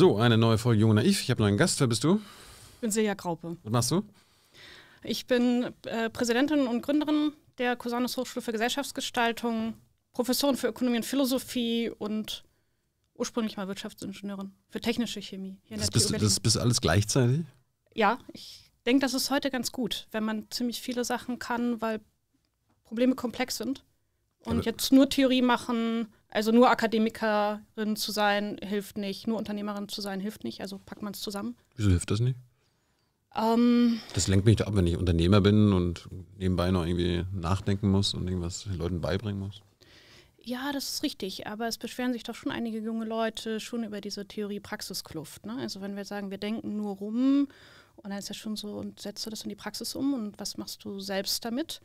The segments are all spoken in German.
So, eine neue Folge Junge Naiv. Ich habe einen Gast. Wer bist du? Ich bin Silja Graupe. Was machst du? Ich bin äh, Präsidentin und Gründerin der Cosanus Hochschule für Gesellschaftsgestaltung, Professorin für Ökonomie und Philosophie und ursprünglich mal Wirtschaftsingenieurin für technische Chemie. Hier das, bist, das bist alles gleichzeitig? Ja, ich denke, das ist heute ganz gut, wenn man ziemlich viele Sachen kann, weil Probleme komplex sind. Und also jetzt nur Theorie machen, also nur Akademikerin zu sein, hilft nicht. Nur Unternehmerin zu sein, hilft nicht. Also packt man es zusammen. Wieso hilft das nicht? Ähm, das lenkt mich da ab, wenn ich Unternehmer bin und nebenbei noch irgendwie nachdenken muss und irgendwas den Leuten beibringen muss. Ja, das ist richtig, aber es beschweren sich doch schon einige junge Leute schon über diese Theorie-Praxis-Kluft. Ne? Also wenn wir sagen, wir denken nur rum und dann ist ja schon so, und setzt du das in die Praxis um und was machst du selbst damit?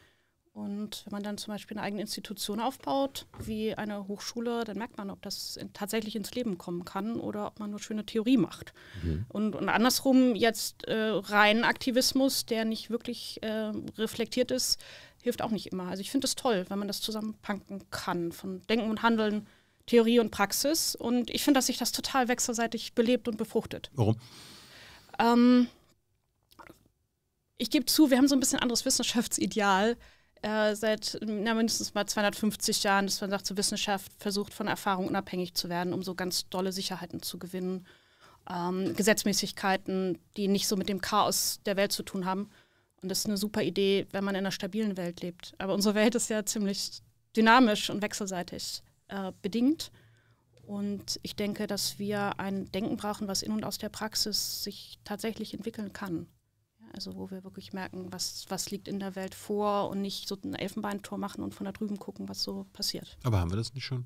Und wenn man dann zum Beispiel eine eigene Institution aufbaut, wie eine Hochschule, dann merkt man, ob das in, tatsächlich ins Leben kommen kann oder ob man nur schöne Theorie macht. Mhm. Und, und, andersrum jetzt äh, rein Aktivismus, der nicht wirklich äh, reflektiert ist, hilft auch nicht immer. Also ich finde es toll, wenn man das zusammenpanken kann von Denken und Handeln, Theorie und Praxis. Und ich finde, dass sich das total wechselseitig belebt und befruchtet. Warum? Ähm, ich gebe zu, wir haben so ein bisschen anderes Wissenschaftsideal äh, seit na, mindestens mal 250 Jahren, dass man sagt, so Wissenschaft versucht, von Erfahrung unabhängig zu werden, um so ganz dolle Sicherheiten zu gewinnen. Ähm, Gesetzmäßigkeiten, die nicht so mit dem Chaos der Welt zu tun haben. Und das ist eine super Idee, wenn man in einer stabilen Welt lebt. Aber unsere Welt ist ja ziemlich dynamisch und wechselseitig äh, bedingt. Und ich denke, dass wir ein Denken brauchen, was in und aus der Praxis sich tatsächlich entwickeln kann. Also wo wir wirklich merken, was, was liegt in der Welt vor und nicht so ein Elfenbeintor machen und von da drüben gucken, was so passiert. Aber haben wir das nicht schon?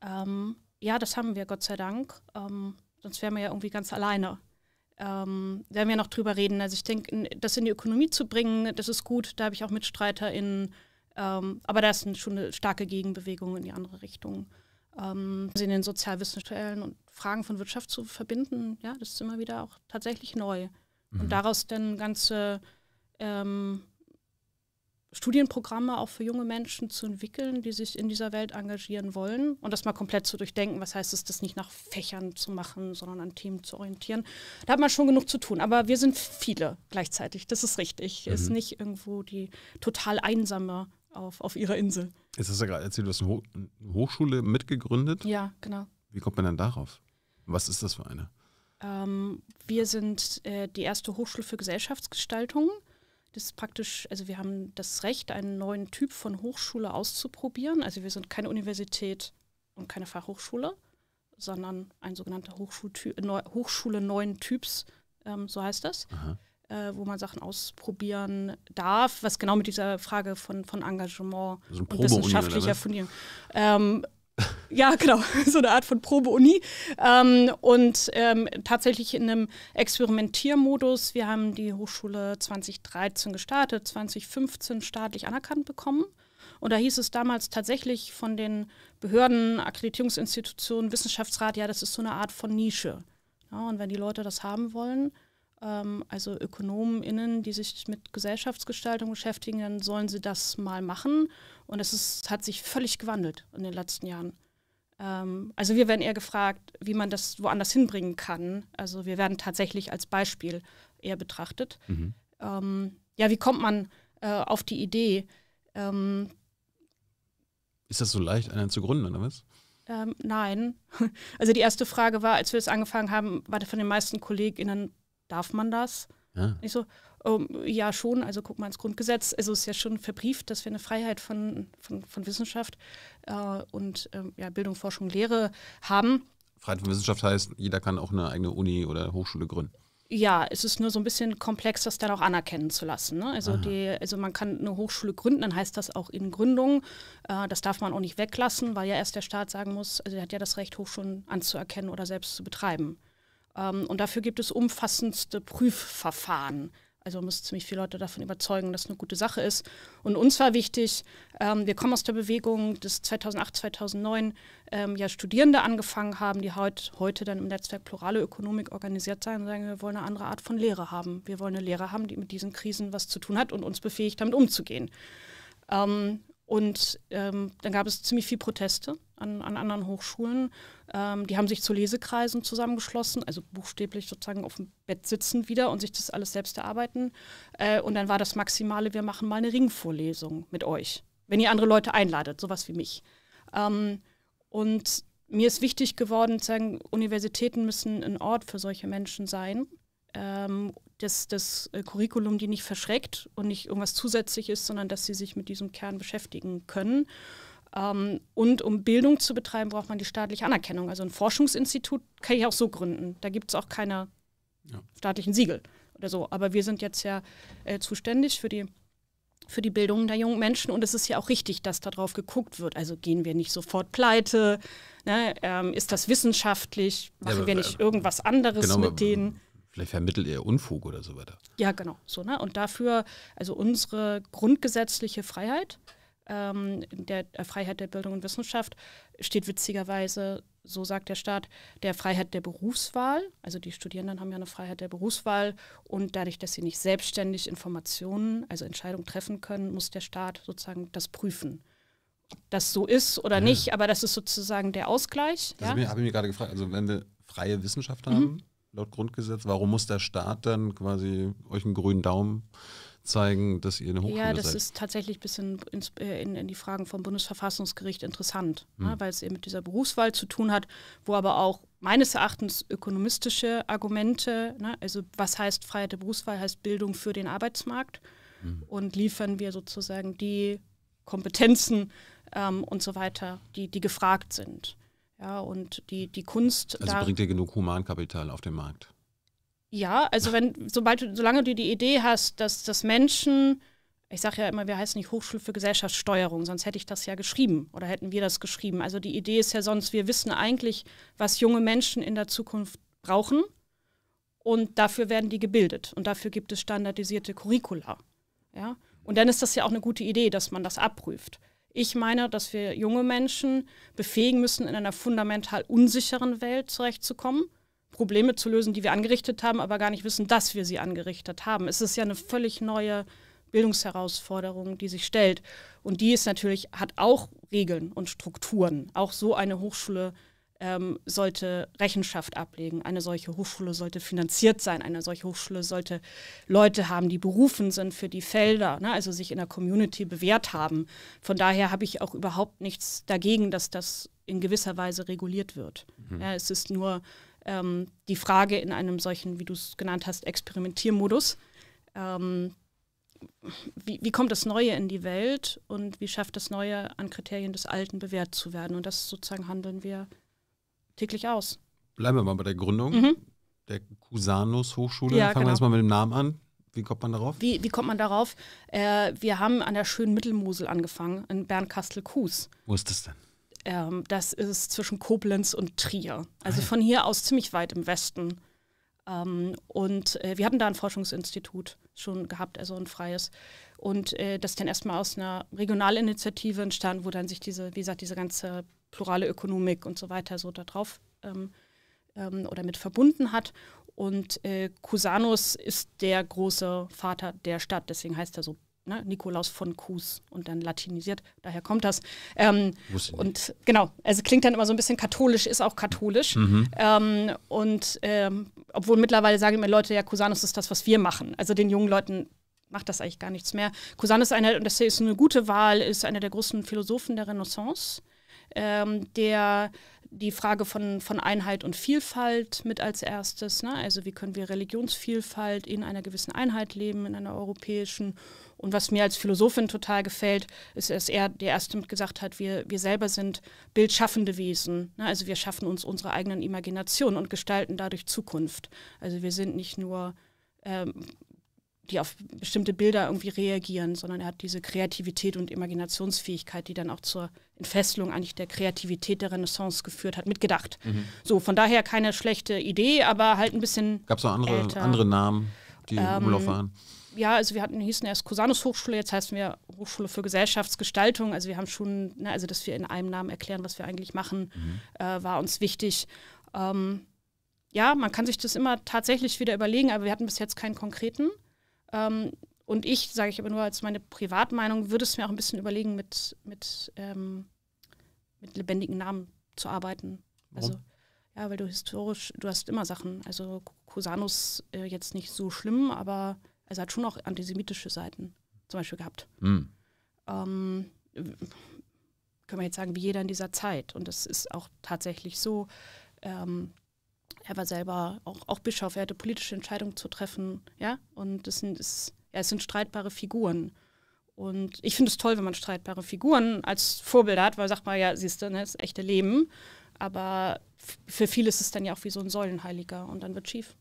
Ähm, ja, das haben wir, Gott sei Dank. Ähm, sonst wären wir ja irgendwie ganz alleine. Ähm, werden wir noch drüber reden. Also ich denke, das in die Ökonomie zu bringen, das ist gut. Da habe ich auch MitstreiterInnen. Ähm, aber da ist schon eine starke Gegenbewegung in die andere Richtung. Ähm, sie in den Sozialwissenschaften und Fragen von Wirtschaft zu verbinden, ja, das ist immer wieder auch tatsächlich neu. Mhm. Und daraus dann ganze ähm, Studienprogramme auch für junge Menschen zu entwickeln, die sich in dieser Welt engagieren wollen und das mal komplett zu durchdenken. Was heißt es, das nicht nach Fächern zu machen, sondern an Themen zu orientieren? Da hat man schon genug zu tun. Aber wir sind viele gleichzeitig. Das ist richtig. Mhm. Ist nicht irgendwo die total einsame auf, auf ihrer Insel. Jetzt hast du ja gerade erzählt, du hast eine, eine Hochschule mitgegründet. Ja, genau. Wie kommt man denn darauf? Was ist das für eine? Ähm, wir sind äh, die erste Hochschule für Gesellschaftsgestaltung. Das ist praktisch, also wir haben das Recht, einen neuen Typ von Hochschule auszuprobieren. Also wir sind keine Universität und keine Fachhochschule, sondern ein sogenannter Hochschulty Neu Hochschule neuen Typs, ähm, so heißt das, äh, wo man Sachen ausprobieren darf, was genau mit dieser Frage von, von Engagement also und wissenschaftlicher Fundierung. Ähm, ja, genau, so eine Art von Probe-Uni. Ähm, und ähm, tatsächlich in einem Experimentiermodus. Wir haben die Hochschule 2013 gestartet, 2015 staatlich anerkannt bekommen. Und da hieß es damals tatsächlich von den Behörden, Akkreditierungsinstitutionen, Wissenschaftsrat, ja, das ist so eine Art von Nische. Ja, und wenn die Leute das haben wollen, ähm, also ÖkonomenInnen, die sich mit Gesellschaftsgestaltung beschäftigen, dann sollen sie das mal machen. Und es hat sich völlig gewandelt in den letzten Jahren. Ähm, also wir werden eher gefragt, wie man das woanders hinbringen kann. Also wir werden tatsächlich als Beispiel eher betrachtet. Mhm. Ähm, ja, wie kommt man äh, auf die Idee? Ähm, ist das so leicht, einen zu gründen oder was? Ähm, nein. Also die erste Frage war, als wir es angefangen haben, war von den meisten KollegInnen, darf man das? Ja. Ich so, um, ähm, ja schon, also guck mal ins Grundgesetz. Also es ist ja schon verbrieft, dass wir eine Freiheit von, von, von Wissenschaft äh, und äh, ja, Bildung, Forschung, Lehre haben. Freiheit von Wissenschaft heißt, jeder kann auch eine eigene Uni oder Hochschule gründen ja, es ist nur so ein bisschen komplex, das dann auch anerkennen zu lassen. Ne? Also, die, also man kann eine Hochschule gründen, dann heißt das auch in Gründung. Äh, das darf man auch nicht weglassen, weil ja erst der Staat sagen muss, also er hat ja das Recht, Hochschulen anzuerkennen oder selbst zu betreiben. Ähm, und dafür gibt es umfassendste Prüfverfahren. Also man muss ziemlich viele Leute davon überzeugen, dass es eine gute Sache ist. Und uns war wichtig, ähm, wir kommen aus der Bewegung, dass 2008, 2009 ähm, ja Studierende angefangen haben, die heut, heute dann im Netzwerk Plurale Ökonomik organisiert sein und sagen, wir wollen eine andere Art von Lehre haben. Wir wollen eine Lehre haben, die mit diesen Krisen was zu tun hat und uns befähigt damit umzugehen. Ähm, und ähm, dann gab es ziemlich viel Proteste an, an anderen Hochschulen. Ähm, die haben sich zu Lesekreisen zusammengeschlossen, also buchstäblich sozusagen auf dem Bett sitzen wieder und sich das alles selbst erarbeiten. Äh, und dann war das Maximale, wir machen mal eine Ringvorlesung mit euch, wenn ihr andere Leute einladet, sowas wie mich. Ähm, und mir ist wichtig geworden, zu sagen, Universitäten müssen ein Ort für solche Menschen sein, ähm, dass das äh, Curriculum die nicht verschreckt und nicht irgendwas zusätzlich ist, sondern dass sie sich mit diesem Kern beschäftigen können. Ähm, und um Bildung zu betreiben, braucht man die staatliche Anerkennung. Also ein Forschungsinstitut kann ich auch so gründen. Da gibt es auch keine ja. staatlichen Siegel oder so. Aber wir sind jetzt ja äh, zuständig für die für die Bildung der jungen Menschen. Und es ist ja auch richtig, dass darauf geguckt wird. Also gehen wir nicht sofort pleite? Ne? Ähm, ist das wissenschaftlich? Machen ja, aber, wir nicht irgendwas anderes genau, mit denen? Vielleicht vermittelt ihr Unfug oder so weiter. Ja, genau. So, ne? Und dafür, also unsere grundgesetzliche Freiheit, ähm, der äh, Freiheit der Bildung und Wissenschaft, steht witzigerweise, so sagt der Staat, der Freiheit der Berufswahl. Also die Studierenden haben ja eine Freiheit der Berufswahl und dadurch, dass sie nicht selbstständig Informationen, also Entscheidungen treffen können, muss der Staat sozusagen das prüfen das so ist oder ja. nicht, aber das ist sozusagen der Ausgleich. Das ja? habe ich, mir gerade gefragt. Also wenn wir freie Wissenschaftler mhm. haben, laut Grundgesetz. Warum muss der Staat dann quasi euch einen grünen Daumen zeigen, dass ihr eine Hochschule seid? Ja, das seid? ist tatsächlich ein bisschen in, äh, in, in, die Fragen vom Bundesverfassungsgericht interessant, ne? hm. ne, weil es eben mit dieser Berufswahl zu tun hat, wo aber auch meines Erachtens ökonomistische Argumente, ne, also was heißt Freiheit der Berufswahl, heißt Bildung für den Arbeitsmarkt hm. und liefern wir sozusagen die Kompetenzen ähm, und so weiter, die, die gefragt sind. Ja, und die, die Kunst. Also bringt dir genug Humankapital auf den Markt. Ja, also wenn, sobald du, solange du die Idee hast, dass das Menschen, ich sage ja immer, wir heißen nicht Hochschule für Gesellschaftssteuerung, sonst hätte ich das ja geschrieben oder hätten wir das geschrieben. Also die Idee ist ja sonst, wir wissen eigentlich, was junge Menschen in der Zukunft brauchen und dafür werden die gebildet und dafür gibt es standardisierte Curricula. Ja? Und dann ist das ja auch eine gute Idee, dass man das abprüft. Ich meine, dass wir junge Menschen befähigen müssen, in einer fundamental unsicheren Welt zurechtzukommen, Probleme zu lösen, die wir angerichtet haben, aber gar nicht wissen, dass wir sie angerichtet haben. Es ist ja eine völlig neue Bildungsherausforderung, die sich stellt. Und die ist natürlich, hat auch Regeln und Strukturen. Auch so eine Hochschule ähm, sollte Rechenschaft ablegen. Eine solche Hochschule sollte finanziert sein. Eine solche Hochschule sollte Leute haben, die berufen sind für die Felder, ne? also sich in der Community bewährt haben. Von daher habe ich auch überhaupt nichts dagegen, dass das in gewisser Weise reguliert wird. Mhm. Ja, es ist nur ähm, die Frage in einem solchen, wie du es genannt hast, Experimentiermodus. Ähm, wie, wie, kommt das Neue in die Welt und wie schafft das Neue an Kriterien des Alten bewährt zu werden? Und das sozusagen handeln wir täglich aus. Bleiben wir mal bei der Gründung mhm. der Cusanus Hochschule. Ja, Fangen genau. wir erstmal mit dem Namen an. Wie kommt man darauf? Wie, wie kommt man darauf? Äh, wir haben an der schönen Mittelmosel angefangen, in Bernkastel-Kues. Wo ist das denn? Ähm, das ist zwischen Koblenz und Trier. Also ah, ja. von hier aus ziemlich weit im Westen. Ähm, und äh, wir hatten da ein Forschungsinstitut schon gehabt, also ein freies. Und äh, das dann erstmal aus einer Regionalinitiative entstanden, wo dann sich diese, wie gesagt, diese ganze plurale Ökonomik und so weiter so da drauf ähm, ähm, oder mit verbunden hat. Und äh, Cusanus ist der große Vater der Stadt, deswegen heißt er so ne? Nikolaus von Cus und dann latinisiert, daher kommt das. Ähm, und genau, also klingt dann immer so ein bisschen katholisch, ist auch katholisch. Mhm. Ähm, und ähm, obwohl mittlerweile sagen immer Leute, ja, Cusanus ist das, was wir machen. Also den jungen Leuten macht das eigentlich gar nichts mehr. Cusanus ist einer, und das ist eine gute Wahl, ist einer der großen Philosophen der Renaissance ähm, der die Frage von, von Einheit und Vielfalt mit als erstes. Ne? Also wie können wir Religionsvielfalt in einer gewissen Einheit leben, in einer europäischen. Und was mir als Philosophin total gefällt, ist, dass er der Erste mit gesagt hat, wir, wir selber sind bildschaffende Wesen. Ne? Also wir schaffen uns unsere eigenen Imaginationen und gestalten dadurch Zukunft. Also wir sind nicht nur ähm, die auf bestimmte Bilder irgendwie reagieren, sondern er hat diese Kreativität und Imaginationsfähigkeit, die dann auch zur Entfesselung eigentlich der Kreativität der Renaissance geführt hat, mitgedacht. Mhm. So, von daher keine schlechte Idee, aber halt ein bisschen. Gab es noch andere, älter. andere Namen, die ähm, Umlauf waren? Ja, also wir hatten, hießen erst Cosanus Hochschule, jetzt heißen wir Hochschule für Gesellschaftsgestaltung. Also wir haben schon, ne, also dass wir in einem Namen erklären, was wir eigentlich machen, mhm. äh, war uns wichtig. Ähm, ja, man kann sich das immer tatsächlich wieder überlegen, aber wir hatten bis jetzt keinen konkreten. Ähm, und ich, sage ich aber nur als meine Privatmeinung, würde es mir auch ein bisschen überlegen, mit, mit, ähm, mit lebendigen Namen zu arbeiten. Warum? Also, ja, weil du historisch, du hast immer Sachen. Also Cusanus äh, jetzt nicht so schlimm, aber also hat schon auch antisemitische Seiten zum Beispiel gehabt. Mhm. Ähm, können wir jetzt sagen, wie jeder in dieser Zeit. Und das ist auch tatsächlich so. Ähm, er war selber auch, auch Bischof, er hatte politische Entscheidungen zu treffen, ja, und es sind, es, ja, es sind streitbare Figuren. Und ich finde es toll, wenn man streitbare Figuren als Vorbilder hat, weil sagt man ja, siehst du, ne, das echte Leben. Aber für viele ist es dann ja auch wie so ein Säulenheiliger und dann wird schief.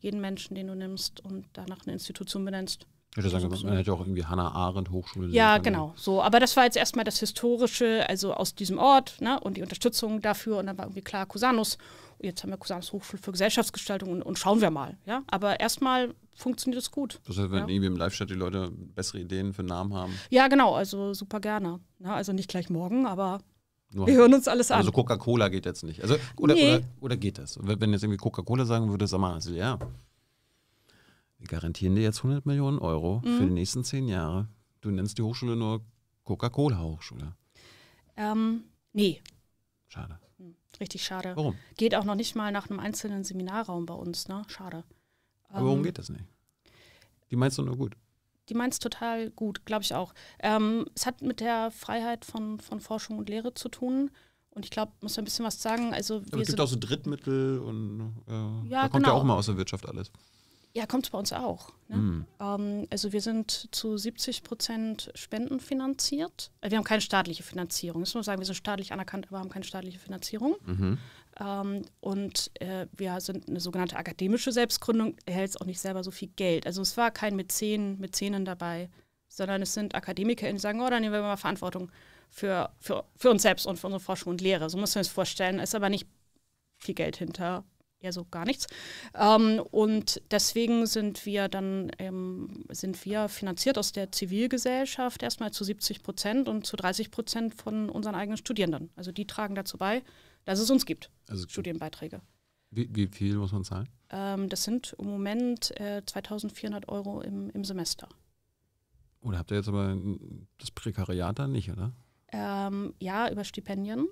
Jeden Menschen, den du nimmst und danach eine Institution benennst. Ich würde sagen, man hätte auch irgendwie Hannah Arendt Hochschule. Ja, genau. So, aber das war jetzt erstmal das Historische, also aus diesem Ort ne, und die Unterstützung dafür und dann war irgendwie klar Cusanus jetzt haben wir Kusams Hochschule für Gesellschaftsgestaltung und, und, schauen wir mal. Ja? Aber erstmal funktioniert es gut. Das heißt, wenn ja? irgendwie im Live-Chat die Leute bessere Ideen für Namen haben? Ja, genau, also super gerne. Ja, also nicht gleich morgen, aber nur wir hören uns alles an. Also Coca-Cola geht jetzt nicht. Also, oder, nee. oder, oder, geht das? Wenn jetzt irgendwie Coca-Cola sagen würde, sag mal, also, ja, wir garantieren dir jetzt 100 Millionen Euro mhm. für die nächsten zehn Jahre. Du nennst die Hochschule nur Coca-Cola-Hochschule. Ähm, nee. Schade. Richtig schade. Warum? Geht auch noch nicht mal nach einem einzelnen Seminarraum bei uns, ne? Schade. Aber ähm, warum geht das nicht? Die meinst du nur gut? Die meinst total gut, glaube ich auch. Ähm, es hat mit der Freiheit von, von Forschung und Lehre zu tun. Und ich glaube, muss man ein bisschen was sagen. Also, es gibt auch so Drittmittel und äh, ja, da kommt genau. ja auch mal aus der Wirtschaft alles. Ja, kommt bei uns auch. Ne? Mhm. Ähm, also wir sind zu 70 Prozent spendenfinanziert. Äh, wir haben keine staatliche Finanzierung. Ich muss man sagen, wir sind staatlich anerkannt, aber haben keine staatliche Finanzierung. Mhm. Ähm, und äh, wir sind eine sogenannte akademische Selbstgründung, erhält auch nicht selber so viel Geld. Also es war kein Mäzen, Mäzenen dabei, sondern es sind Akademiker, die sagen, oh, dann nehmen wir mal Verantwortung für, für, für uns selbst und für unsere Forschung und Lehre. So muss man es vorstellen. Es ist aber nicht viel Geld hinter eher so gar nichts. Ähm, und deswegen sind wir dann ähm, sind wir finanziert aus der Zivilgesellschaft erstmal zu 70 Prozent und zu 30 Prozent von unseren eigenen Studierenden. Also die tragen dazu bei, dass es uns gibt, also, Studienbeiträge. Wie, wie, viel muss man zahlen? Ähm, das sind im Moment äh, 2400 Euro im, im Semester. Oder habt ihr jetzt aber das Prekariat dann nicht, oder? Ähm, ja, über Stipendien.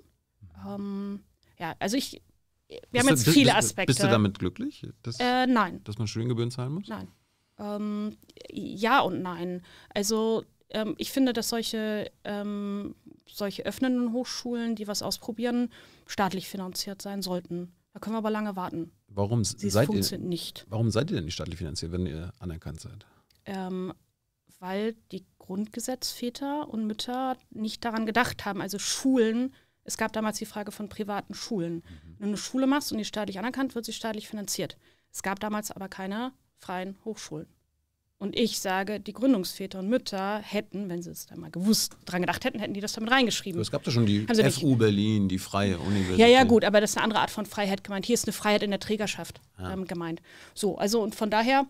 Mhm. Ähm, ja, also ich, wir haben jetzt du, viele Aspekte. Bist du damit glücklich? Dass, äh, nein. Dass man Studiengebühren zahlen muss? Nein. Ähm, ja und nein. Also ähm, ich finde, dass solche, ähm, solche öffnenden Hochschulen, die was ausprobieren, staatlich finanziert sein sollten. Da können wir aber lange warten. Warum seid ihr nicht? Warum seid ihr denn nicht staatlich finanziert, wenn ihr anerkannt seid? Ähm, weil die Grundgesetzväter und Mütter nicht daran gedacht haben, also Schulen es gab damals die Frage von privaten Schulen. Mhm. Wenn du eine Schule machst und die staatlich anerkannt, wird sie staatlich finanziert. Es gab damals aber keine freien Hochschulen. Und ich sage, die Gründungsväter und Mütter hätten, wenn sie es dann mal gewusst, dran gedacht hätten, hätten die das damit reingeschrieben. Es gab ja schon die also FU Berlin, die freie Universität. Ja, ja, gut, aber das ist eine andere Art von Freiheit gemeint. Hier ist eine Freiheit in der Trägerschaft ja. Ah. ähm, gemeint. So, also und von daher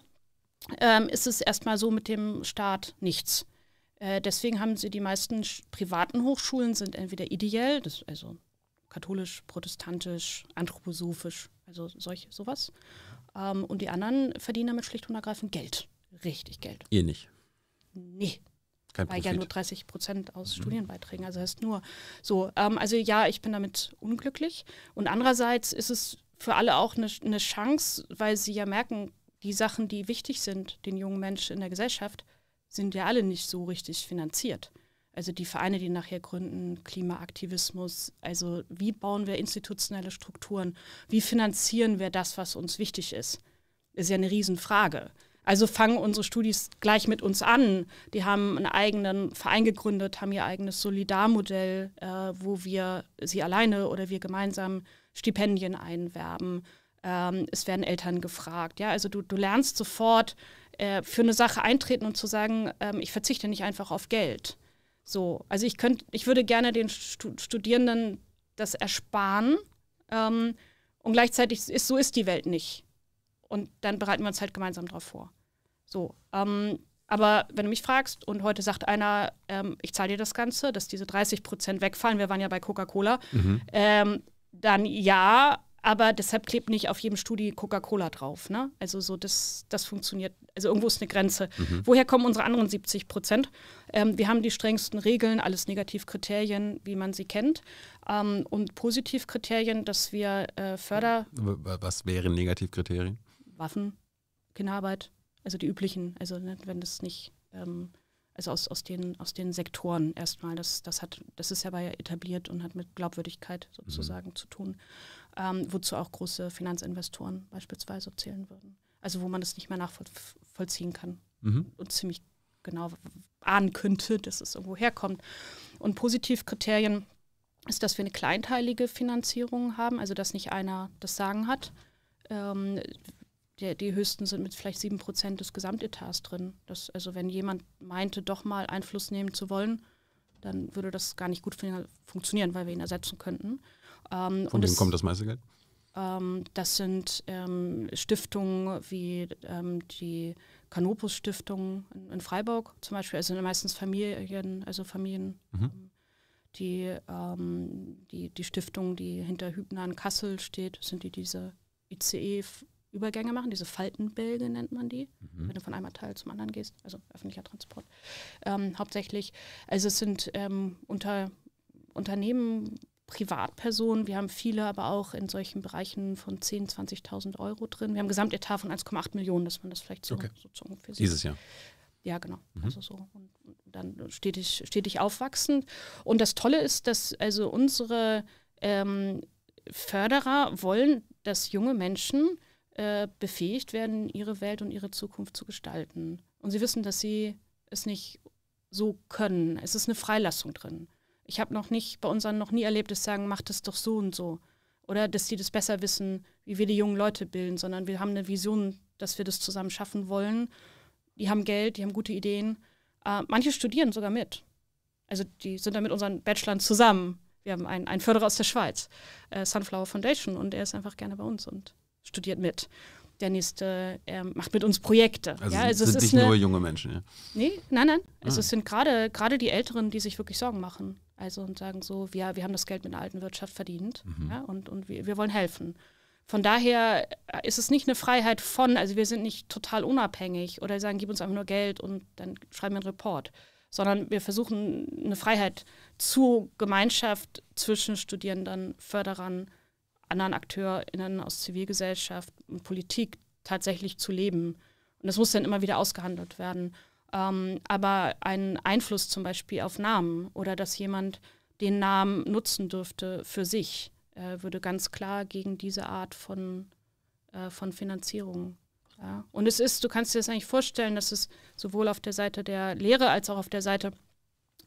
ähm, ist es erstmal so mit dem Staat nichts. Äh, deswegen haben sie die meisten privaten Hochschulen sind entweder ideell, das, also katholisch, protestantisch, anthroposophisch, also solche, sowas. Ähm, und die anderen verdienen damit schlicht und ergreifend Geld. Richtig Geld. Ihr nicht? Nee. Kein Weil Profit. ja nur 30 Prozent aus mhm. Studienbeiträgen, also heißt nur so. Ähm, also ja, ich bin damit unglücklich. Und andererseits ist es für alle auch eine ne Chance, weil sie ja merken, die Sachen, die wichtig sind den jungen Menschen in der Gesellschaft, sind ja alle nicht so richtig finanziert. Also die Vereine, die nachher gründen, Klimaaktivismus, also wie bauen wir institutionelle Strukturen, wie finanzieren wir das, was uns wichtig ist, ist ja eine Riesenfrage. Also fangen unsere Studis gleich mit uns an. Die haben einen eigenen Verein gegründet, haben ihr eigenes Solidarmodell, äh, wo wir sie alleine oder wir gemeinsam Stipendien einwerben. Ähm, es werden Eltern gefragt. Ja, also du, du lernst sofort, äh, für eine Sache eintreten und zu sagen, ähm, ich verzichte nicht einfach auf Geld. So, also ich könnte, ich würde gerne den Studierenden das ersparen ähm, und gleichzeitig ist so ist die Welt nicht. Und dann bereiten wir uns halt gemeinsam darauf vor. So, ähm, aber wenn du mich fragst und heute sagt einer, ähm, ich zahle dir das Ganze, dass diese 30 Prozent wegfallen, wir waren ja bei Coca-Cola, mhm. ähm, dann ja, aber deshalb klebt nicht auf jedem Studi Coca-Cola drauf. Ne? Also so das, das funktioniert, also irgendwo ist eine Grenze. Mhm. Woher kommen unsere anderen 70 Prozent? Ähm, wir haben die strengsten Regeln, alles Negativkriterien, wie man sie kennt. Ähm, und Positivkriterien, dass wir äh, Förder... Was wären Negativkriterien? Waffen, Kinderarbeit, also die üblichen, also ne, wenn das nicht... Ähm, also aus, aus, den, aus den Sektoren erstmal. Das, das, hat, das ist ja bei etabliert und hat mit Glaubwürdigkeit mhm. sozusagen mhm. zu tun ähm, wozu auch große Finanzinvestoren beispielsweise zählen würden. Also wo man das nicht mehr nachvollziehen kann mhm. und ziemlich genau ahnen könnte, dass es irgendwo herkommt. Und Positivkriterien ist, dass wir eine kleinteilige Finanzierung haben, also dass nicht einer das Sagen hat. Ähm, die, die, höchsten sind mit vielleicht sieben Prozent des Gesamtetats drin. Das, also wenn jemand meinte, doch mal Einfluss nehmen zu wollen, dann würde das gar nicht gut funktionieren, weil wir ihn ersetzen könnten. Ähm, Von wem kommt das meiste Geld? Ähm, das sind ähm, Stiftungen wie ähm, die Canopus-Stiftung in, in, Freiburg zum Beispiel. Also meistens Familien, also Familien. Mhm. Ähm, die, ähm, die, die Stiftung, die hinter Hübner in Kassel steht, sind die diese ICE-Übergänge machen, diese Faltenbälge nennt man die, mhm. wenn du von einem Teil zum anderen gehst, also öffentlicher Transport. hauptsächlich, also es sind unter Unternehmen, Privatpersonen. Wir haben viele, aber auch in solchen Bereichen von 10.000, 20 20.000 Euro drin. Wir haben Gesamtetat von 1,8 Millionen, dass man das vielleicht so, okay. so, so ungefähr sieht. Dieses Jahr. Ja, genau. Mhm. Also so. und dann stetig, stetig aufwachsend. Und das Tolle ist, dass also unsere ähm, Förderer wollen, dass junge Menschen äh, befähigt werden, ihre Welt und ihre Zukunft zu gestalten. Und sie wissen, dass sie es nicht so können. Es ist eine Freilassung drin ich habe noch nicht bei unseren noch nie erlebt, dass sagen, macht es doch so und so. Oder dass sie das besser wissen, wie wir die jungen Leute bilden, sondern wir haben eine Vision, dass wir das zusammen schaffen wollen. Die haben Geld, die haben gute Ideen. Äh, manche studieren sogar mit. Also die sind dann mit unseren Bachelor zusammen. Wir haben einen, einen Förderer aus der Schweiz, äh, Sunflower Foundation, und er ist einfach gerne bei uns und studiert mit der nächste äh, macht mit uns Projekte. Also, ja, also sind es sind nicht eine, nur junge Menschen, ja? Nee, nein, nein. Ah. Also es sind gerade die Älteren, die sich wirklich Sorgen machen. Also und sagen so, wir, wir haben das Geld mit der alten Wirtschaft verdient mhm. ja, und, und wir, wir wollen helfen. Von daher äh, ist es nicht eine Freiheit von, also wir sind nicht total unabhängig oder sagen, gib uns einfach nur Geld und dann schreiben wir einen Report, sondern wir versuchen eine Freiheit zur Gemeinschaft zwischen Studierenden, Förderern, anderen AkteurInnen aus Zivilgesellschaft und Politik tatsächlich zu leben. Und das muss dann immer wieder ausgehandelt werden. Ähm, aber einen Einfluss zum Beispiel auf Namen oder dass jemand den Namen nutzen dürfte für sich, äh, würde ganz klar gegen diese Art von, äh, von Finanzierung. Ja. Und es ist, du kannst dir das eigentlich vorstellen, dass es sowohl auf der Seite der Lehre als auch auf der Seite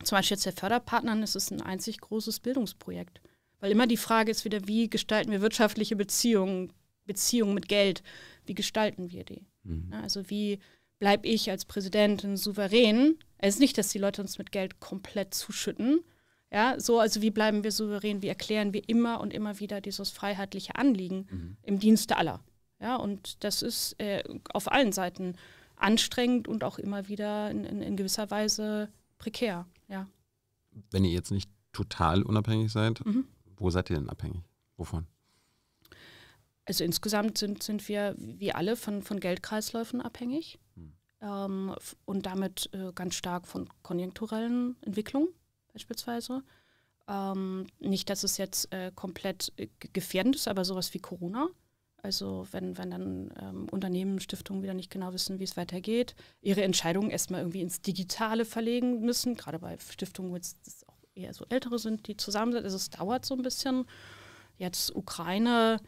zum Beispiel jetzt der Förderpartnern ist es ein einzig großes Bildungsprojekt. Weil immer die Frage ist wieder, wie gestalten wir wirtschaftliche Beziehungen, Beziehungen mit Geld, wie gestalten wir die? Mhm. Also wie bleibe ich als Präsidentin souverän. Es ist nicht, dass die Leute uns mit Geld komplett zuschütten. Ja, so, also wie bleiben wir souverän? Wie erklären wir immer und immer wieder dieses freiheitliche Anliegen mhm. im Dienste aller? Ja, und das ist äh, auf allen Seiten anstrengend und auch immer wieder in, in, in, gewisser Weise prekär. Ja. Wenn ihr jetzt nicht total unabhängig seid, mhm. wo seid ihr denn abhängig? Wovon? Also insgesamt sind, sind wir wie alle von, von Geldkreisläufen abhängig ähm, und damit äh, ganz stark von konjunkturellen Entwicklungen beispielsweise. Ähm, nicht, dass es jetzt äh, komplett äh, gefährdend ist, aber sowas wie Corona. Also wenn, wenn dann ähm, Unternehmen, Stiftungen wieder nicht genau wissen, wie es weitergeht, ihre Entscheidungen erstmal irgendwie ins Digitale verlegen müssen, gerade bei Stiftungen, wo jetzt auch eher so ältere sind, die zusammen sind. Also es dauert so ein bisschen. Jetzt Ukraine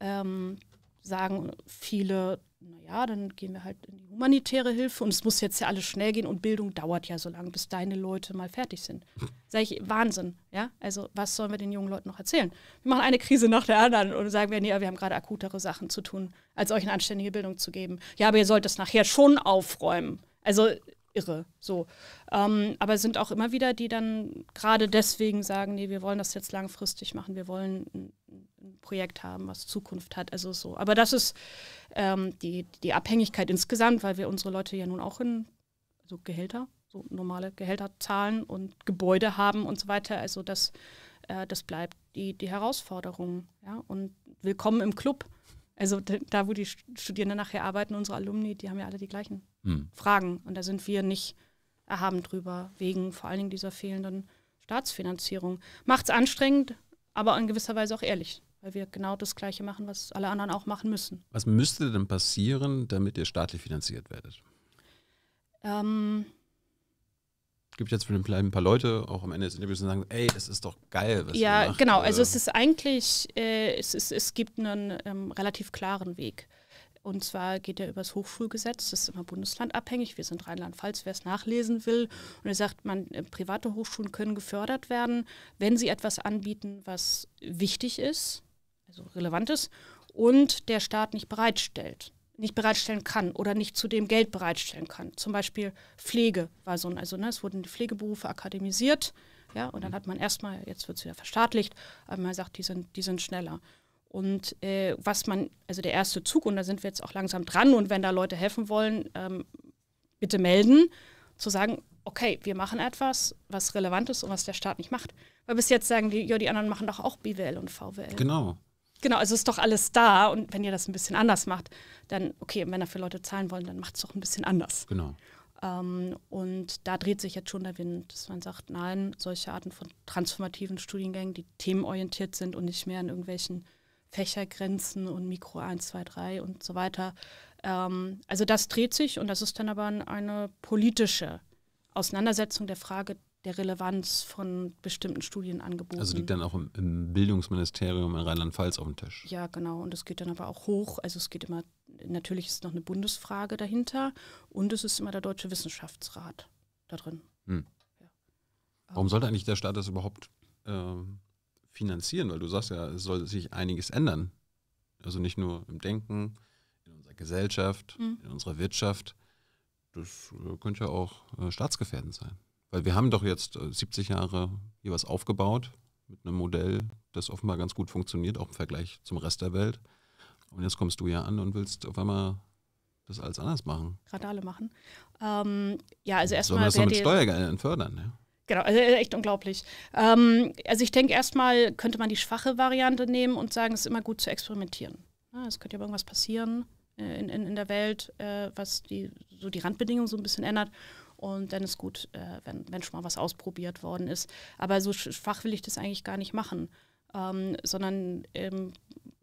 ähm, sagen viele, naja, dann gehen wir halt in die humanitäre Hilfe und es muss jetzt ja alles schnell gehen und Bildung dauert ja so lange, bis deine Leute mal fertig sind. Sag ich, Wahnsinn, ja? Also was sollen wir den jungen Leuten noch erzählen? Wir machen eine Krise nach der anderen und sagen wir, nee, wir haben gerade akutere Sachen zu tun, als euch eine anständige Bildung zu geben. Ja, aber ihr sollt das nachher schon aufräumen. Also irre, so. Ähm, aber es sind auch immer wieder, die dann gerade deswegen sagen, nee, wir wollen das jetzt langfristig machen, wir wollen ein Projekt haben, was Zukunft hat. Also so. Aber das ist ähm, die, die Abhängigkeit insgesamt, weil wir unsere Leute ja nun auch in also Gehälter, so normale Gehälter zahlen und Gebäude haben und so weiter. Also das, äh, das bleibt die, die Herausforderung. Ja? Und willkommen im Club. Also da, wo die Studierenden nachher arbeiten, unsere Alumni, die haben ja alle die gleichen hm. Fragen. Und da sind wir nicht erhaben drüber, wegen vor allen Dingen dieser fehlenden Staatsfinanzierung. Macht es anstrengend, aber in gewisser Weise auch ehrlich weil wir genau das Gleiche machen, was alle anderen auch machen müssen. Was müsste denn passieren, damit ihr staatlich finanziert werdet? Ähm, gibt jetzt für den ein paar Leute auch am Ende des Interviews und sagen, ey, es ist doch geil, was Ja, ihr macht. genau. Also es ist eigentlich, äh, es, ist, es gibt einen ähm, relativ klaren Weg. Und zwar geht er über das Hochschulgesetz, das ist immer bundeslandabhängig. Wir sind Rheinland-Pfalz, wer es nachlesen will. Und er sagt, man, äh, private Hochschulen können gefördert werden, wenn sie etwas anbieten, was wichtig ist also relevant ist, und der Staat nicht bereitstellt, nicht bereitstellen kann oder nicht zudem Geld bereitstellen kann. Zum Beispiel Pflege war so ein, also ne, es wurden die Pflegeberufe akademisiert, ja, und dann mhm. hat man erstmal, jetzt wird es wieder verstaatlicht, aber man sagt, die sind, die sind schneller. Und äh, was man, also der erste Zug, und da sind wir jetzt auch langsam dran, und wenn da Leute helfen wollen, ähm, bitte melden, zu sagen, okay, wir machen etwas, was relevant ist und was der Staat nicht macht. Weil bis jetzt sagen die, ja, die anderen machen doch auch BWL und VWL. Genau. Genau, also ist doch alles da und wenn ihr das ein bisschen anders macht, dann, okay, wenn dafür Leute zahlen wollen, dann macht es doch ein bisschen anders. Genau. Ähm, und da dreht sich jetzt schon der Wind, dass man sagt, nein, solche Arten von transformativen Studiengängen, die themenorientiert sind und nicht mehr an irgendwelchen Fächergrenzen und Mikro 1, 2, 3 und so weiter. Ähm, also das dreht sich und das ist dann aber eine politische Auseinandersetzung der Frage, der Relevanz von bestimmten Studienangeboten. Also liegt dann auch im, im Bildungsministerium in Rheinland-Pfalz auf dem Tisch. Ja, genau. Und es geht dann aber auch hoch. Also es geht immer, natürlich ist noch eine Bundesfrage dahinter und es ist immer der Deutsche Wissenschaftsrat da drin. Hm. Ja. Warum sollte eigentlich der Staat das überhaupt äh, finanzieren? Weil du sagst ja, es soll sich einiges ändern. Also nicht nur im Denken, in unserer Gesellschaft, hm. in unserer Wirtschaft. Das äh, könnte ja auch äh, staatsgefährdend sein. Weil wir haben doch jetzt 70 äh, Jahre hier was aufgebaut mit einem Modell, das offenbar ganz gut funktioniert, auch im Vergleich zum Rest der Welt. Und jetzt kommst du ja an und willst auf einmal das alles anders machen. Gerade alle machen. Ähm, ja, also erstmal. Sollen wir Das mit Steuergeldern fördern, ja? Ne? Genau, also äh, echt unglaublich. Ähm, also ich denke, erstmal könnte man die schwache Variante nehmen und sagen, es ist immer gut zu experimentieren. Ja, es könnte ja irgendwas passieren äh, in, in, in der Welt, äh, was die, so die Randbedingungen so ein bisschen ändert. Und dann ist gut, äh, wenn, wenn schon mal was ausprobiert worden ist. Aber so schwach will ich das eigentlich gar nicht machen. Ähm, sondern ähm,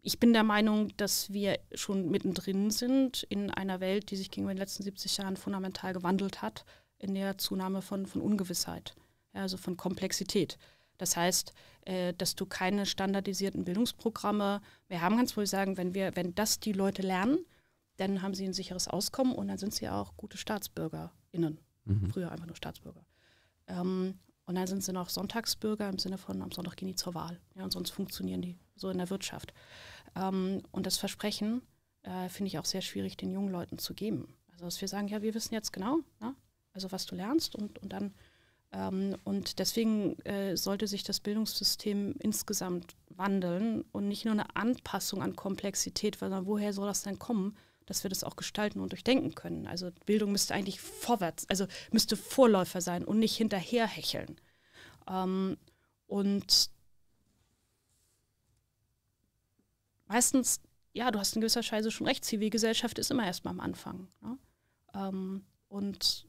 ich bin der Meinung, dass wir schon mittendrin sind in einer Welt, die sich gegenüber den letzten 70 Jahren fundamental gewandelt hat, in der Zunahme von, von Ungewissheit, also von Komplexität. Das heißt, äh, dass du keine standardisierten Bildungsprogramme mehr haben kannst, wo ich sagen, wenn, wir, wenn das die Leute lernen, dann haben sie ein sicheres Auskommen und dann sind sie auch gute StaatsbürgerInnen. Mhm. Früher einfach nur Staatsbürger. Ähm, und dann sind sie noch Sonntagsbürger im Sinne von, am Sonntag gehen die zur Wahl. Ja, und sonst funktionieren die so in der Wirtschaft. Ähm, und das Versprechen äh, finde ich auch sehr schwierig, den jungen Leuten zu geben. Also, dass wir sagen, ja, wir wissen jetzt genau, na, ne, also was du lernst und, und dann. Ähm, und deswegen äh, sollte sich das Bildungssystem insgesamt wandeln und nicht nur eine Anpassung an Komplexität, sondern woher soll das denn kommen? dass wir das auch gestalten und durchdenken können. Also Bildung müsste eigentlich vorwärts, also müsste Vorläufer sein und nicht hinterherhecheln. Ähm, und meistens, ja, du hast in gewisser Scheiße schon recht, Zivilgesellschaft ist immer erstmal am Anfang. Ne? Ähm, und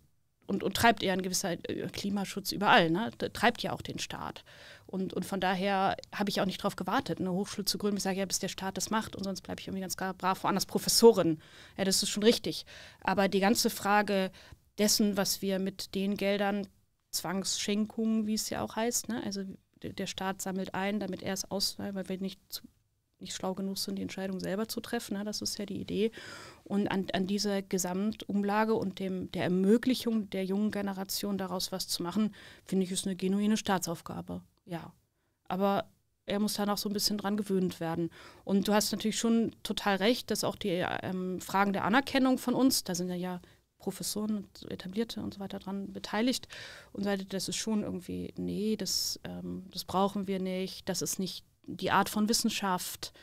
und, und treibt eher ein gewisser äh, Klimaschutz überall, ne? treibt ja auch den Staat. Und, und von daher habe ich auch nicht darauf gewartet, eine Hochschule zu gründen. Ich sage, ja, bis der Staat das macht und sonst bleibe ich irgendwie ganz brav woanders Professorin. Ja, das ist schon richtig. Aber die ganze Frage dessen, was wir mit den Geldern, Zwangsschenkungen, wie es ja auch heißt, ne? also der Staat sammelt ein, damit er es aus, weil wir nicht zu, nicht schlau genug sind, die Entscheidung selber zu treffen. Ne? Das ist ja die Idee. Und an, an dieser Gesamtumlage und dem, der Ermöglichung der jungen Generation daraus was zu machen, finde ich, ist eine genuine Staatsaufgabe. Ja. Aber er muss da noch so ein bisschen dran gewöhnt werden. Und du hast natürlich schon total recht, dass auch die ähm, Fragen der Anerkennung von uns, da sind ja, ja Professoren Etablierte und so weiter dran beteiligt und sagte, das ist schon irgendwie, nee, das, ähm, das brauchen wir nicht, das ist nicht die Art von Wissenschaft,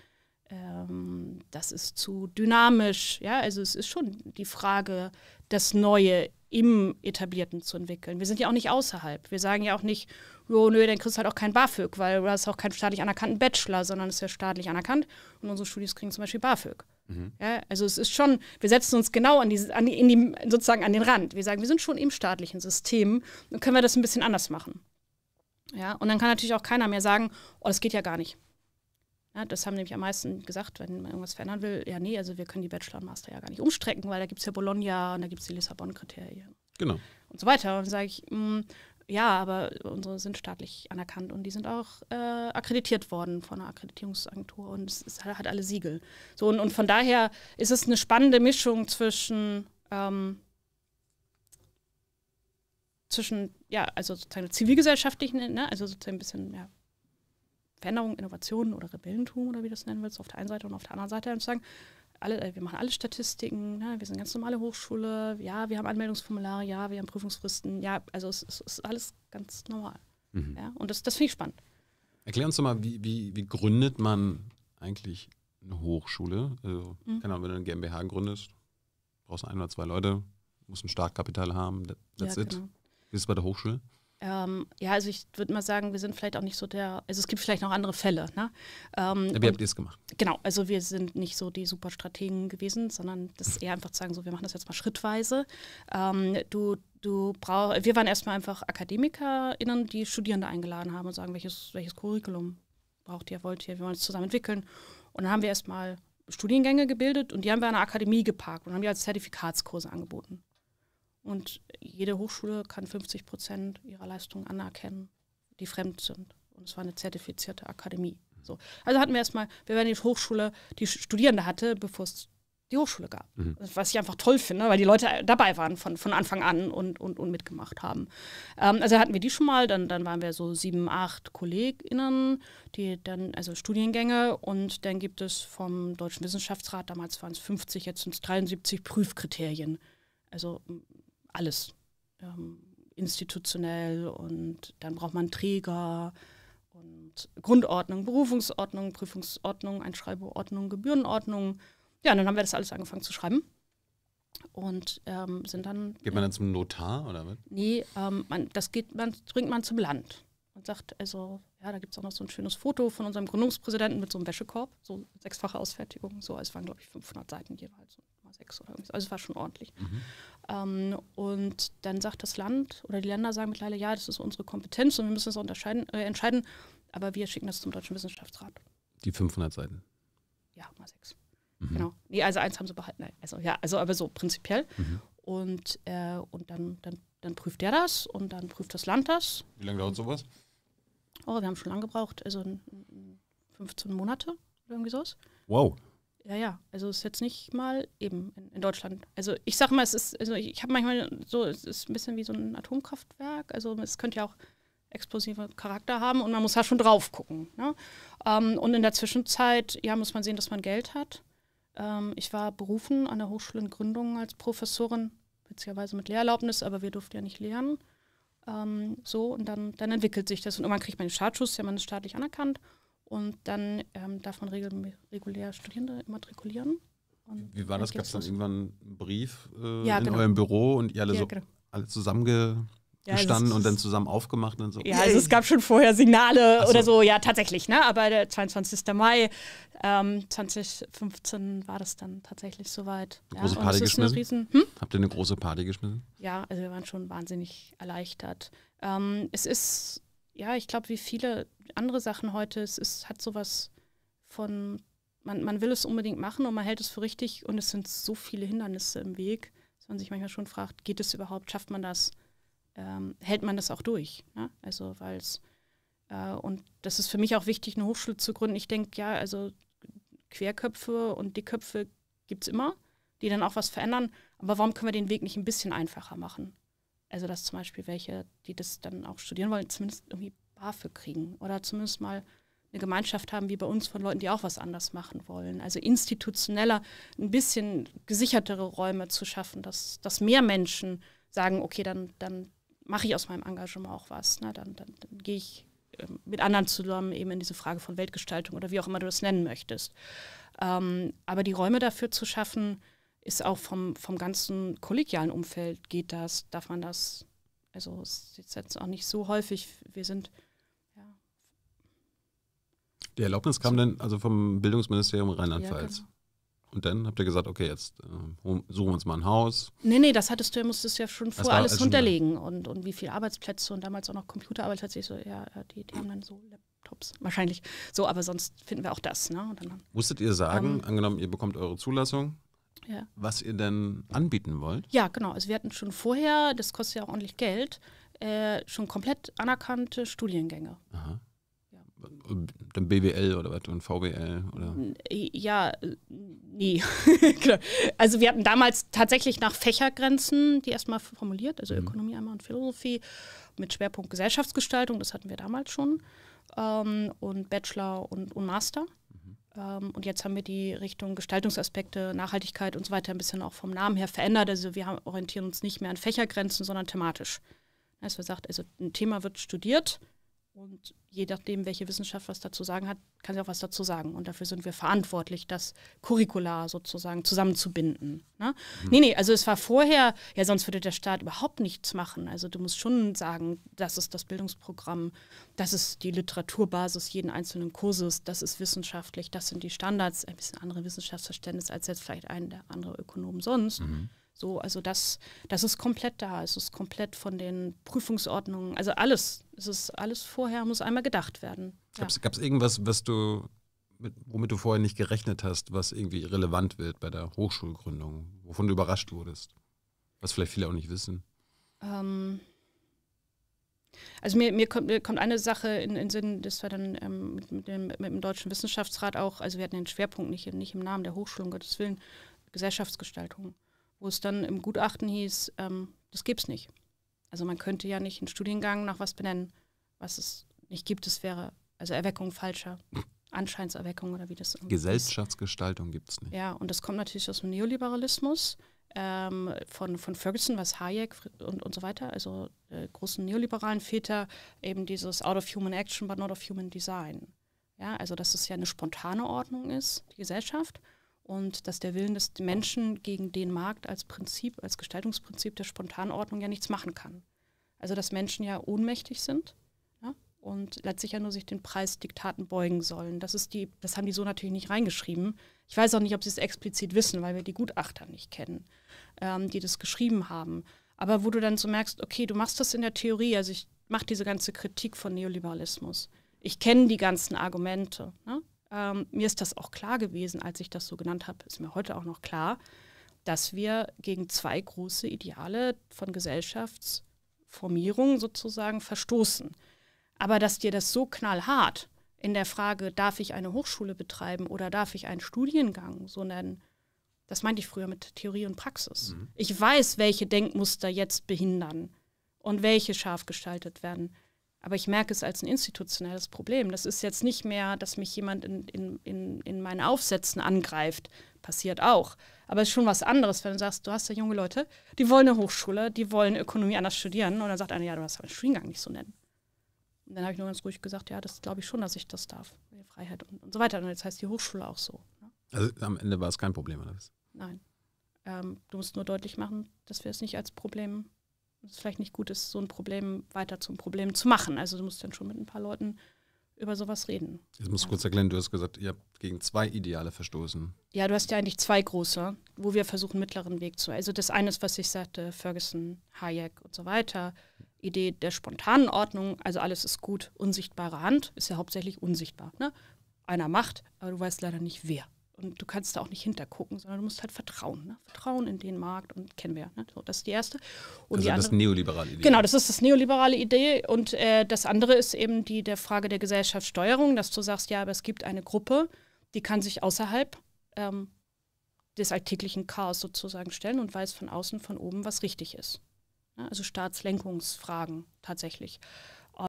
ähm, das ist zu dynamisch. Ja, also es ist schon die Frage, das Neue im Etablierten zu entwickeln. Wir sind ja auch nicht außerhalb. Wir sagen ja auch nicht, oh, nö, dann kriegst du halt auch kein BAföG, weil du hast auch keinen staatlich anerkannten Bachelor, sondern es ist ja staatlich anerkannt und unsere Studis kriegen zum Beispiel BAföG. Mhm. Ja, also es ist schon, wir setzen uns genau an die, an die, in die, sozusagen an den Rand. Wir sagen, wir sind schon im staatlichen System dann können wir das ein bisschen anders machen. Ja, und dann kann natürlich auch keiner mehr sagen, oh, das geht ja gar nicht. Ja, das haben nämlich am meisten gesagt, wenn man irgendwas verändern will, ja, nee, also wir können die Bachelor und Master ja gar nicht umstrecken, weil da gibt es ja Bologna und da gibt es die Lissabon-Kriterien. Genau. Und so weiter. Und dann sage ich, mh, hm, ja, aber unsere sind staatlich anerkannt und die sind auch äh, akkreditiert worden von einer Akkreditierungsagentur und es, es hat, hat alle Siegel. So, und, und, von daher ist es eine spannende Mischung zwischen, ähm, zwischen ja, also sozusagen zivilgesellschaftlichen, ne, also sozusagen ein bisschen ja, Veränderung, Innovation oder Rebellentum oder wie das nennen willst, auf der einen Seite und auf der anderen Seite dann sagen, alle, äh, wir machen alle Statistiken, ne, wir sind eine ganz normale Hochschule, ja, wir haben Anmeldungsformulare, ja, wir haben Prüfungsfristen, ja, also es, es ist alles ganz normal. Mhm. Ja, und das, das finde ich spannend. Erklär uns doch mal, wie, wie, wie gründet man eigentlich eine Hochschule? Also, mhm. keine Ahnung, wenn du eine GmbH gründest, brauchst du ein oder zwei Leute, musst ein Startkapital haben, that's ja, it. Genau. Wie ist es bei der Hochschule? Ähm, ja, also ich würde mal sagen, wir sind vielleicht auch nicht so der, also es gibt vielleicht noch andere Fälle. Ne? Ähm, ja, wie habt ihr es gemacht? Genau, also wir sind nicht so die Superstrategen gewesen, sondern das ist eher einfach zu sagen, so wir machen das jetzt mal schrittweise. Ähm, du Du brauch, wir waren erstmal einfach AkademikerInnen, die Studierende eingeladen haben und sagen, welches, welches Curriculum braucht ihr, wollt ihr, wir wollen es zusammen entwickeln. Und dann haben wir erstmal Studiengänge gebildet und die haben wir an der Akademie geparkt und haben die als Zertifikatskurse angeboten. Und jede Hochschule kann 50 Prozent ihrer Leistungen anerkennen, die fremd sind. Und es war eine zertifizierte Akademie. So. Also hatten wir erstmal, wir waren die Hochschule, die Studierende hatte, bevor es die Hochschule gab. Mhm. Was ich einfach toll finde, weil die Leute dabei waren von, von Anfang an und, und, und mitgemacht haben. Ähm, also hatten wir die schon mal, dann, dann waren wir so sieben, acht KollegInnen, die dann, also Studiengänge und dann gibt es vom Deutschen Wissenschaftsrat, damals waren es 50, jetzt sind es 73 Prüfkriterien. Also alles. Ähm, institutionell und dann braucht man Träger und Grundordnung, Berufungsordnung, Prüfungsordnung, Einschreibeordnung, Gebührenordnung. Ja, und dann haben wir das alles angefangen zu schreiben und ähm, sind dann. Geht man dann zum Notar oder was? Nee, ähm, man, das geht, man bringt man zum Land und sagt, also, ja, da gibt es auch noch so ein schönes Foto von unserem Gründungspräsidenten mit so einem Wäschekorb, so sechsfache Ausfertigung, so, es waren, glaube ich, 500 Seiten jeweils, so sechs oder irgendwie. Also es war schon ordentlich. Mhm. Ähm, und dann sagt das Land oder die Länder sagen mittlerweile, ja, das ist unsere Kompetenz und wir müssen es unterscheiden, äh, entscheiden, aber wir schicken das zum Deutschen Wissenschaftsrat. Die 500 Seiten? Ja, mal sechs. Mhm. Genau. Nee, also eins haben sie behalten. Also ja, also aber so prinzipiell. Mhm. Und, äh, und dann, dann, dann prüft der das und dann prüft das Land das. Wie lange dauert sowas? Oh, wir haben schon lange gebraucht, also 15 Monate oder irgendwie sowas. Wow. Ja, ja, also ist jetzt nicht mal eben in, in Deutschland. Also ich sag mal, es ist, also ich habe manchmal so, es ist ein bisschen wie so ein Atomkraftwerk. Also es könnte ja auch explosiven Charakter haben und man muss da halt schon drauf gucken. Ne? Ähm, und in der Zwischenzeit, ja, muss man sehen, dass man Geld hat. Ähm, ich war berufen an der Hochschule in Gründungen als Professorin, witzigerweise mit Lehrerlaubnis, aber wir durften ja nicht lehren. Ähm, so, und dann, dann entwickelt sich das. Und irgendwann kriegt man den Startschuss, ja, man ist staatlich anerkannt und dann ähm, darf man regel regulär Studierende immatrikulieren. Wie war das? Gab es dann irgendwann einen Brief äh, ja, in genau. eurem Büro und ihr alle ja, so genau. alle zusammengestanden ja, also und dann zusammen aufgemacht und so? Ja, also es gab schon vorher Signale so. oder so, ja, tatsächlich, ne? Aber der 22. Mai ähm, 2015 war das dann tatsächlich soweit. Eine große Party geschmissen? Riesen, hm? Habt ihr eine große Party geschmissen? Ja, also wir waren schon wahnsinnig erleichtert. Ähm, es ist ja, ich glaube, wie viele andere Sachen heute, es ist, hat sowas von, man, man will es unbedingt machen und man hält es für richtig und es sind so viele Hindernisse im Weg, dass man sich manchmal schon fragt, geht es überhaupt, schafft man das, ähm, hält man das auch durch? Ne? Also, weil es, äh, und das ist für mich auch wichtig, eine Hochschule zu gründen. Ich denke, ja, also Querköpfe und Dickköpfe gibt es immer, die dann auch was verändern, aber warum können wir den Weg nicht ein bisschen einfacher machen? also dass zum Beispiel welche, die das dann auch studieren wollen, zumindest irgendwie BAföG kriegen oder zumindest mal eine Gemeinschaft haben wie bei uns von Leuten, die auch was anders machen wollen. Also institutioneller, ein bisschen gesichertere Räume zu schaffen, dass, dass mehr Menschen sagen, okay, dann, dann mache ich aus meinem Engagement auch was. Ne? Dann, dann, dann gehe ich ähm, mit anderen zusammen eben in diese Frage von Weltgestaltung oder wie auch immer du das nennen möchtest. Ähm, aber die Räume dafür zu schaffen, ist auch vom, vom ganzen kollegialen Umfeld geht das, darf man das, also es ist jetzt auch nicht so häufig, wir sind ja. Die Erlaubnis kam so. dann also vom Bildungsministerium Rheinland-Pfalz. Ja, genau. Und dann habt ihr gesagt, okay, jetzt äh, suchen wir uns mal ein Haus. Nee, nee, das hattest du, musstest du ja schon vor alles also hinterlegen und, und wie viele Arbeitsplätze und damals auch noch Computerarbeit tatsächlich so, ja, äh, die, die haben dann so Laptops, wahrscheinlich. So, aber sonst finden wir auch das. Ne? Dann, Musstet ihr sagen, ähm, angenommen, ihr bekommt eure Zulassung, ja. Was ihr denn anbieten wollt? Ja, genau. Also wir hatten schon vorher, das kostet ja auch ordentlich Geld, äh, schon komplett anerkannte Studiengänge. Aha. Ja. Dann BWL oder was? Und VWL? Oder? Äh, ja, äh, nee. genau. also wir hatten damals tatsächlich nach Fächergrenzen die erstmal formuliert, also mhm. Ökonomie einmal und Philosophie mit Schwerpunkt Gesellschaftsgestaltung, das hatten wir damals schon. Ähm, und Bachelor und, und Master. Ähm, und jetzt haben wir die Richtung Gestaltungsaspekte, Nachhaltigkeit und so weiter ein bisschen auch vom Namen her verändert. Also wir orientieren uns nicht mehr an Fächergrenzen, sondern thematisch. Also man sagt, also ein Thema wird studiert und je nachdem, welche Wissenschaft was dazu sagen hat, kann sie auch was dazu sagen. Und dafür sind wir verantwortlich, das Curricula sozusagen zusammenzubinden. Ne? Mhm. Nee, nee, also es war vorher, ja, sonst würde der Staat überhaupt nichts machen. Also du musst schon sagen, das ist das Bildungsprogramm, das ist die Literaturbasis jeden einzelnen Kurses, das ist wissenschaftlich, das sind die Standards, ein bisschen andere Wissenschaftsverständnis als jetzt vielleicht ein der andere Ökonomen sonst. Mhm. So, also das, das ist komplett da. Es ist komplett von den Prüfungsordnungen. Also alles, es ist alles vorher, muss einmal gedacht werden. Ja. Gab es irgendwas, was du, mit, womit du vorher nicht gerechnet hast, was irgendwie relevant wird bei der Hochschulgründung, wovon du überrascht wurdest? Was vielleicht viele auch nicht wissen. Ähm, also mir, mir, kommt, mir, kommt, eine Sache in den Sinn, das war dann ähm, mit, mit, dem, mit, dem, Deutschen Wissenschaftsrat auch, also wir hatten den Schwerpunkt nicht, nicht im Namen der Hochschulen, um Gottes Willen, Gesellschaftsgestaltung wo es dann im Gutachten hieß, ähm, das gibt es nicht. Also man könnte ja nicht einen Studiengang nach was benennen, was es nicht gibt. Es wäre also Erweckung falscher, Anscheinserweckung oder wie das. Gesellschaftsgestaltung gibt es nicht. Ja, und das kommt natürlich aus dem Neoliberalismus ähm, von, von Ferguson, was Hayek und, und so weiter, also äh, großen neoliberalen Väter, eben dieses Out of Human Action, but not of Human Design. Ja, also dass es ja eine spontane Ordnung ist, die Gesellschaft und dass der Willen des Menschen gegen den Markt als Prinzip, als Gestaltungsprinzip der Spontanordnung ja nichts machen kann. Also dass Menschen ja ohnmächtig sind ja, und letztlich ja nur sich den Preisdiktaten beugen sollen. Das ist die, das haben die so natürlich nicht reingeschrieben. Ich weiß auch nicht, ob sie es explizit wissen, weil wir die Gutachter nicht kennen, ähm, die das geschrieben haben. Aber wo du dann so merkst, okay, du machst das in der Theorie, also ich mache diese ganze Kritik von Neoliberalismus. Ich kenne die ganzen Argumente. Ne? Ähm, mir ist das auch klar gewesen, als ich das so genannt habe, ist mir heute auch noch klar, dass wir gegen zwei große Ideale von Gesellschaftsformierung sozusagen verstoßen. Aber dass dir das so knallhart in der Frage, darf ich eine Hochschule betreiben oder darf ich einen Studiengang so nennen, das meinte ich früher mit Theorie und Praxis. Mhm. Ich weiß, welche Denkmuster jetzt behindern und welche scharf gestaltet werden. Aber ich merke es als ein institutionelles Problem. Das ist jetzt nicht mehr, dass mich jemand in, in, in, in meinen Aufsätzen angreift. Passiert auch. Aber es ist schon was anderes, wenn du sagst, du hast ja junge Leute, die wollen eine Hochschule, die wollen Ökonomie anders studieren. Und dann sagt einer, ja, du darfst den Studiengang nicht so nennen. Und dann habe ich nur ganz ruhig gesagt, ja, das glaube ich schon, dass ich das darf. Freiheit und, und so weiter. Und jetzt heißt die Hochschule auch so. Ne? Also am Ende war es kein Problem, oder was? Nein. Ähm, du musst nur deutlich machen, dass wir es nicht als Problem es vielleicht nicht gut ist, so ein Problem weiter zum Problem zu machen. Also du musst dann schon mit ein paar Leuten über sowas reden. Jetzt muss du ja. kurz erklären, du hast gesagt, ihr habt gegen zwei Ideale verstoßen. Ja, du hast ja eigentlich zwei große, wo wir versuchen, mittleren Weg zu. Also das eine ist, was ich sagte, Ferguson, Hayek und so weiter. Idee der spontanen Ordnung, also alles ist gut, unsichtbare Hand, ist ja hauptsächlich unsichtbar. Ne? Einer macht, aber du weißt leider nicht wer und du kannst da auch nicht hintergucken, sondern du musst halt vertrauen. Ne? Vertrauen in den Markt und kennen wir. Ne? So, das ist die erste. Und also die andere, das neoliberale Idee. Genau, das ist das neoliberale Idee. Und äh, das andere ist eben die der Frage der Gesellschaftssteuerung, dass du sagst, ja, aber es gibt eine Gruppe, die kann sich außerhalb ähm, des alltäglichen Chaos sozusagen stellen und weiß von außen, von oben, was richtig ist. Ja, also Staatslenkungsfragen tatsächlich.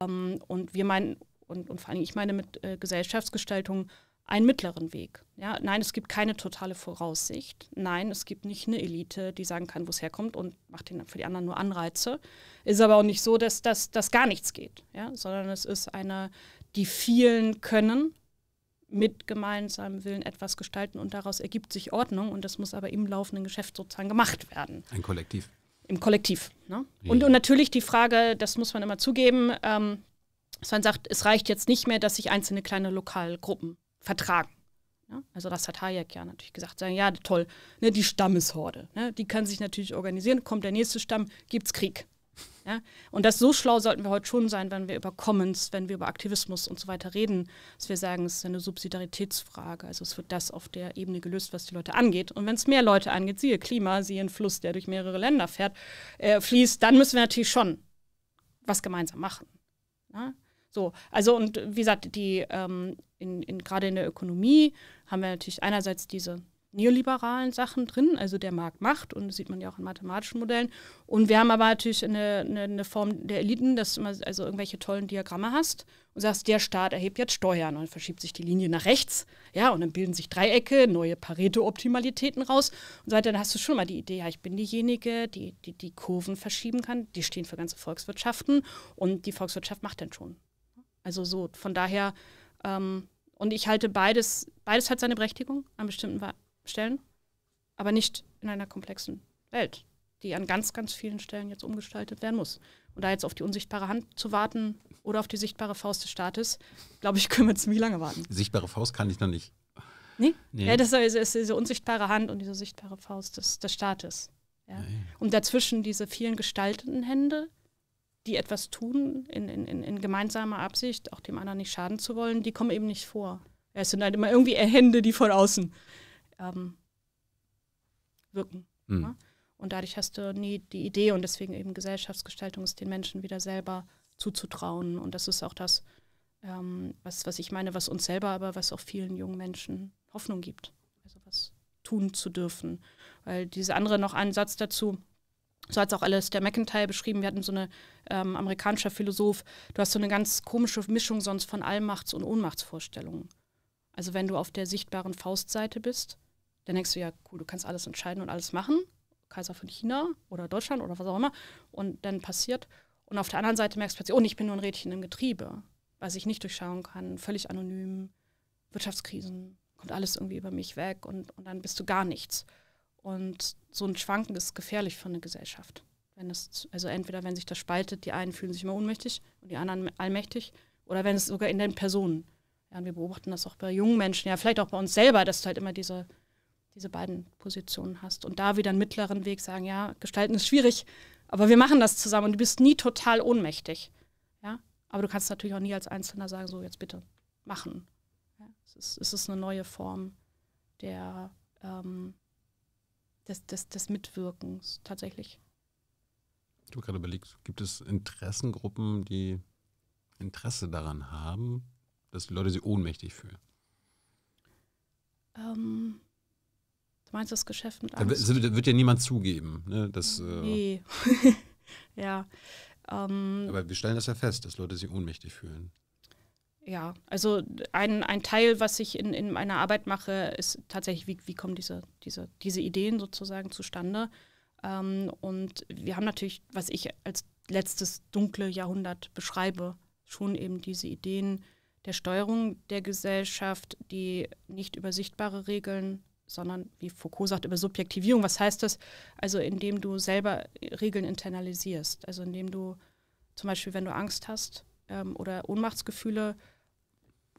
Ähm, und wir meinen, und, und vor allem ich meine mit äh, Gesellschaftsgestaltung, einen mittleren Weg. Ja, nein, es gibt keine totale Voraussicht. Nein, es gibt nicht eine Elite, die sagen kann, wo es herkommt und macht den, für die anderen nur Anreize. Ist aber auch nicht so, dass das dass gar nichts geht, ja, sondern es ist eine, die vielen können mit gemeinsamem Willen etwas gestalten und daraus ergibt sich Ordnung und das muss aber im laufenden Geschäft sozusagen gemacht werden. Ein Kollektiv. Im Kollektiv. Ne? Ja. Und, und, natürlich die Frage, das muss man immer zugeben, ähm, dass man sagt, es reicht jetzt nicht mehr, dass sich einzelne kleine Lokalgruppen vertragen. Ja, also das hat Hayek ja natürlich gesagt, sagen, ja, toll, ne, die Stammeshorde, ne, die kann sich natürlich organisieren, kommt der nächste Stamm, gibt's Krieg. Ja? Und das so schlau sollten wir heute schon sein, wenn wir über Commons, wenn wir über Aktivismus und so weiter reden, dass wir sagen, es ist eine Subsidiaritätsfrage. Also es wird das auf der Ebene gelöst, was die Leute angeht. Und wenn es mehr Leute angeht, siehe Klima, siehe ein Fluss, der durch mehrere Länder fährt, äh, fließt, dann müssen wir natürlich schon was gemeinsam machen. Ja? So, also und wie gesagt, die ähm, in, in, gerade in der Ökonomie haben wir natürlich einerseits diese neoliberalen Sachen drin, also der Markt macht und das sieht man ja auch in mathematischen Modellen. Und wir haben aber natürlich eine, eine, eine Form der Eliten, dass du immer also irgendwelche tollen Diagramme hast und sagst, der Staat erhebt jetzt Steuern und dann verschiebt sich die Linie nach rechts, ja, und dann bilden sich Dreiecke, neue Pareto-Optimalitäten raus und so weiter. Dann hast du schon mal die Idee, ja, ich bin diejenige, die, die die Kurven verschieben kann, die stehen für ganze Volkswirtschaften und die Volkswirtschaft macht dann schon. Also so, von daher, ähm, und ich halte beides, beides hat seine Berechtigung an bestimmten Stellen, aber nicht in einer komplexen Welt, die an ganz, ganz vielen Stellen jetzt umgestaltet werden muss. Und da jetzt auf die unsichtbare Hand zu warten oder auf die sichtbare Faust des Staates, glaube ich, können wir ziemlich lange warten. Sichtbare Faust kann ich noch nicht. Nee? nee. Ja, das ist, diese unsichtbare Hand und diese sichtbare Faust des, des Staates. Ja. Und dazwischen diese vielen gestalteten Hände, die etwas tun in, in, in gemeinsamer Absicht, auch dem anderen nicht schaden zu wollen, die kommen eben nicht vor. Es sind halt immer irgendwie Hände, die von außen ähm, wirken. Mhm. Ja? Ne? Und dadurch hast du nie die Idee und deswegen eben Gesellschaftsgestaltung ist den Menschen wieder selber zuzutrauen. Und das ist auch das, ähm, was, was ich meine, was uns selber, aber was auch vielen jungen Menschen Hoffnung gibt. Also was tun zu dürfen. Weil dieser andere noch einen Satz dazu, so hat es auch Alistair McIntyre beschrieben. Wir hatten so eine ähm, amerikanischer Philosoph. Du hast so eine ganz komische Mischung sonst von Allmachts- und Ohnmachtsvorstellungen. Also wenn du auf der sichtbaren Faustseite bist, dann denkst du ja, cool, du kannst alles entscheiden und alles machen. Kaiser von China oder Deutschland oder was auch immer. Und dann passiert. Und auf der anderen Seite merkst du plötzlich, oh, ich bin nur ein Rädchen im Getriebe, was ich nicht durchschauen kann, völlig anonym, Wirtschaftskrisen, kommt alles irgendwie über mich weg und, und dann bist du gar nichts. Und so ein Schwanken ist gefährlich für eine Gesellschaft. Wenn es, also entweder wenn sich das spaltet, die einen fühlen sich immer ohnmächtig und die anderen allmächtig, oder wenn es sogar in den Personen. Ja, und wir beobachten das auch bei jungen Menschen, ja, vielleicht auch bei uns selber, dass du halt immer diese, diese beiden Positionen hast. Und da wieder einen mittleren Weg sagen, ja, gestalten ist schwierig, aber wir machen das zusammen und du bist nie total ohnmächtig. Ja? Aber du kannst natürlich auch nie als Einzelner sagen, so jetzt bitte machen. Ja? Es, ist, es ist eine neue Form der ähm, des, des, des Mitwirkens tatsächlich. Ich habe gerade überlegt, gibt es Interessengruppen, die Interesse daran haben, dass die Leute sie ohnmächtig fühlen? Ähm, du meinst das Geschäft mit Angst? Da wird, also, da wird ja niemand zugeben. Ne? Dass, äh, nee. Äh, ja. Ähm, Aber wir stellen das ja fest, dass Leute sich ohnmächtig fühlen ja, also ein, ein Teil, was ich in, in meiner Arbeit mache, ist tatsächlich, wie, wie kommen diese, diese, diese Ideen sozusagen zustande. Ähm, und wir haben natürlich, was ich als letztes dunkle Jahrhundert beschreibe, schon eben diese Ideen der Steuerung der Gesellschaft, die nicht über sichtbare Regeln, sondern, wie Foucault sagt, über Subjektivierung. Was heißt das? Also indem du selber Regeln internalisierst. Also indem du zum Beispiel, wenn du Angst hast ähm, oder Ohnmachtsgefühle,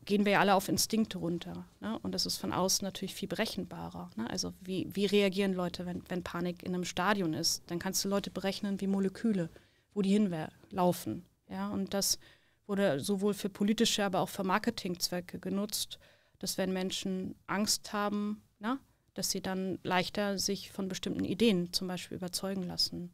gehen wir ja alle auf Instinkte runter. Ne? Und das ist von außen natürlich viel berechenbarer. Ne? Also wie, wie reagieren Leute, wenn, wenn Panik in einem Stadion ist? Dann kannst du Leute berechnen wie Moleküle, wo die hinlaufen. Ja? Und das wurde sowohl für politische, aber auch für Marketingzwecke genutzt, dass wenn Menschen Angst haben, ne? dass sie dann leichter sich von bestimmten Ideen zum Beispiel überzeugen lassen.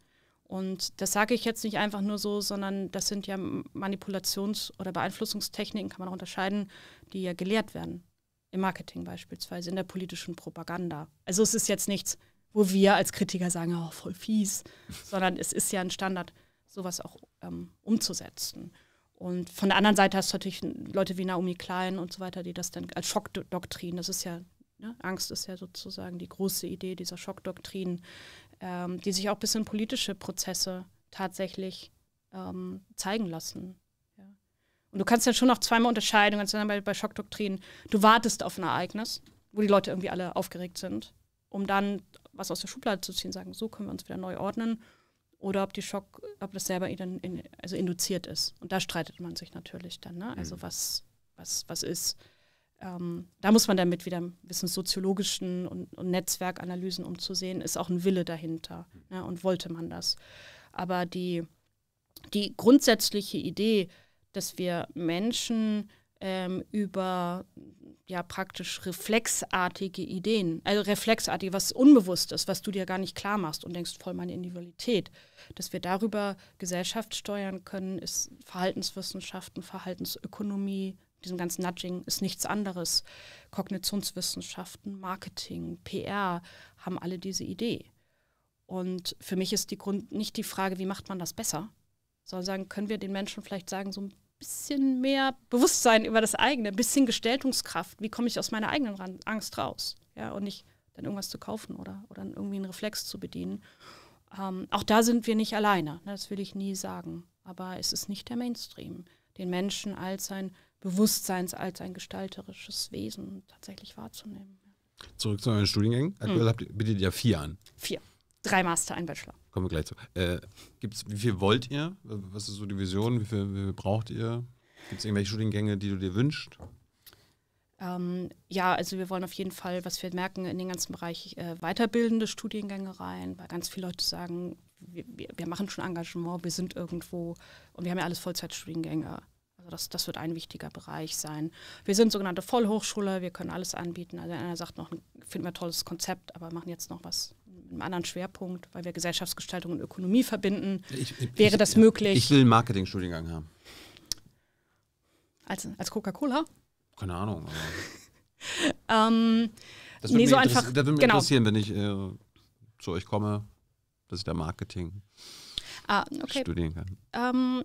Und das sage ich jetzt nicht einfach nur so, sondern das sind ja Manipulations- oder Beeinflussungstechniken, kann man auch unterscheiden, die ja gelehrt werden. Im Marketing beispielsweise, in der politischen Propaganda. Also es ist jetzt nichts, wo wir als Kritiker sagen, oh, voll fies, sondern es ist ja ein Standard, sowas auch ähm, umzusetzen. Und von der anderen Seite hast du natürlich Leute wie Naomi Klein und so weiter, die das dann als Schockdoktrin, das ist ja, ne, Angst ist ja sozusagen die große Idee dieser Schockdoktrin, ähm, die sich auch bis in politische Prozesse tatsächlich ähm, zeigen lassen. Ja. Und du kannst ja schon noch zweimal unterscheiden, ganz bei, bei Schockdoktrinen, du wartest auf ein Ereignis, wo die Leute irgendwie alle aufgeregt sind, um dann was aus der Schublade zu ziehen, sagen, so können wir uns wieder neu ordnen. Oder ob die Schock, ob das selber in, in, also induziert ist. Und da streitet man sich natürlich dann, ne? Also mhm. was, was, was ist ähm, da muss man dann mit wieder ein soziologischen und, und Netzwerkanalysen umzusehen, ist auch ein Wille dahinter ne, und wollte man das. Aber die, die grundsätzliche Idee, dass wir Menschen ähm, über ja praktisch reflexartige Ideen, also reflexartig, was unbewusst ist, was du dir gar nicht klar machst und denkst, voll meine Individualität, dass wir darüber Gesellschaft steuern können, ist Verhaltenswissenschaften, Verhaltensökonomie, diesem ganzen Nudging ist nichts anderes. Kognitionswissenschaften, Marketing, PR haben alle diese Idee. Und für mich ist die Grund nicht die Frage, wie macht man das besser, sondern sagen, können wir den Menschen vielleicht sagen, so ein bisschen mehr Bewusstsein über das eigene, ein bisschen Gestaltungskraft, wie komme ich aus meiner eigenen Angst raus? Ja, und nicht dann irgendwas zu kaufen oder, oder irgendwie einen Reflex zu bedienen. Ähm, auch da sind wir nicht alleine, ne, das will ich nie sagen. Aber es ist nicht der Mainstream, den Menschen als ein Bewusstseins als ein gestalterisches Wesen tatsächlich wahrzunehmen. Zurück zu euren Studiengängen. Hm. Aktuell habt ihr, bietet ihr vier an. Vier. Drei Master, ein Bachelor. Kommen wir gleich zu. Äh, gibt's, wie viel wollt ihr? Was ist so die Vision? Wie viel, wie viel braucht ihr? Gibt es irgendwelche Studiengänge, die du dir wünschst? Ähm, ja, also wir wollen auf jeden Fall, was wir merken, in den ganzen Bereich äh, weiterbildende Studiengänge rein, weil ganz viele Leute sagen, wir, wir machen schon Engagement, wir sind irgendwo und wir haben ja alles Vollzeitstudiengänge. Also das, das wird ein wichtiger Bereich sein. Wir sind sogenannte Vollhochschule, wir können alles anbieten. Also einer sagt noch, finden wir ein tolles Konzept, aber machen jetzt noch was mit einem anderen Schwerpunkt, weil wir Gesellschaftsgestaltung und Ökonomie verbinden. Ich, ich, Wäre das ich, möglich? Ich will einen Marketingstudiengang haben. Als, als Coca-Cola? Keine Ahnung. ähm, das würde nee, mich, so einfach, das würde mich genau. interessieren, wenn ich äh, zu euch komme, dass ich da Marketing ah, okay. studieren kann. Ähm,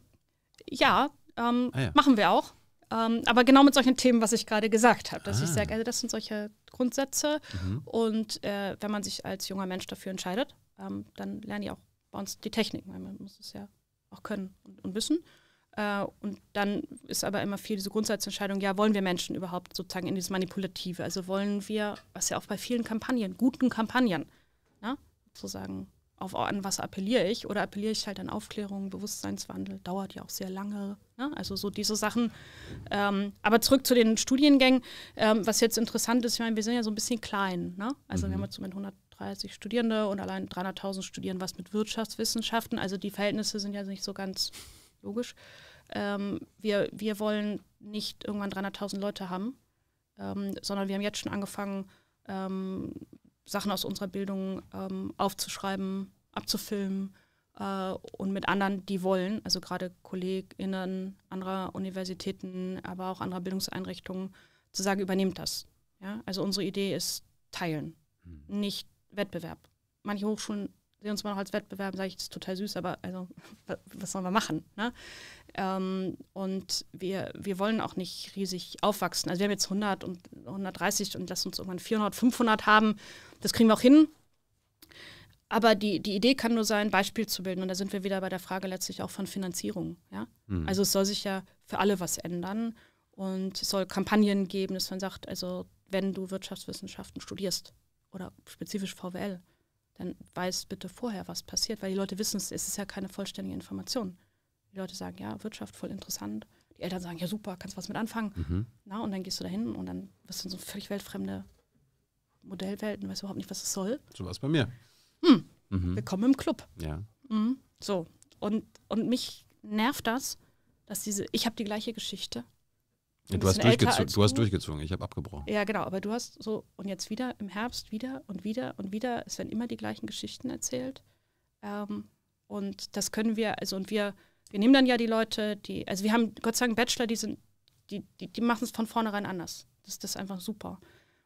ja, ähm, ah, ja. Machen wir auch. Ähm, aber genau mit solchen Themen, was ich gerade gesagt habe, dass ah. ich sage, also das sind solche Grundsätze. Mhm. Und äh, wenn man sich als junger Mensch dafür entscheidet, ähm, dann lernen die auch bei uns die Techniken, weil man muss es ja auch können und, und wissen. Äh, und dann ist aber immer viel diese Grundsatzentscheidung, ja, wollen wir Menschen überhaupt sozusagen in dieses Manipulative? Also wollen wir, was ja auch bei vielen Kampagnen, guten Kampagnen, na, ne, sozusagen auf, an was appelliere ich oder appelliere ich halt an Aufklärung, Bewusstseinswandel, dauert ja auch sehr lange. Ne? Also so diese Sachen. Ähm, aber zurück zu den Studiengängen, ähm, was jetzt interessant ist, ich meine, wir sind ja so ein bisschen klein. Ne? Also mhm. wir haben jetzt so mit 130 Studierende und allein 300.000 studieren was mit Wirtschaftswissenschaften. Also die Verhältnisse sind ja nicht so ganz logisch. Ähm, wir, wir wollen nicht irgendwann 300.000 Leute haben, ähm, sondern wir haben jetzt schon angefangen, ähm, Sachen aus unserer Bildung ähm, aufzuschreiben, abzufilmen äh, und mit anderen, die wollen, also gerade KollegInnen anderer Universitäten, aber auch anderer Bildungseinrichtungen, zu sagen, übernehmt das. Ja? Also unsere Idee ist teilen, hm. nicht Wettbewerb. Manche Hochschulen sehen uns mal noch als Wettbewerb, sage ich, das ist total süß, aber also, was sollen wir machen? Ne? Ähm, und wir, wir wollen auch nicht riesig aufwachsen. Also wir haben jetzt 100 und 130 und lass uns irgendwann 400, 500 haben. Das kriegen wir auch hin. Aber die, die Idee kann nur sein, Beispiel zu bilden. Und da sind wir wieder bei der Frage letztlich auch von Finanzierung. Ja? Mhm. Also es soll sich ja für alle was ändern. Und es soll Kampagnen geben, dass man sagt, also wenn du Wirtschaftswissenschaften studierst oder spezifisch VWL, dann weiß bitte vorher, was passiert, weil die Leute wissen es, ist ja keine vollständige Information. Die Leute sagen, ja, Wirtschaft voll interessant. Die Eltern sagen, ja super, kannst was mit anfangen. Mhm. Na, und dann gehst du dahin und dann bist du in so völlig weltfremde Modellwelten, weißt überhaupt nicht, was es soll. So war es bei mir. Hm. Mhm. Willkommen im Club. Ja. Mhm. So. Und, und mich nervt das, dass diese, ich habe die gleiche Geschichte ja, du, hast durchgezogen, du. du hast durchgezogen, ich habe abgebrochen. Ja, genau, aber du hast so, und jetzt wieder im Herbst, wieder und wieder und wieder, es werden immer die gleichen Geschichten erzählt. Ähm, und das können wir, also und wir, wir nehmen dann ja die Leute, die, also wir haben Gott sei Dank Bachelor, die sind, die, die, die machen es von vornherein anders. Das, das ist einfach super.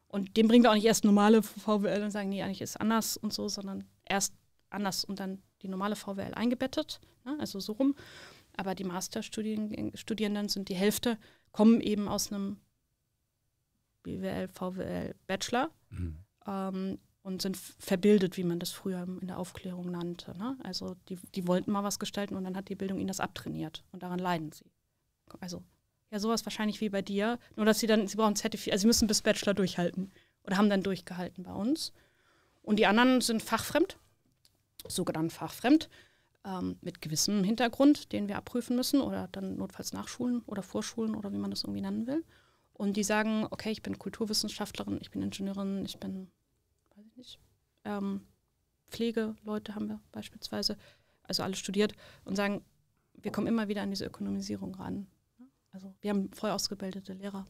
Und dem bringen wir auch nicht erst normale VWL und sagen, nee, eigentlich ist es anders und so, sondern erst anders und dann die normale VWL eingebettet, ne? also so rum. Aber die Masterstudierenden sind die Hälfte kommen eben aus einem BWL, VWL, Bachelor mhm. ähm, und sind verbildet, wie man das früher in der Aufklärung nannte. Ne? Also die, die wollten mal was gestalten und dann hat die Bildung ihnen das abtrainiert und daran leiden sie. Also ja, sowas wahrscheinlich wie bei dir, nur dass sie dann, sie brauchen Zertifikat, also sie müssen bis Bachelor durchhalten oder haben dann durchgehalten bei uns. Und die anderen sind fachfremd, sogenannt fachfremd ähm, mit gewissem Hintergrund, den wir abprüfen müssen oder dann notfalls nachschulen oder vorschulen oder wie man das irgendwie nennen will. Und die sagen, okay, ich bin Kulturwissenschaftlerin, ich bin Ingenieurin, ich bin, weiß ich nicht, ähm, Pflegeleute haben wir beispielsweise, also alle studiert und sagen, wir kommen immer wieder an diese Ökonomisierung ran. Also wir haben voll ausgebildete Lehrer,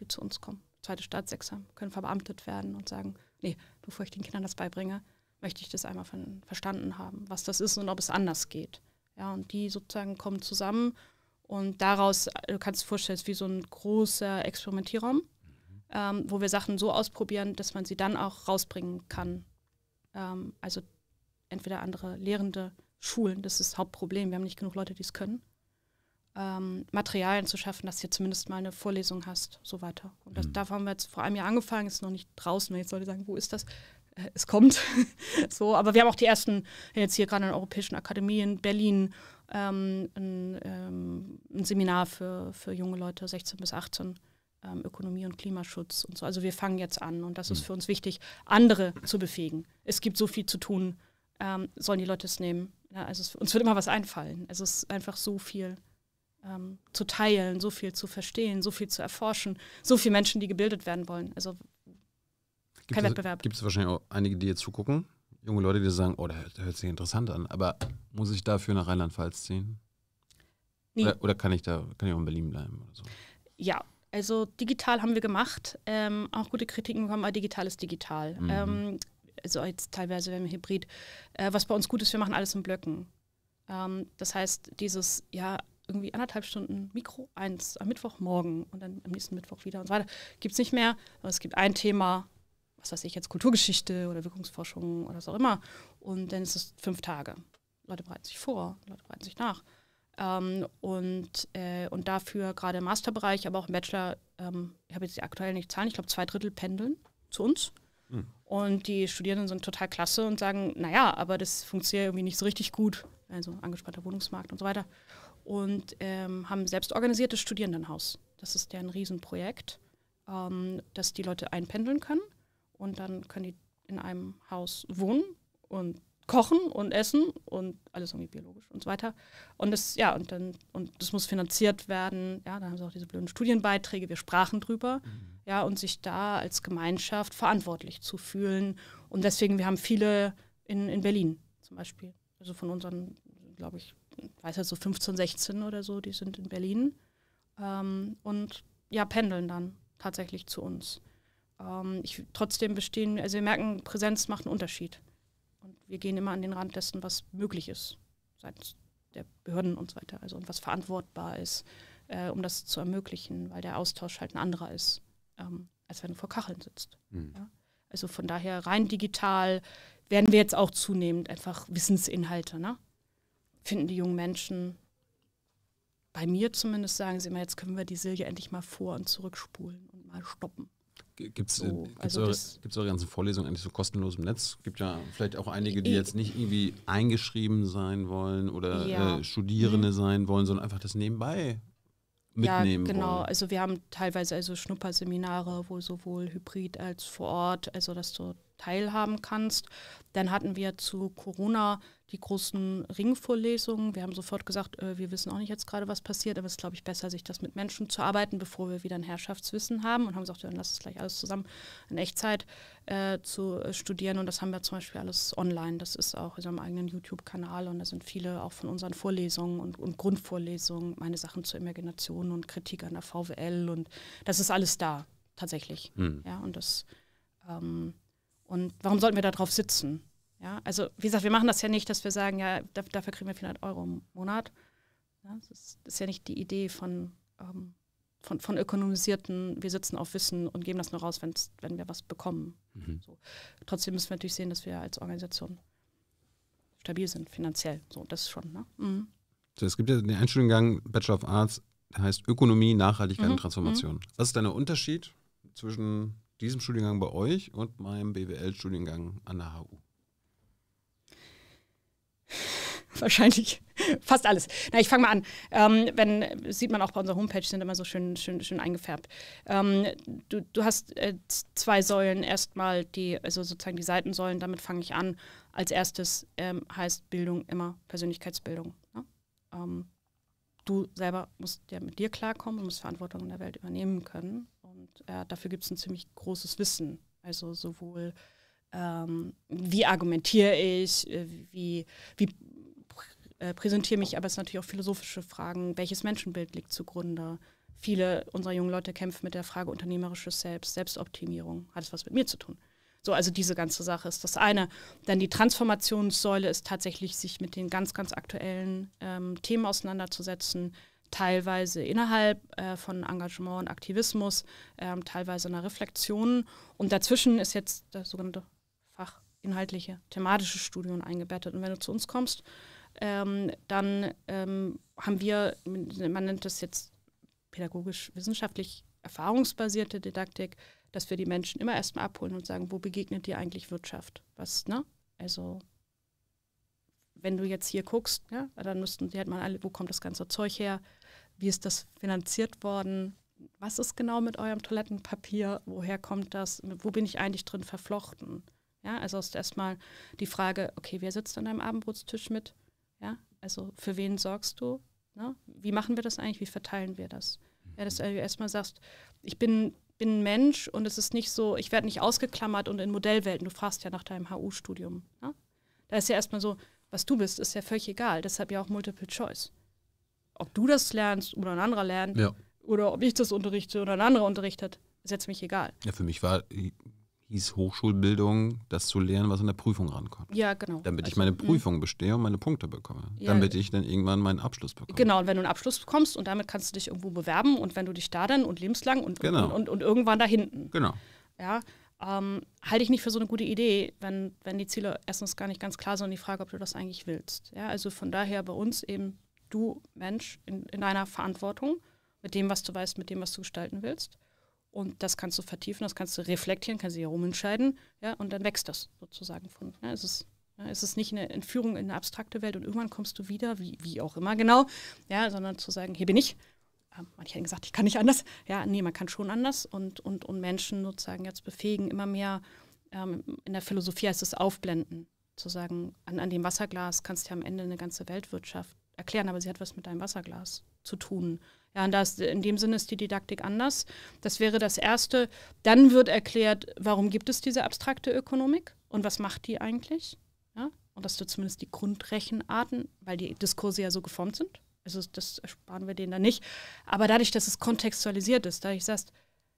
die zu uns kommen, zweite Staatsexamen, können verbeamtet werden und sagen, nee, bevor ich den Kindern das beibringe, möchte ich das einmal von, verstanden haben, was das ist und ob es anders geht. Ja, und die sozusagen kommen zusammen und daraus, du kannst dir vorstellen, es ist wie so ein großer Experimentierraum, mhm. ähm, wo wir Sachen so ausprobieren, dass man sie dann auch rausbringen kann. Ähm, also entweder andere Lehrende, Schulen, das ist das Hauptproblem. Wir haben nicht genug Leute, die es können. Ähm, Materialien zu schaffen, dass du zumindest mal eine Vorlesung hast, so weiter. Und das, mhm. dafür haben wir jetzt vor einem Jahr angefangen, ist noch nicht draußen, wenn jetzt Leute sagen, wo ist das? Äh, es kommt. so, aber wir haben auch die ersten, jetzt hier gerade in der Europäischen Akademie in Berlin, ähm, ein, ähm, ein, Seminar für, für junge Leute 16 bis 18. Ähm, Ökonomie und Klimaschutz und so. Also wir fangen jetzt an und das ist mhm. für uns wichtig, andere zu befähigen. Es gibt so viel zu tun, ähm, sollen die Leute es nehmen. Ja, also es, uns wird immer was einfallen. Es ist einfach so viel ähm, zu teilen, so viel zu verstehen, so viel zu erforschen, so viele Menschen, die gebildet werden wollen. Also Gibt Kein es, Wettbewerb. Gibt es wahrscheinlich auch einige, die hier zugucken, junge Leute, die sagen, oh, der, der hört sich interessant an, aber muss ich dafür nach Rheinland-Pfalz ziehen? Nee. Oder, oder, kann ich da, kann ich auch in Berlin bleiben oder so? Ja, also digital haben wir gemacht, ähm, auch gute Kritiken bekommen, aber digital ist digital. Mhm. Ähm, also jetzt teilweise, werden wir Hybrid, äh, was bei uns gut ist, wir machen alles in Blöcken. Ähm, das heißt, dieses, ja, irgendwie anderthalb Stunden Mikro eins am Mittwochmorgen und dann am nächsten Mittwoch wieder und so weiter, gibt es nicht mehr. Aber es gibt ein Thema, was weiß ich jetzt, Kulturgeschichte oder Wirkungsforschung oder was auch immer. Und dann ist es fünf Tage. Leute bereiten sich vor, Leute bereiten sich nach. Ähm, und, äh, und dafür gerade im Masterbereich, aber auch im Bachelor, ähm, ich habe jetzt aktuell nicht Zahlen, ich glaube zwei Drittel pendeln zu uns. Mhm. Und die Studierenden sind total klasse und sagen, naja, aber das funktioniert irgendwie nicht so richtig gut. Also angespannter Wohnungsmarkt und so weiter. Und ähm, haben selbstorganisiertes Studierendenhaus. Das ist deren Riesenprojekt, ähm, dass die Leute einpendeln können und dann können die in einem Haus wohnen und kochen und essen und alles irgendwie biologisch und so weiter. Und das, ja, und dann, und das muss finanziert werden. Ja, dann haben sie auch diese blöden Studienbeiträge, wir sprachen drüber. Mhm. Ja, und sich da als Gemeinschaft verantwortlich zu fühlen. Und deswegen, wir haben viele in, in Berlin zum Beispiel. Also von unseren, glaube ich, weiß halt so 15, 16 oder so, die sind in Berlin. Ähm, und ja, pendeln dann tatsächlich zu uns ähm, ich, trotzdem bestehen, also wir merken, Präsenz macht einen Unterschied. Und wir gehen immer an den Rand dessen, was möglich ist seitens der Behörden und so weiter, also und was verantwortbar ist, äh, um das zu ermöglichen, weil der Austausch halt ein anderer ist, ähm, als wenn du vor Kacheln sitzt. Mhm. Ja? Also von daher rein digital werden wir jetzt auch zunehmend einfach Wissensinhalte, ne? Finden die jungen Menschen, bei mir zumindest sagen sie immer, jetzt können wir die Silje endlich mal vor- und zurückspulen und mal stoppen. Gibt es äh, so, also eure, eure, ganzen Vorlesungen eigentlich so kostenlos im Netz? Gibt ja vielleicht auch einige, die ich, jetzt nicht irgendwie eingeschrieben sein wollen oder äh, ja. äh, Studierende mhm. sein wollen, sondern einfach das nebenbei mitnehmen ja, genau. Wollen. Also wir haben teilweise also Schnupperseminare, wo sowohl hybrid als vor Ort, also dass du teilhaben kannst. Dann hatten wir zu Corona die großen Ringvorlesungen. Wir haben sofort gesagt, äh, wir wissen auch nicht jetzt gerade, was passiert, aber es ist, glaube ich, besser, sich das mit Menschen zu arbeiten, bevor wir wieder ein Herrschaftswissen haben und haben gesagt, dann lass es gleich alles zusammen in Echtzeit äh, zu äh, studieren. Und das haben wir zum Beispiel alles online. Das ist auch in unserem eigenen YouTube-Kanal und da sind viele auch von unseren Vorlesungen und, und Grundvorlesungen, meine Sachen zur Imagination und Kritik an der VWL und das ist alles da, tatsächlich. Hm. Ja, und das ähm, und warum sollten wir darauf sitzen? Ja, also wie gesagt, wir machen das ja nicht, dass wir sagen, ja, dafür kriegen wir 400 Euro im Monat. Ja, das, ist, das, ist, ja nicht die Idee von, ähm, von, von ökonomisierten, wir sitzen auf Wissen und geben das nur raus, wenn's, wenn wir was bekommen. Mhm. So. Trotzdem müssen wir natürlich sehen, dass wir als Organisation stabil sind, finanziell. So, das ist schon, ne? Mhm. So, es gibt ja den Einstudiengang Bachelor of Arts, der heißt Ökonomie, Nachhaltigkeit mhm. und Transformation. Mhm. Was ist denn der Unterschied zwischen diesem Studiengang bei euch und meinem BWL-Studiengang an der HU? Wahrscheinlich fast alles. Na, ich fange mal an. Ähm, wenn, sieht man auch bei unserer Homepage, sind immer so schön, schön, schön eingefärbt. Ähm, du, du hast äh, zwei Säulen. Erstmal die, also sozusagen die Seitensäulen, damit fange ich an. Als erstes ähm, heißt Bildung immer Persönlichkeitsbildung. Ne? Ähm, du selber musst ja mit dir klarkommen und musst Verantwortung in der Welt übernehmen können äh, dafür gibt es ein ziemlich großes Wissen. Also sowohl ähm, wie argumentiere ich, äh, wie, wie äh, präsentiere mich, aber es sind natürlich auch philosophische Fragen, welches Menschenbild liegt zugrunde. Viele unserer jungen Leute kämpfen mit der Frage unternehmerisches Selbst, Selbstoptimierung. Hat es was mit mir zu tun? So, also diese ganze Sache ist das eine. Dann die Transformationssäule ist tatsächlich, sich mit den ganz, ganz aktuellen ähm, Themen auseinanderzusetzen teilweise innerhalb äh, von Engagement und Aktivismus, ähm, teilweise einer der Reflexion. Und dazwischen ist jetzt das sogenannte fachinhaltliche, thematische Studium eingebettet. Und wenn du zu uns kommst, ähm, dann ähm, haben wir, man nennt das jetzt pädagogisch-wissenschaftlich erfahrungsbasierte Didaktik, dass wir die Menschen immer erstmal abholen und sagen, wo begegnet dir eigentlich Wirtschaft? Was, ne? Also wenn du jetzt hier guckst, ja, dann müssten die halt mal alle, wo kommt das ganze Zeug her, wie ist das finanziert worden, was ist genau mit eurem Toilettenpapier, woher kommt das, wo bin ich eigentlich drin verflochten? Ja, also ist erstmal die Frage, okay, wer sitzt an deinem Abendbrotstisch mit? Ja, also für wen sorgst du? Ne? Wie machen wir das eigentlich? Wie verteilen wir das? Ja, dass du mhm. erstmal sagst, ich bin, bin ein Mensch und es ist nicht so, ich werde nicht ausgeklammert und in Modellwelten, du fragst ja nach deinem HU-Studium. Ne? Da ist ja erstmal so, was du bist, ist ja völlig egal. Deshalb ja auch Multiple Choice. Ob du das lernst oder ein anderer lernt ja. oder ob ich das unterrichte oder ein anderer unterrichtet, ist jetzt mich egal. Ja, für mich war äh, hieß Hochschulbildung, das zu lernen, was in der Prüfung rankommt. Ja, genau. Damit also, ich meine hm. Prüfung mh. bestehe und meine Punkte bekomme. Ja, damit ich dann irgendwann meinen Abschluss bekomme. Genau, und wenn du einen Abschluss bekommst und damit kannst du dich irgendwo bewerben und wenn du dich da dann und lebenslang und, genau. und, und, und, irgendwann da hinten. Genau. Ja, ähm, halte ich nicht für so eine gute Idee, wenn, wenn die Ziele erstens gar nicht ganz klar sind und die Frage, ob du das eigentlich willst. Ja, also von daher bei uns eben du, Mensch, in, in deiner Verantwortung, mit dem, was du weißt, mit dem, was du gestalten willst. Und das kannst du vertiefen, das kannst du reflektieren, kannst du hier rumentscheiden, ja, und dann wächst das sozusagen von. Ne? Es, ist, ja, es ist nicht eine Entführung in eine abstrakte Welt und irgendwann kommst du wieder, wie, wie auch immer genau, ja, sondern zu sagen, hier bin ich, manche hätten gesagt, ich kann nicht anders. Ja, nee, man kann schon anders und, und, und Menschen sozusagen jetzt befähigen, immer mehr ähm, in der Philosophie heißt es aufblenden, zu sagen, an, an dem Wasserglas kannst du ja am Ende eine ganze Weltwirtschaft erklären, aber sie hat was mit deinem Wasserglas zu tun. Ja, und das, in dem Sinne ist die Didaktik anders. Das wäre das Erste. Dann wird erklärt, warum gibt es diese abstrakte Ökonomik und was macht die eigentlich? Ja? Und dass du zumindest die Grundrechenarten, weil die Diskurse ja so geformt sind, also das ersparen wir denen dann nicht. Aber dadurch, dass es kontextualisiert ist, dadurch sagst,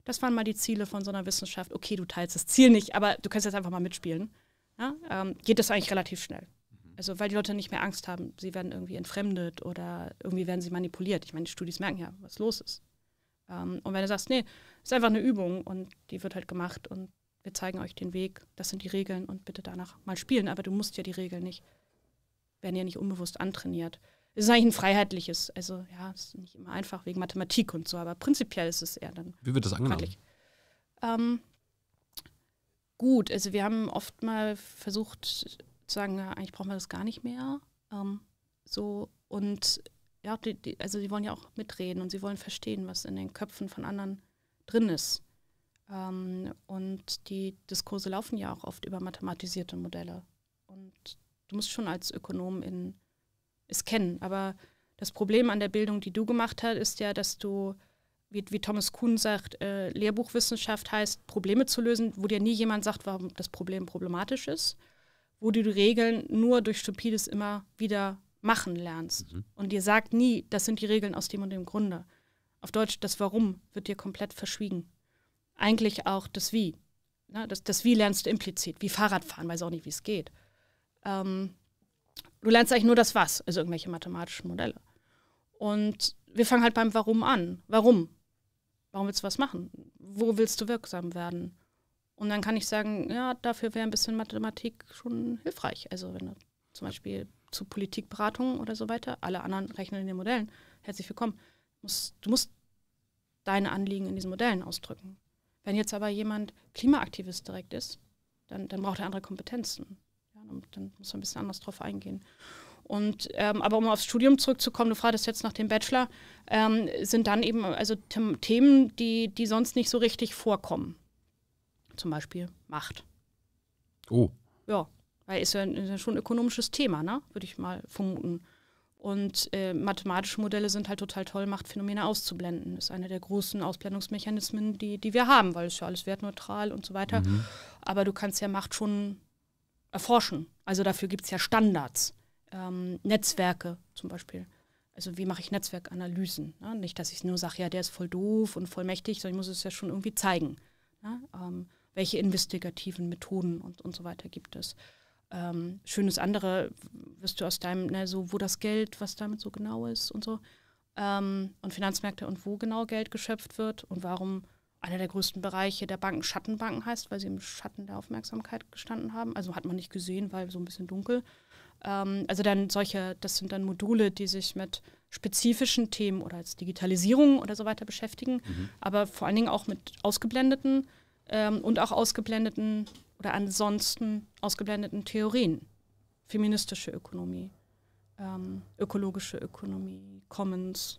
das waren mal die Ziele von so einer Wissenschaft. Okay, du teilst das Ziel nicht, aber du kannst jetzt einfach mal mitspielen. Ja? Ähm, geht das eigentlich relativ schnell. Mhm. Also weil die Leute nicht mehr Angst haben, sie werden irgendwie entfremdet oder irgendwie werden sie manipuliert. Ich meine, die Studis merken ja, was los ist. Ähm, und wenn du sagst, nee, ist einfach eine Übung und die wird halt gemacht und wir zeigen euch den Weg, das sind die Regeln und bitte danach mal spielen, aber du musst ja die Regeln nicht, werden ja nicht unbewusst antrainiert ist eigentlich ein freiheitliches. Also ja, ist nicht immer einfach wegen Mathematik und so, aber prinzipiell ist es eher dann. Wie wird das angenommen? Ähm, gut, also wir haben oft mal versucht zu sagen, ja, eigentlich brauchen wir das gar nicht mehr. Ähm, so und ja, die, die, also sie wollen ja auch mitreden und sie wollen verstehen, was in den Köpfen von anderen drin ist. Ähm, und die Diskurse laufen ja auch oft über mathematisierte Modelle. Und du musst schon als Ökonom in es kennen. Aber das Problem an der Bildung, die du gemacht hast, ist ja, dass du, wie, wie Thomas Kuhn sagt, äh, Lehrbuchwissenschaft heißt, Probleme zu lösen, wo dir nie jemand sagt, warum das Problem problematisch ist, wo du die Regeln nur durch Stupides immer wieder machen lernst. Mhm. Und dir sagt nie, das sind die Regeln aus dem und dem Grunde. Auf Deutsch, das Warum wird dir komplett verschwiegen. Eigentlich auch das Wie. Ne? Das, das Wie lernst du implizit, wie Fahrradfahren, weiß auch nicht, wie es geht. Ähm, Du lernst eigentlich nur das Was, also irgendwelche mathematischen Modelle. Und wir fangen halt beim Warum an. Warum? Warum willst du was machen? Wo willst du wirksam werden? Und dann kann ich sagen, ja, dafür wäre ein bisschen Mathematik schon hilfreich. Also wenn du zum Beispiel zu Politikberatungen oder so weiter, alle anderen rechnen in den Modellen. Herzlich willkommen. Du musst deine Anliegen in diesen Modellen ausdrücken. Wenn jetzt aber jemand Klimaaktivist direkt ist, dann, dann braucht er andere Kompetenzen dann muss man ein bisschen anders drauf eingehen. Und ähm, aber um aufs Studium zurückzukommen, du fragst jetzt nach dem Bachelor, ähm, sind dann eben also Themen, die, die sonst nicht so richtig vorkommen. Zum Beispiel Macht. Oh. Ja, weil ist ja, ist ja schon ein ökonomisches Thema, ne? Würde ich mal vermuten. Und äh, mathematische Modelle sind halt total toll, Machtphänomene auszublenden. Das ist einer der großen Ausblendungsmechanismen, die, die wir haben, weil es ja alles wertneutral und so weiter. Mhm. Aber du kannst ja Macht schon erforschen. Also dafür gibt es ja Standards, ähm, Netzwerke zum Beispiel. Also wie mache ich Netzwerkanalysen? Ne? Nicht, dass ich nur sage, ja, der ist voll doof und voll mächtig, sondern ich muss es ja schon irgendwie zeigen. Ne? Ähm, welche investigativen Methoden und, und so weiter gibt es. Ähm, schönes andere wirst du aus deinem, ne, so wo das Geld, was damit so genau ist und so. Ähm, und Finanzmärkte und wo genau Geld geschöpft wird und warum einer der größten Bereiche der Banken Schattenbanken heißt, weil sie im Schatten der Aufmerksamkeit gestanden haben. Also hat man nicht gesehen, weil so ein bisschen dunkel. Ähm, also dann solche, das sind dann Module, die sich mit spezifischen Themen oder als Digitalisierung oder so weiter beschäftigen, mhm. aber vor allen Dingen auch mit ausgeblendeten ähm, und auch ausgeblendeten oder ansonsten ausgeblendeten Theorien. Feministische Ökonomie, ähm, ökologische Ökonomie, Commons,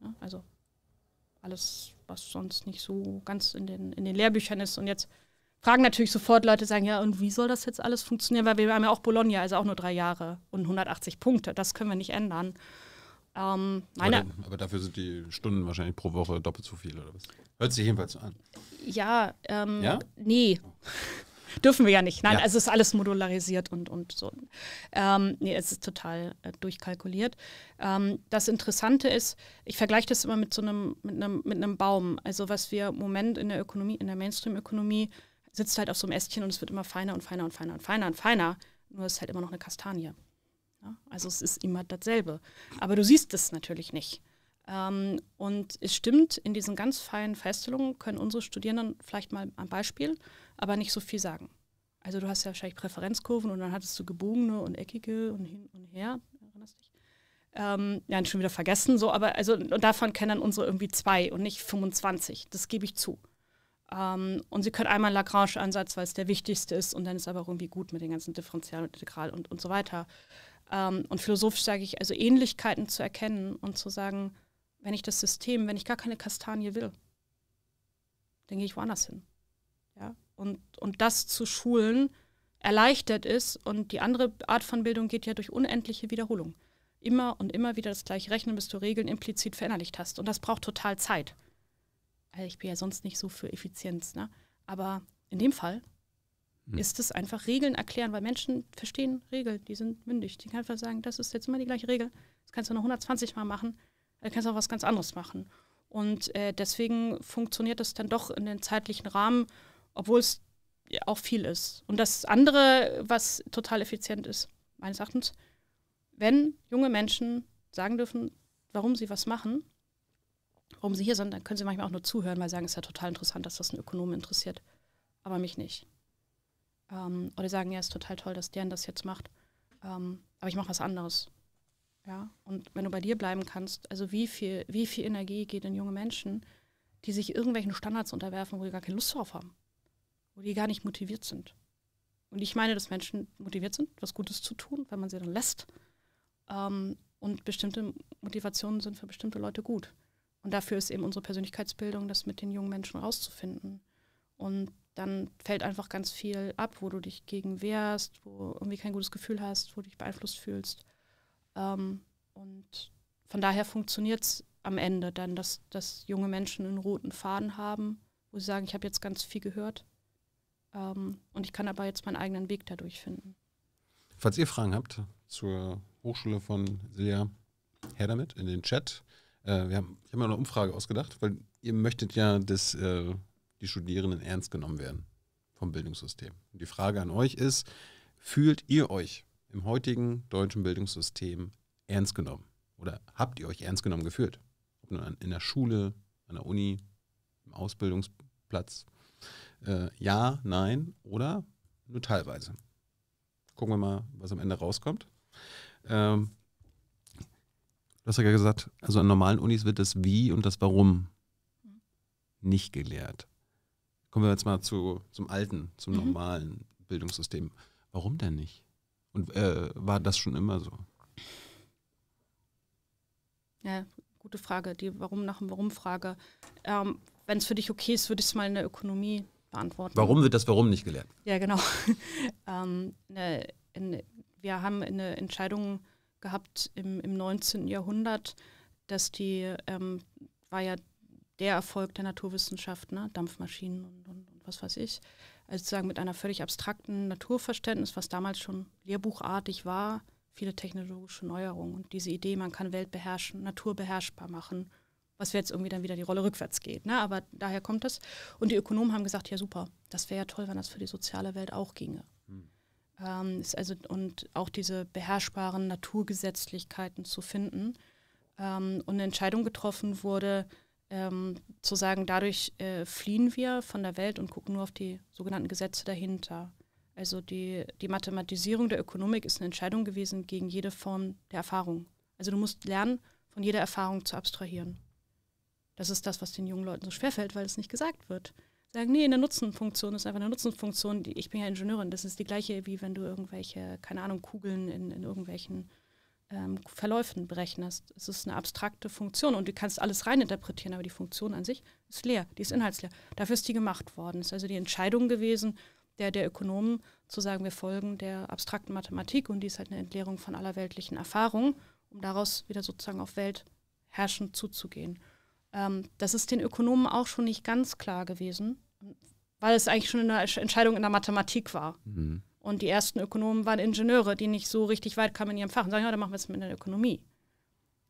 ja, ne? also alles, was sonst nicht so ganz in den, in den Lehrbüchern ist. Und jetzt fragen natürlich sofort Leute, sagen, ja, und wie soll das jetzt alles funktionieren? Weil wir haben ja auch Bologna, also auch nur drei Jahre und 180 Punkte. Das können wir nicht ändern. Ähm, aber, aber, dafür sind die Stunden wahrscheinlich pro Woche doppelt so viel, oder was? Hört sich jedenfalls so an. Ja, ähm, ja? nee. Oh. Dürfen wir ja nicht. Nein, ja. also es ist alles modularisiert und, und so. Ähm, nee, es ist total äh, durchkalkuliert. Ähm, das Interessante ist, ich vergleiche das immer mit so einem, mit einem, mit einem Baum. Also was wir im Moment in der Ökonomie, in der Mainstream-Ökonomie, sitzt halt auf so einem Ästchen und es wird immer feiner und feiner und feiner und feiner und feiner. Nur es ist halt immer noch eine Kastanie. Ja? Also es ist immer dasselbe. Aber du siehst es natürlich nicht. Ähm, und es stimmt, in diesen ganz feinen Feststellungen können unsere Studierenden vielleicht mal am Beispiel, aber nicht so viel sagen. Also du hast ja wahrscheinlich Präferenzkurven und dann hattest du gebogene und eckige und hin und her, erinnerst dich? Ähm, ja, schon wieder vergessen, so, aber also und davon kennen dann unsere irgendwie zwei und nicht 25, das gebe ich zu. Ähm, und sie können einmal Lagrange-Ansatz, weil es der wichtigste ist und dann ist aber irgendwie gut mit den ganzen Differential und Integral und, und so weiter. Ähm, und philosophisch sage ich, also Ähnlichkeiten zu erkennen und zu sagen, wenn ich das System, wenn ich gar keine Kastanie will, dann gehe ich woanders hin. Ja? Und, und das zu schulen erleichtert ist und die andere Art von Bildung geht ja durch unendliche Wiederholung. Immer und immer wieder das gleiche Rechnen, bis du Regeln implizit verinnerlicht hast. Und das braucht total Zeit. Also ich bin ja sonst nicht so für Effizienz, ne? aber in dem Fall hm. ist es einfach Regeln erklären, weil Menschen verstehen Regeln, die sind mündig. Die können einfach sagen, das ist jetzt immer die gleiche Regel, das kannst du noch 120 Mal machen dann kannst du auch was ganz anderes machen. Und äh, deswegen funktioniert das dann doch in den zeitlichen Rahmen, obwohl es auch viel ist. Und das andere, was total effizient ist, meines Erachtens, wenn junge Menschen sagen dürfen, warum sie was machen, warum sie hier sind, dann können sie manchmal auch nur zuhören, weil sie sagen, es ist ja total interessant, dass das einen Ökonomen interessiert, aber mich nicht. Ähm, oder sagen, ja, es ist total toll, dass Dern das jetzt macht, ähm, aber ich mache was anderes. Ja? Und wenn du bei dir bleiben kannst, also wie viel, wie viel Energie geht in junge Menschen, die sich irgendwelchen Standards unterwerfen, wo die gar keine Lust drauf haben, wo die gar nicht motiviert sind. Und ich meine, dass Menschen motiviert sind, was Gutes zu tun, wenn man sie dann lässt. Ähm, und bestimmte Motivationen sind für bestimmte Leute gut. Und dafür ist eben unsere Persönlichkeitsbildung, das mit den jungen Menschen rauszufinden. Und dann fällt einfach ganz viel ab, wo du dich gegen wehrst, wo irgendwie kein gutes Gefühl hast, wo du dich beeinflusst fühlst. Ähm, und von daher funktioniert es am Ende dann, dass, dass junge Menschen einen roten Faden haben, wo sie sagen, ich habe jetzt ganz viel gehört ähm, und ich kann aber jetzt meinen eigenen Weg dadurch finden. Falls ihr Fragen habt zur Hochschule von Silja, her damit in den Chat. Äh, wir haben, ich habe mir eine Umfrage ausgedacht, weil ihr möchtet ja, dass äh, die Studierenden ernst genommen werden vom Bildungssystem. Und die Frage an euch ist, fühlt ihr euch im heutigen deutschen Bildungssystem ernst genommen? Oder habt ihr euch ernst genommen gefühlt? Ob nun in der Schule, an der Uni, im Ausbildungsplatz? Äh, ja, nein oder nur teilweise. Gucken wir mal, was am Ende rauskommt. Ähm, du hast ja gesagt, also an normalen Unis wird das Wie und das Warum nicht gelehrt. Kommen wir jetzt mal zu, zum alten, zum mhm. normalen Bildungssystem. Warum denn nicht? Und äh, war das schon immer so? Ja, gute Frage, die Warum nach dem Warum-Frage. Ähm, Wenn es für dich okay ist, würde ich es mal in der Ökonomie beantworten. Warum wird das Warum nicht gelernt? Ja, genau. ähm, ne, in, wir haben eine Entscheidung gehabt im, im 19. Jahrhundert, dass die, ähm, war ja der Erfolg der Naturwissenschaft, ne? Dampfmaschinen und, und, und was weiß ich also sozusagen mit einer völlig abstrakten Naturverständnis, was damals schon lehrbuchartig war, viele technologische Neuerungen und diese Idee, man kann Welt beherrschen, Natur beherrschbar machen, was jetzt irgendwie dann wieder die Rolle rückwärts geht. Ne? Aber daher kommt das. Und die Ökonomen haben gesagt, ja super, das wäre ja toll, wenn das für die soziale Welt auch ginge. Hm. Ähm, also, und auch diese beherrschbaren Naturgesetzlichkeiten zu finden. Ähm, und eine Entscheidung getroffen wurde, ähm, zu sagen, dadurch äh, fliehen wir von der Welt und gucken nur auf die sogenannten Gesetze dahinter. Also die, die Mathematisierung der Ökonomik ist eine Entscheidung gewesen gegen jede Form der Erfahrung. Also du musst lernen, von jeder Erfahrung zu abstrahieren. Das ist das, was den jungen Leuten so schwerfällt, weil es nicht gesagt wird. Sagen, nee, eine Nutzenfunktion ist einfach eine Nutzenfunktion. ich bin ja Ingenieurin, das ist die gleiche, wie wenn du irgendwelche, keine Ahnung, Kugeln in, in irgendwelchen ähm, Verläufen berechnest. Es ist eine abstrakte Funktion und du kannst alles reininterpretieren, aber die Funktion an sich ist leer, die ist inhaltsleer. Dafür ist die gemacht worden. Es ist also die Entscheidung gewesen, der, der Ökonomen zu sagen, wir folgen der abstrakten Mathematik und die ist halt eine Entleerung von aller weltlichen Erfahrung, um daraus wieder sozusagen auf Welt herrschend zuzugehen. Ähm, das ist den Ökonomen auch schon nicht ganz klar gewesen, weil es eigentlich schon eine Entscheidung in der Mathematik war. Mhm. Und die ersten Ökonomen waren Ingenieure, die nicht so richtig weit kamen in ihrem Fach und sagen, ja, dann machen wir es mit der Ökonomie.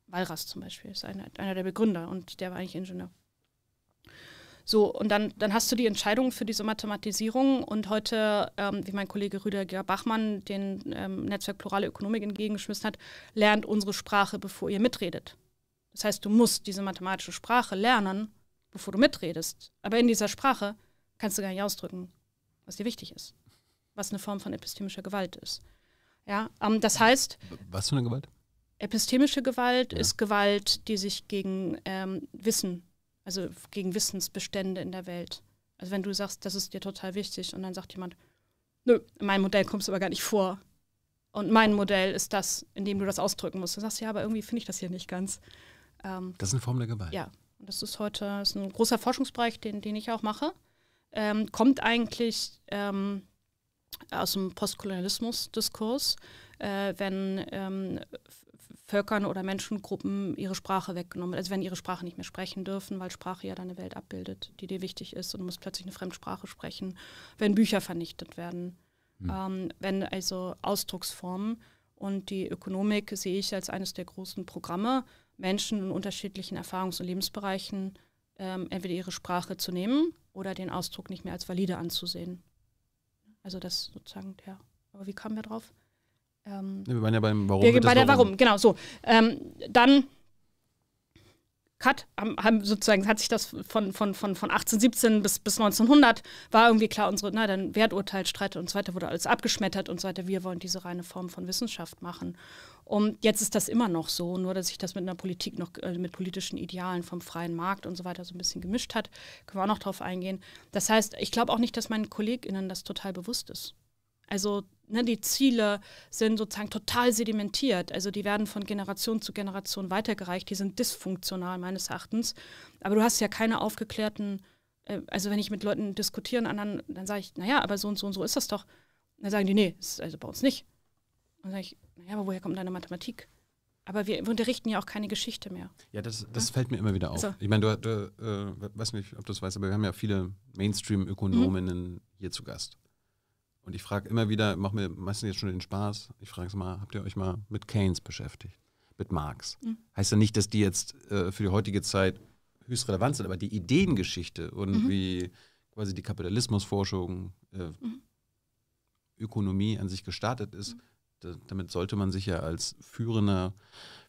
Walras zum Beispiel ist einer, einer der Begründer und der war eigentlich Ingenieur. So, und dann, dann hast du die Entscheidung für diese Mathematisierung und heute, ähm, wie mein Kollege Rüdiger Bachmann den ähm, Netzwerk Plurale Ökonomik entgegengeschmissen hat, lernt unsere Sprache, bevor ihr mitredet. Das heißt, du musst diese mathematische Sprache lernen, bevor du mitredest. Aber in dieser Sprache kannst du gar nicht ausdrücken, was dir wichtig ist was eine Form von epistemischer Gewalt ist. Ja, ähm, das heißt. Was für eine Gewalt? Epistemische Gewalt ja. ist Gewalt, die sich gegen ähm, Wissen, also gegen Wissensbestände in der Welt. Also wenn du sagst, das ist dir total wichtig und dann sagt jemand, nö, in meinem Modell kommst du aber gar nicht vor. Und mein Modell ist das, in dem du das ausdrücken musst. Du sagst, ja, aber irgendwie finde ich das hier nicht ganz. Ähm, das ist eine Form der Gewalt. Ja. Und das ist heute das ist ein großer Forschungsbereich, den, den ich auch mache. Ähm, kommt eigentlich ähm, aus dem Postkolonialismus-Diskurs, äh, wenn ähm, Völkern oder Menschengruppen ihre Sprache weggenommen, also wenn ihre Sprache nicht mehr sprechen dürfen, weil Sprache ja deine Welt abbildet, die dir wichtig ist und du musst plötzlich eine Fremdsprache sprechen, wenn Bücher vernichtet werden, mhm. ähm, wenn also Ausdrucksformen und die Ökonomik sehe ich als eines der großen Programme, Menschen in unterschiedlichen Erfahrungs- und Lebensbereichen ähm, entweder ihre Sprache zu nehmen oder den Ausdruck nicht mehr als valide anzusehen. Also das sozusagen der. Aber wie kamen wir drauf? Ähm, wir waren ja beim Warum. Wir, bei der Warum. Warum, genau, so. Ähm, dann Cut, sozusagen hat sich das von, von, von, von 1817 bis, bis 1900 war irgendwie klar, unsere, na dann Werturteil, Streite und so weiter wurde alles abgeschmettert und so weiter. Wir wollen diese reine Form von Wissenschaft machen. Und jetzt ist das immer noch so, nur dass sich das mit einer Politik noch, äh, mit politischen Idealen vom freien Markt und so weiter so ein bisschen gemischt hat. Können wir auch noch drauf eingehen. Das heißt, ich glaube auch nicht, dass meinen KollegInnen das total bewusst ist. Also ne, die Ziele sind sozusagen total sedimentiert. Also die werden von Generation zu Generation weitergereicht. Die sind dysfunktional meines Erachtens. Aber du hast ja keine aufgeklärten, äh, also wenn ich mit Leuten diskutiere, anderen, dann sage ich, naja, aber so und so und so ist das doch. Dann sagen die, nee, ist also bei uns nicht. Und sage ich, naja, aber woher kommt deine Mathematik? Aber wir unterrichten ja auch keine Geschichte mehr. Ja, das, das ja? fällt mir immer wieder auf. Also. Ich meine, du, du äh, weiß nicht, ob du das weißt, aber wir haben ja viele Mainstream-Ökonominnen mhm. hier zu Gast. Und ich frage immer wieder, mache mir meistens jetzt schon den Spaß, ich frage es mal, habt ihr euch mal mit Keynes beschäftigt? Mit Marx? Mhm. Heißt ja nicht, dass die jetzt äh, für die heutige Zeit höchst relevant sind, aber die Ideengeschichte und mhm. wie quasi die Kapitalismusforschung, äh, mhm. Ökonomie an sich gestartet ist, mhm damit sollte man sich ja als führender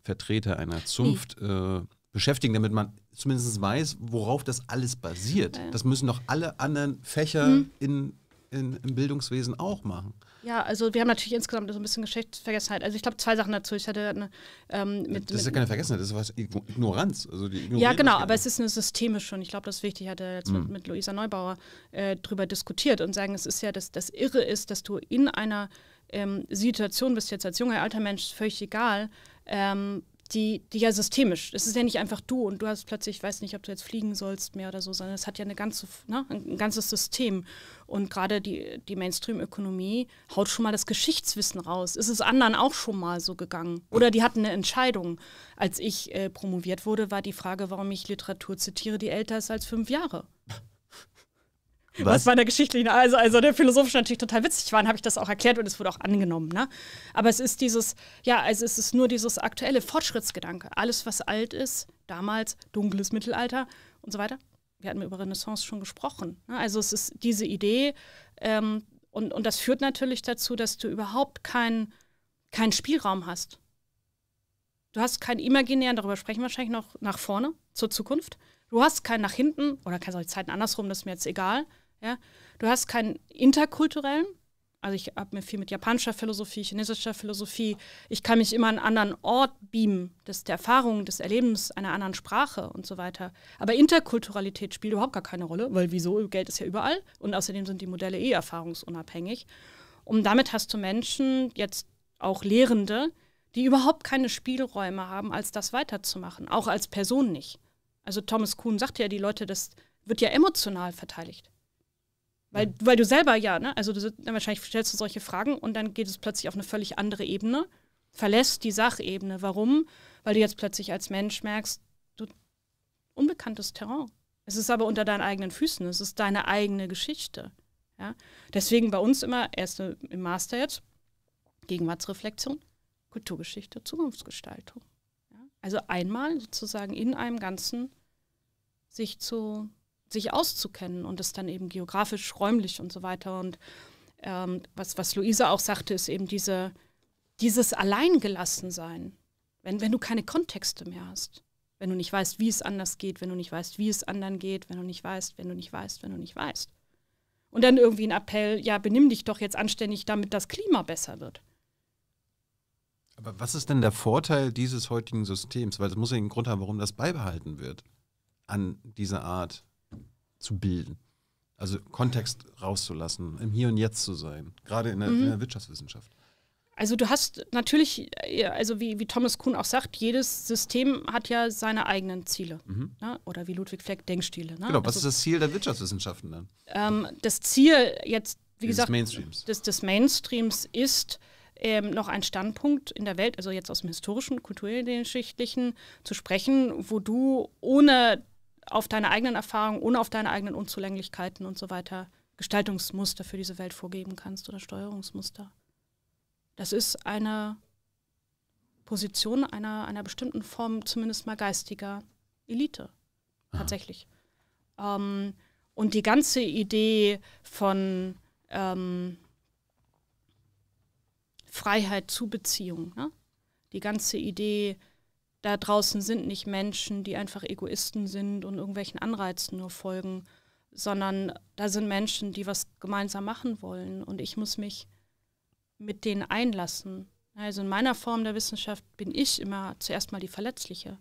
Vertreter einer Zunft äh, beschäftigen, damit man zumindest weiß, worauf das alles basiert. Das müssen doch alle anderen Fächer mhm. in, in, im Bildungswesen auch machen. Ja, also wir haben natürlich insgesamt so ein bisschen Geschichtsvergessenheit. Also ich glaube zwei Sachen dazu. Ich hatte eine, ähm, mit, das ist ja keine Vergessenheit, das ist was Ignoranz. Also ja, genau, aber es ist eine systemische und ich glaube, das ist wichtig. Ich hatte jetzt mhm. mit, mit Luisa Neubauer äh, drüber diskutiert und sagen, es ist ja, dass das Irre ist, dass du in einer ähm, Situation bist, jetzt als junger, alter Mensch, völlig egal, ähm, die, die ja systemisch, es ist ja nicht einfach du und du hast plötzlich, ich weiß nicht, ob du jetzt fliegen sollst mehr oder so, sondern es hat ja eine ganze, ne, ein ganzes System. Und gerade die, die Mainstream-Ökonomie haut schon mal das Geschichtswissen raus. Ist es anderen auch schon mal so gegangen? Oder die hatten eine Entscheidung. Als ich äh, promoviert wurde, war die Frage, warum ich Literatur zitiere, die älter ist als fünf Jahre. Was? was bei der geschichtlichen, also, also der philosophischen natürlich total witzig war, habe ich das auch erklärt und es wurde auch angenommen. Ne? Aber es ist dieses, ja, also es ist nur dieses aktuelle Fortschrittsgedanke. Alles, was alt ist, damals, dunkles Mittelalter und so weiter. Wir hatten über Renaissance schon gesprochen. Ne? Also es ist diese Idee ähm, und, und das führt natürlich dazu, dass du überhaupt keinen kein Spielraum hast. Du hast keinen imaginären, darüber sprechen wir wahrscheinlich noch, nach vorne, zur Zukunft. Du hast keinen nach hinten, oder keine auch Zeiten andersrum, das ist mir jetzt egal ja? Du hast keinen interkulturellen, also ich habe mir viel mit japanischer Philosophie, chinesischer Philosophie, ich kann mich immer an einen anderen Ort beamen, des, der Erfahrung, des Erlebens einer anderen Sprache und so weiter. Aber Interkulturalität spielt überhaupt gar keine Rolle, weil wieso? Geld ist ja überall und außerdem sind die Modelle eh erfahrungsunabhängig. Und damit hast du Menschen, jetzt auch Lehrende, die überhaupt keine Spielräume haben, als das weiterzumachen, auch als Person nicht. Also Thomas Kuhn sagt ja, die Leute, das wird ja emotional verteidigt. Weil, weil du selber ja, ne? Also du, wahrscheinlich stellst du solche Fragen und dann geht es plötzlich auf eine völlig andere Ebene, verlässt die Sachebene. Warum? Weil du jetzt plötzlich als Mensch merkst, du unbekanntes Terrain. Es ist aber unter deinen eigenen Füßen, es ist deine eigene Geschichte. Ja? Deswegen bei uns immer, erst im Master jetzt, Gegenwartsreflexion, Kulturgeschichte, Zukunftsgestaltung. Ja? Also einmal sozusagen in einem Ganzen sich zu sich auszukennen und das dann eben geografisch, räumlich und so weiter. Und ähm, was, was Luisa auch sagte, ist eben diese, dieses Alleingelassensein, wenn, wenn du keine Kontexte mehr hast, wenn du nicht weißt, wie es anders geht, wenn du nicht weißt, wie es anderen geht, wenn du nicht weißt, wenn du nicht weißt, wenn du nicht weißt. Und dann irgendwie ein Appell, ja, benimm dich doch jetzt anständig, damit das Klima besser wird. Aber was ist denn der Vorteil dieses heutigen Systems? Weil es muss ja einen Grund haben, warum das beibehalten wird an dieser Art zu bilden. Also Kontext rauszulassen, im Hier und Jetzt zu sein, gerade in der, mhm. in der Wirtschaftswissenschaft. Also du hast natürlich, äh, also wie, wie Thomas Kuhn auch sagt, jedes System hat ja seine eigenen Ziele. Mhm. Ne? Oder wie Ludwig Fleck Denkstile. Ne? Genau, was also, ist das Ziel der Wirtschaftswissenschaften dann? Ähm, das Ziel jetzt, wie des gesagt, Mainstreams. Des, des Mainstreams ist ähm, noch ein Standpunkt in der Welt, also jetzt aus dem historischen, kulturellen, kulturgeschichtlichen, zu sprechen, wo du ohne auf deine eigenen Erfahrungen und auf deine eigenen Unzulänglichkeiten und so weiter Gestaltungsmuster für diese Welt vorgeben kannst oder Steuerungsmuster. Das ist eine Position einer, einer bestimmten Form, zumindest mal geistiger Elite, Aha. tatsächlich. Ähm, und die ganze Idee von ähm, Freiheit zu Beziehung, ne? die ganze Idee da draußen sind nicht Menschen, die einfach Egoisten sind und irgendwelchen Anreizen nur folgen, sondern da sind Menschen, die was gemeinsam machen wollen. Und ich muss mich mit denen einlassen. Also in meiner Form der Wissenschaft bin ich immer zuerst mal die Verletzliche,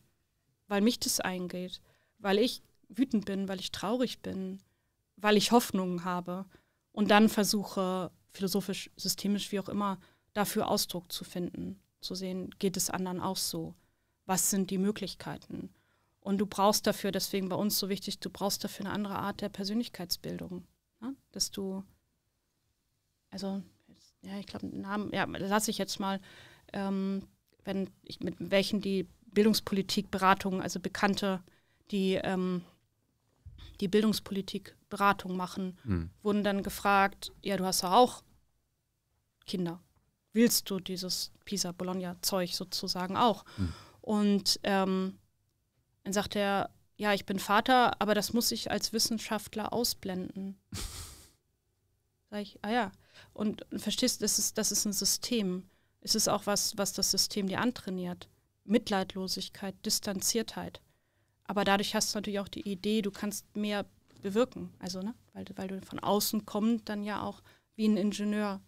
weil mich das eingeht, weil ich wütend bin, weil ich traurig bin, weil ich Hoffnungen habe und dann versuche, philosophisch, systemisch, wie auch immer, dafür Ausdruck zu finden, zu sehen, geht es anderen auch so was sind die Möglichkeiten. Und du brauchst dafür, deswegen bei uns so wichtig, du brauchst dafür eine andere Art der Persönlichkeitsbildung. Ne? Dass du, also, ja, ich glaube, Namen, ja, lasse ich jetzt mal, ähm, wenn ich, mit welchen die Bildungspolitik, Beratung, also Bekannte, die ähm, die Bildungspolitik Beratung machen, hm. wurden dann gefragt, ja, du hast ja auch Kinder. Willst du dieses Pisa-Bologna-Zeug sozusagen auch? Hm. Und ähm, dann sagt er, ja, ich bin Vater, aber das muss ich als Wissenschaftler ausblenden. Sag ich, ah ja. Und, und verstehst du, das ist, das ist ein System. Es ist auch was, was das System dir antrainiert. Mitleidlosigkeit, Distanziertheit. Aber dadurch hast du natürlich auch die Idee, du kannst mehr bewirken. Also, ne? weil, weil du von außen kommend dann ja auch wie ein Ingenieur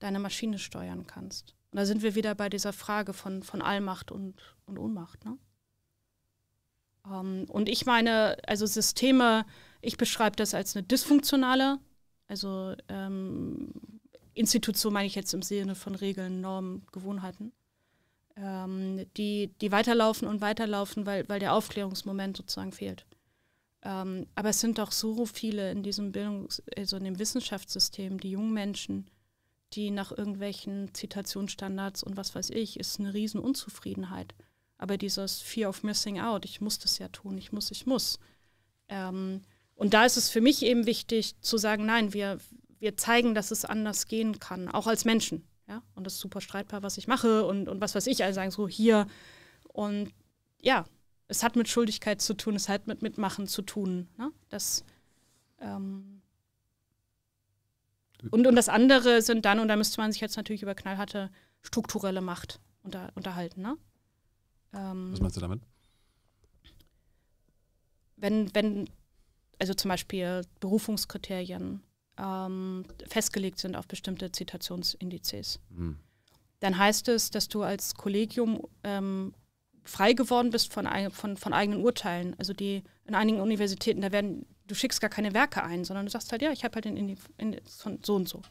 deine Maschine steuern kannst. Und da sind wir wieder bei dieser Frage von, von Allmacht und, und Ohnmacht. Ne? Ähm, und ich meine, also Systeme, ich beschreibe das als eine dysfunktionale, also ähm, Institution meine ich jetzt im Sinne von Regeln, Normen, Gewohnheiten, ähm, die, die weiterlaufen und weiterlaufen, weil, weil der Aufklärungsmoment sozusagen fehlt. Ähm, aber es sind doch so viele in diesem Bildungs-, also in dem Wissenschaftssystem, die jungen Menschen die nach irgendwelchen Zitationsstandards und was weiß ich, ist eine riesen Unzufriedenheit. Aber dieses Fear of Missing Out, ich muss das ja tun, ich muss, ich muss. Ähm, und da ist es für mich eben wichtig zu sagen, nein, wir, wir zeigen, dass es anders gehen kann, auch als Menschen. Ja? Und das ist super streitbar, was ich mache und, und was weiß ich, also sagen so hier. Und ja, es hat mit Schuldigkeit zu tun, es hat mit Mitmachen zu tun. Ne? Das ähm, und, und das andere sind dann, und da müsste man sich jetzt natürlich über knallharte strukturelle Macht unter, unterhalten. Ne? Ähm, Was meinst du damit? Wenn, wenn, also zum Beispiel Berufungskriterien ähm, festgelegt sind auf bestimmte Zitationsindizes, mhm. dann heißt es, dass du als Kollegium ähm, frei geworden bist von, von, von eigenen Urteilen. Also die in einigen Universitäten, da werden du schickst gar keine Werke ein, sondern du sagst halt, ja, ich habe halt den Indie, Indie von so und so.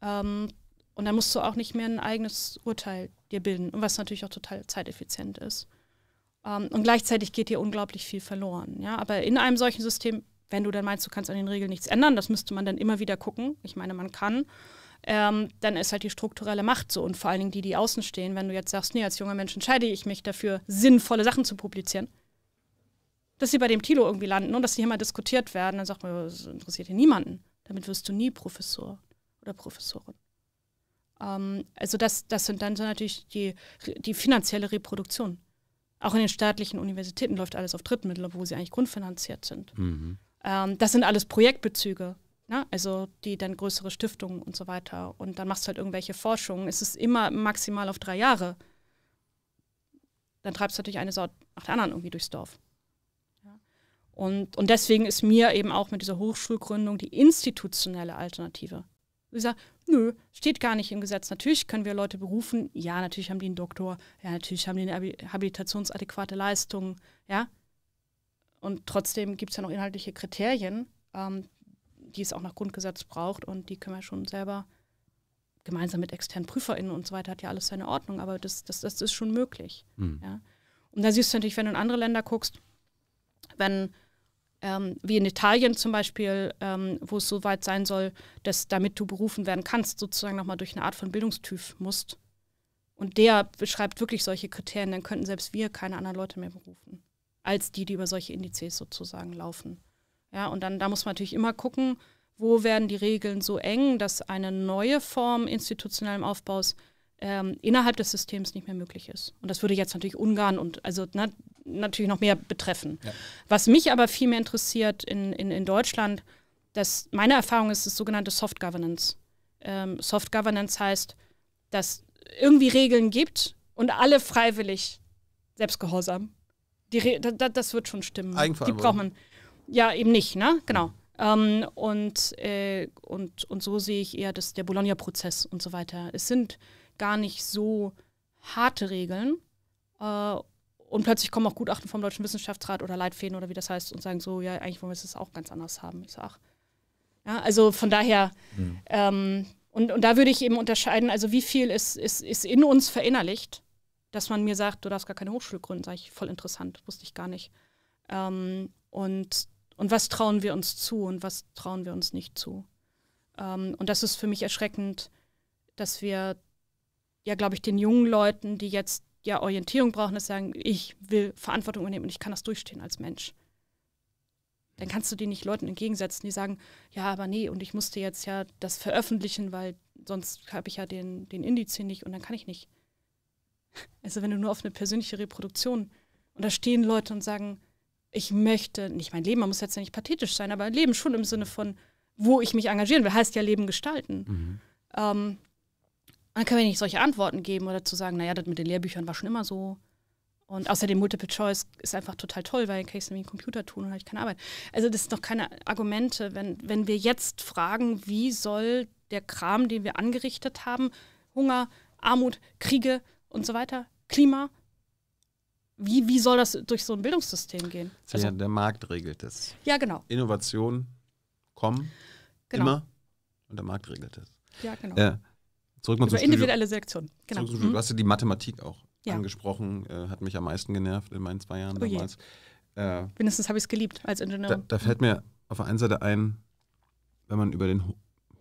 Ähm, und dann musst du auch nicht mehr ein eigenes Urteil dir bilden, was natürlich auch total zeiteffizient ist. Ähm, und gleichzeitig geht dir unglaublich viel verloren. Ja? Aber in einem solchen System, wenn du dann meinst, du kannst an den Regeln nichts ändern, das müsste man dann immer wieder gucken. Ich meine, man kann. Ähm, dann ist halt die strukturelle Macht so und vor allen Dingen die, die außen stehen. Wenn du jetzt sagst, nee, als junger Mensch entscheide ich mich dafür, sinnvolle Sachen zu publizieren, dass sie bei dem Tilo irgendwie landen und dass sie hier mal diskutiert werden. Dann sagt man, das interessiert hier niemanden. Damit wirst du nie Professor oder Professorin. Ähm, also das, das sind dann so natürlich die, die finanzielle Reproduktion. Auch in den staatlichen Universitäten läuft alles auf Drittmittel, obwohl sie eigentlich grundfinanziert sind. Mhm. Ähm, das sind alles Projektbezüge. Na, ne? also die dann größere Stiftungen und so weiter. Und dann machst du halt irgendwelche Forschungen. Es ist immer maximal auf drei Jahre. Dann treibst du natürlich eine Sorte nach der anderen irgendwie durchs Dorf. Und, und deswegen ist mir eben auch mit dieser Hochschulgründung die institutionelle Alternative. Ich sage, nö, steht gar nicht im Gesetz. Natürlich können wir Leute berufen. Ja, natürlich haben die einen Doktor. Ja, natürlich haben die eine habilitationsadäquate Leistung. Ja. Und trotzdem gibt es ja noch inhaltliche Kriterien, ähm, die es auch nach Grundgesetz braucht. Und die können wir schon selber gemeinsam mit externen PrüferInnen und so weiter, hat ja alles seine Ordnung. Aber das, das, das ist schon möglich. Mhm. Ja. Und da siehst du natürlich, wenn du in andere Länder guckst, wenn ähm, wie in Italien zum Beispiel, ähm, wo es so weit sein soll, dass damit du berufen werden kannst, sozusagen nochmal durch eine Art von Bildungstyp musst. Und der beschreibt wirklich solche Kriterien, dann könnten selbst wir keine anderen Leute mehr berufen, als die, die über solche Indizes sozusagen laufen. Ja, und dann da muss man natürlich immer gucken, wo werden die Regeln so eng, dass eine neue Form institutionellen Aufbaus ähm, innerhalb des Systems nicht mehr möglich ist. Und das würde jetzt natürlich Ungarn und also ne, natürlich noch mehr betreffen. Ja. Was mich aber viel mehr interessiert in, in, in Deutschland, dass meine Erfahrung ist, das sogenannte Soft Governance. Ähm, Soft Governance heißt, dass irgendwie Regeln gibt und alle freiwillig selbstgehorsam. Die da, das wird schon stimmen. Die braucht man. Ja, eben nicht, ne? Genau. Ähm, und, äh, und, und so sehe ich eher das, der Bologna-Prozess und so weiter. Es sind gar nicht so harte Regeln äh, und plötzlich kommen auch Gutachten vom Deutschen Wissenschaftsrat oder Leitfäden oder wie das heißt und sagen so, ja, eigentlich wollen wir es auch ganz anders haben. Ich sage, ja, also von daher, mhm. ähm, und, und da würde ich eben unterscheiden, also wie viel ist, ist, ist in uns verinnerlicht, dass man mir sagt, du darfst gar keine Hochschule gründen, sage ich, voll interessant, wusste ich gar nicht. Ähm, und, und was trauen wir uns zu und was trauen wir uns nicht zu? Ähm, und das ist für mich erschreckend, dass wir ja, glaube ich, den jungen Leuten, die jetzt ja Orientierung brauchen, ist sagen, ich will Verantwortung übernehmen und ich kann das durchstehen als Mensch. Dann kannst du die nicht Leuten entgegensetzen, die sagen, ja, aber nee, und ich musste jetzt ja das veröffentlichen, weil sonst habe ich ja den, den Indiz hier nicht und dann kann ich nicht. Also wenn du nur auf eine persönliche Reproduktion und da stehen Leute und sagen, ich möchte nicht mein Leben, man muss jetzt ja nicht pathetisch sein, aber Leben schon im Sinne von, wo ich mich engagieren will, heißt ja Leben gestalten. Mhm. Ähm, dann können wir nicht solche Antworten geben oder zu sagen, naja, das mit den Lehrbüchern war schon immer so. Und außerdem Multiple Choice ist einfach total toll, weil dann kann ich es nämlich Computer tun und habe halt ich keine Arbeit. Also das sind doch keine Argumente. Wenn, wenn wir jetzt fragen, wie soll der Kram, den wir angerichtet haben, Hunger, Armut, Kriege und so weiter, Klima, wie, wie soll das durch so ein Bildungssystem gehen? Also, ja, der Markt regelt es. Ja, genau. Innovationen kommen genau. immer und der Markt regelt es. Ja, genau. Äh, Zurück mal Über zum individuelle Selektion. Genau. Zurück mhm. Du hast ja die Mathematik auch ja. angesprochen, äh, hat mich am meisten genervt in meinen zwei Jahren oh damals. Äh, Mindestens habe ich es geliebt als Ingenieur. Da, da, fällt mir auf der einen Seite ein, wenn man über den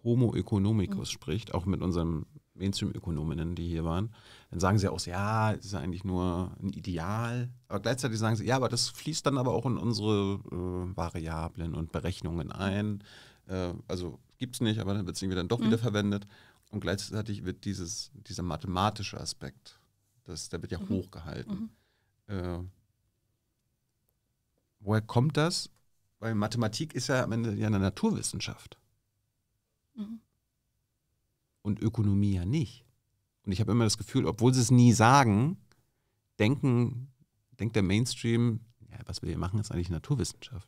Homo economicus mhm. spricht, auch mit unseren Mainstream-Ökonominnen, die hier waren, dann sagen sie auch, ja, es ist eigentlich nur ein Ideal. Aber gleichzeitig sagen sie, ja, aber das fließt dann aber auch in unsere äh, Variablen und Berechnungen ein. Äh, also gibt es nicht, aber dann wird es irgendwie dann doch mhm. wieder verwendet. Und gleichzeitig wird dieses, dieser mathematische Aspekt, das, der wird ja mhm. hochgehalten. Mhm. Äh, woher kommt das? Weil Mathematik ist ja am Ende ja eine Naturwissenschaft. Mhm. Und Ökonomie ja nicht. Und ich habe immer das Gefühl, obwohl sie es nie sagen, denken, denkt der Mainstream, ja, was wir hier machen, ist eigentlich Naturwissenschaft.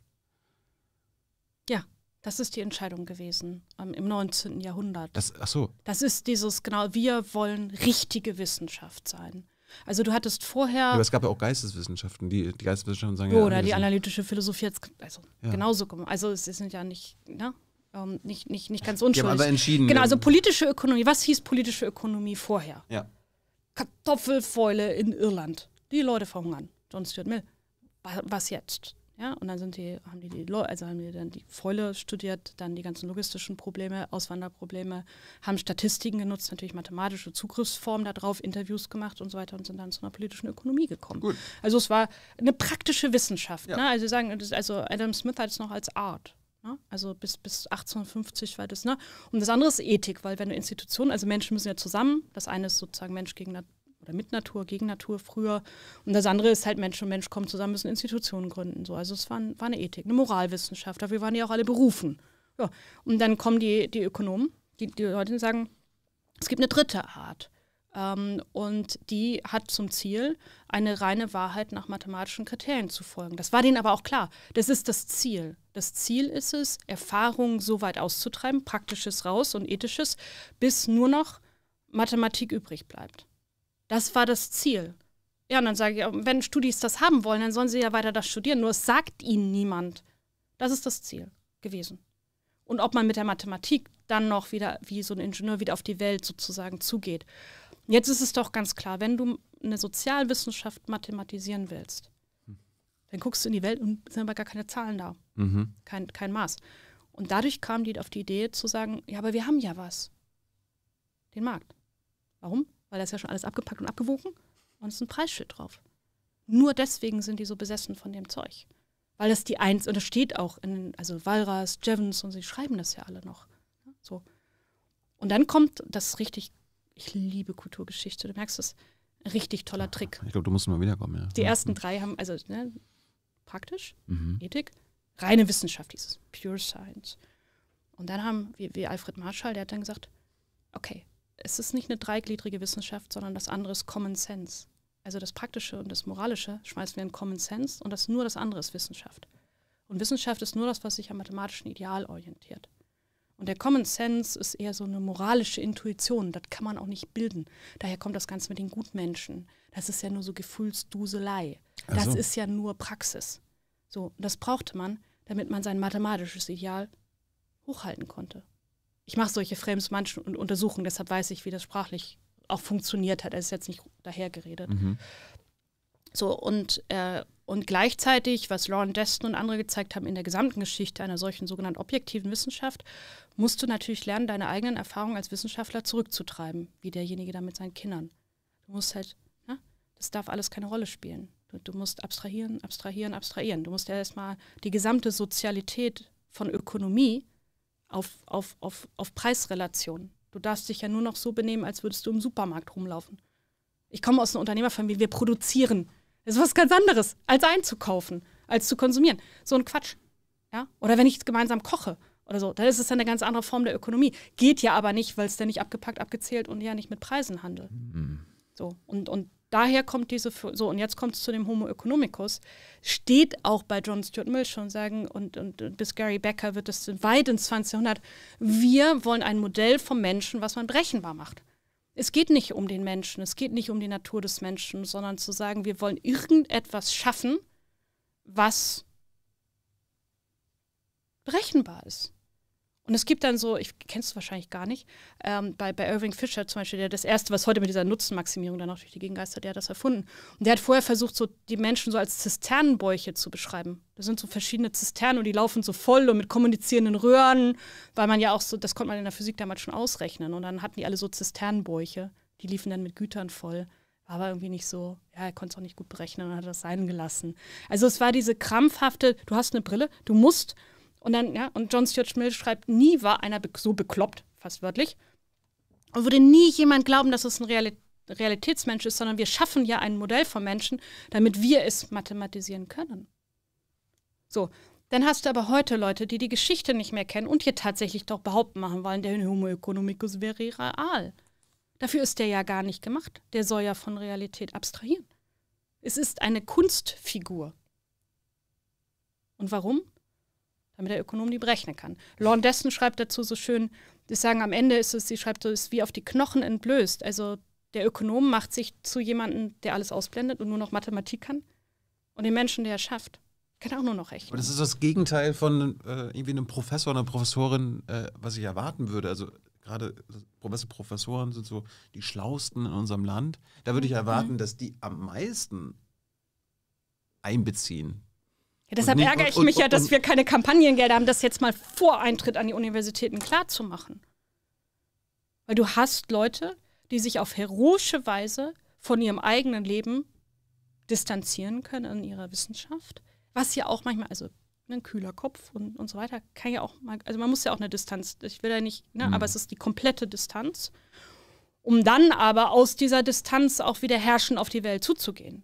Ja, das ist die Entscheidung gewesen ähm, im 19. Jahrhundert. Das, ach so. Das ist dieses, genau, wir wollen richtige Wissenschaft sein. Also du hattest vorher. aber es gab ja auch Geisteswissenschaften, die, die Geisteswissenschaften sagen ja. Oder ja, die analytische Philosophie hat also ja. genauso gemacht. Also sie sind ja nicht, ne? Ähm, nicht, nicht, nicht ganz unschuldig. Die haben aber entschieden. Genau, also ähm, politische Ökonomie. Was hieß politische Ökonomie vorher? Ja. Kartoffelfäule in Irland. Die Leute verhungern. John Stuart Mill. Was jetzt? Ja, und dann sind die, haben die, die also haben die dann die Fäule studiert, dann die ganzen logistischen Probleme, Auswanderprobleme, haben Statistiken genutzt, natürlich mathematische Zugriffsformen darauf, Interviews gemacht und so weiter und sind dann zu einer politischen Ökonomie gekommen. Gut. Also es war eine praktische Wissenschaft. Ja. Ne? Also sagen, also Adam Smith hat es noch als Art. Ne? Also bis, bis 1850 war das. Ne? Und das andere ist Ethik, weil wenn eine Institution, also Menschen müssen ja zusammen, das eine ist sozusagen Mensch gegen Natur oder mit Natur, gegen Natur früher. Und das andere ist halt Mensch und Mensch kommen zusammen, müssen Institutionen gründen. So. Also es war, war eine Ethik, eine Moralwissenschaft. Dafür waren die auch alle berufen. Ja. Und dann kommen die, die Ökonomen, die, die Leute die sagen, es gibt eine dritte Art. Ähm, und die hat zum Ziel, eine reine Wahrheit nach mathematischen Kriterien zu folgen. Das war denen aber auch klar. Das ist das Ziel. Das Ziel ist es, Erfahrungen so weit auszutreiben, praktisches raus und ethisches, bis nur noch Mathematik übrig bleibt. Das war das Ziel. Ja, und dann sage ich, wenn Studis das haben wollen, dann sollen sie ja weiter das studieren. Nur es sagt ihnen niemand. Das ist das Ziel gewesen. Und ob man mit der Mathematik dann noch wieder, wie so ein Ingenieur, wieder auf die Welt sozusagen zugeht. Jetzt ist es doch ganz klar, wenn du eine Sozialwissenschaft mathematisieren willst, dann guckst du in die Welt und sind aber gar keine Zahlen da. Mhm. Kein, kein Maß. Und dadurch kam die auf die Idee zu sagen, ja, aber wir haben ja was. Den Markt. Warum? weil das ist ja schon alles abgepackt und abgewogen und es ist ein Preisschild drauf. Nur deswegen sind die so besessen von dem Zeug. Weil das die eins, und das steht auch in, also Walras, Jevons und sie schreiben das ja alle noch. So. Und dann kommt das richtig, ich liebe Kulturgeschichte, du merkst es, richtig toller Trick. Ich glaube, du musst mal wiederkommen, ja. Die ersten drei haben, also ne, praktisch, mhm. Ethik, reine Wissenschaft hieß es, Pure Science. Und dann haben, wie, wie Alfred Marschall, der hat dann gesagt, okay, es ist nicht eine dreigliedrige Wissenschaft, sondern das andere ist Common Sense. Also das Praktische und das Moralische schmeißen wir in Common Sense und das nur das andere ist Wissenschaft. Und Wissenschaft ist nur das, was sich am mathematischen Ideal orientiert. Und der Common Sense ist eher so eine moralische Intuition. Das kann man auch nicht bilden. Daher kommt das Ganze mit den Gutmenschen. Das ist ja nur so Gefühlsduselei. Das so. ist ja nur Praxis. So, das brauchte man, damit man sein mathematisches Ideal hochhalten konnte ich mache solche Frames manchmal und Untersuchungen, deshalb weiß ich, wie das sprachlich auch funktioniert hat. Er ist jetzt nicht dahergeredet. Mhm. So, und, äh, und gleichzeitig, was Lauren Deston und andere gezeigt haben in der gesamten Geschichte einer solchen sogenannten objektiven Wissenschaft, musst du natürlich lernen, deine eigenen Erfahrungen als Wissenschaftler zurückzutreiben, wie derjenige da mit seinen Kindern. Du musst halt, na, ne, das darf alles keine Rolle spielen. Du, du musst abstrahieren, abstrahieren, abstrahieren. Du musst ja erstmal die gesamte Sozialität von Ökonomie auf, auf, auf, auf Preisrelation. Du darfst dich ja nur noch so benehmen, als würdest du im Supermarkt rumlaufen. Ich komme aus einer Unternehmerfamilie, wir produzieren. Das ist was ganz anderes, als einzukaufen, als zu konsumieren. So ein Quatsch. Ja? Oder wenn ich gemeinsam koche oder so, dann ist es eine ganz andere Form der Ökonomie. Geht ja aber nicht, weil es dann nicht abgepackt, abgezählt und ja nicht mit Preisen handelt. Mhm. So, und, und daher kommt diese, so und jetzt kommt es zu dem Homo economicus, steht auch bei John Stuart Mill schon sagen und, und, und bis Gary Becker wird es weit ins 20. Jahrhundert, wir wollen ein Modell vom Menschen, was man berechenbar macht. Es geht nicht um den Menschen, es geht nicht um die Natur des Menschen, sondern zu sagen, wir wollen irgendetwas schaffen, was berechenbar ist. Und es gibt dann so, ich kennst es wahrscheinlich gar nicht, ähm, bei, bei Irving Fisher zum Beispiel, der das erste, was heute mit dieser Nutzenmaximierung dann auch durch die Gegengeister, der hat das erfunden. Und der hat vorher versucht, so die Menschen so als Zisternenbäuche zu beschreiben. Das sind so verschiedene Zisternen und die laufen so voll und mit kommunizierenden Röhren, weil man ja auch so, das konnte man in der Physik damals schon ausrechnen. Und dann hatten die alle so Zisternenbäuche, die liefen dann mit Gütern voll. Aber irgendwie nicht so, ja, er konnte es auch nicht gut berechnen und hat das sein gelassen. Also es war diese krampfhafte, du hast eine Brille, du musst und dann, ja, und John Stuart Mill schreibt, nie war einer be so bekloppt, fast wörtlich, und würde nie jemand glauben, dass es ein Reali Realitätsmensch ist, sondern wir schaffen ja ein Modell von Menschen, damit wir es mathematisieren können. So, dann hast du aber heute Leute, die die Geschichte nicht mehr kennen und hier tatsächlich doch behaupten machen wollen, der Homo economicus wäre real. Dafür ist der ja gar nicht gemacht. Der soll ja von Realität abstrahieren. Es ist eine Kunstfigur. Und warum? damit der Ökonom die berechnen kann. Lorne Lordessen schreibt dazu so schön, sie sagen, am Ende ist es, sie schreibt so, ist wie auf die Knochen entblößt. Also der Ökonom macht sich zu jemandem, der alles ausblendet und nur noch Mathematik kann. Und den Menschen, der es schafft, kann auch nur noch rechnen. Aber das ist das Gegenteil von äh, irgendwie einem Professor, oder einer Professorin, äh, was ich erwarten würde. Also gerade Professor, Professoren sind so die Schlausten in unserem Land. Da würde ich mhm. erwarten, dass die am meisten einbeziehen ja, deshalb nicht, ärgere ich und, mich und, ja, dass und, wir keine Kampagnengelder haben, das jetzt mal vor Eintritt an die Universitäten klarzumachen. Weil du hast Leute, die sich auf heroische Weise von ihrem eigenen Leben distanzieren können in ihrer Wissenschaft, was ja auch manchmal, also ne, ein kühler Kopf und, und so weiter, kann ja auch mal, also man muss ja auch eine Distanz, ich will ja nicht, ne, mhm. aber es ist die komplette Distanz, um dann aber aus dieser Distanz auch wieder herrschen auf die Welt zuzugehen.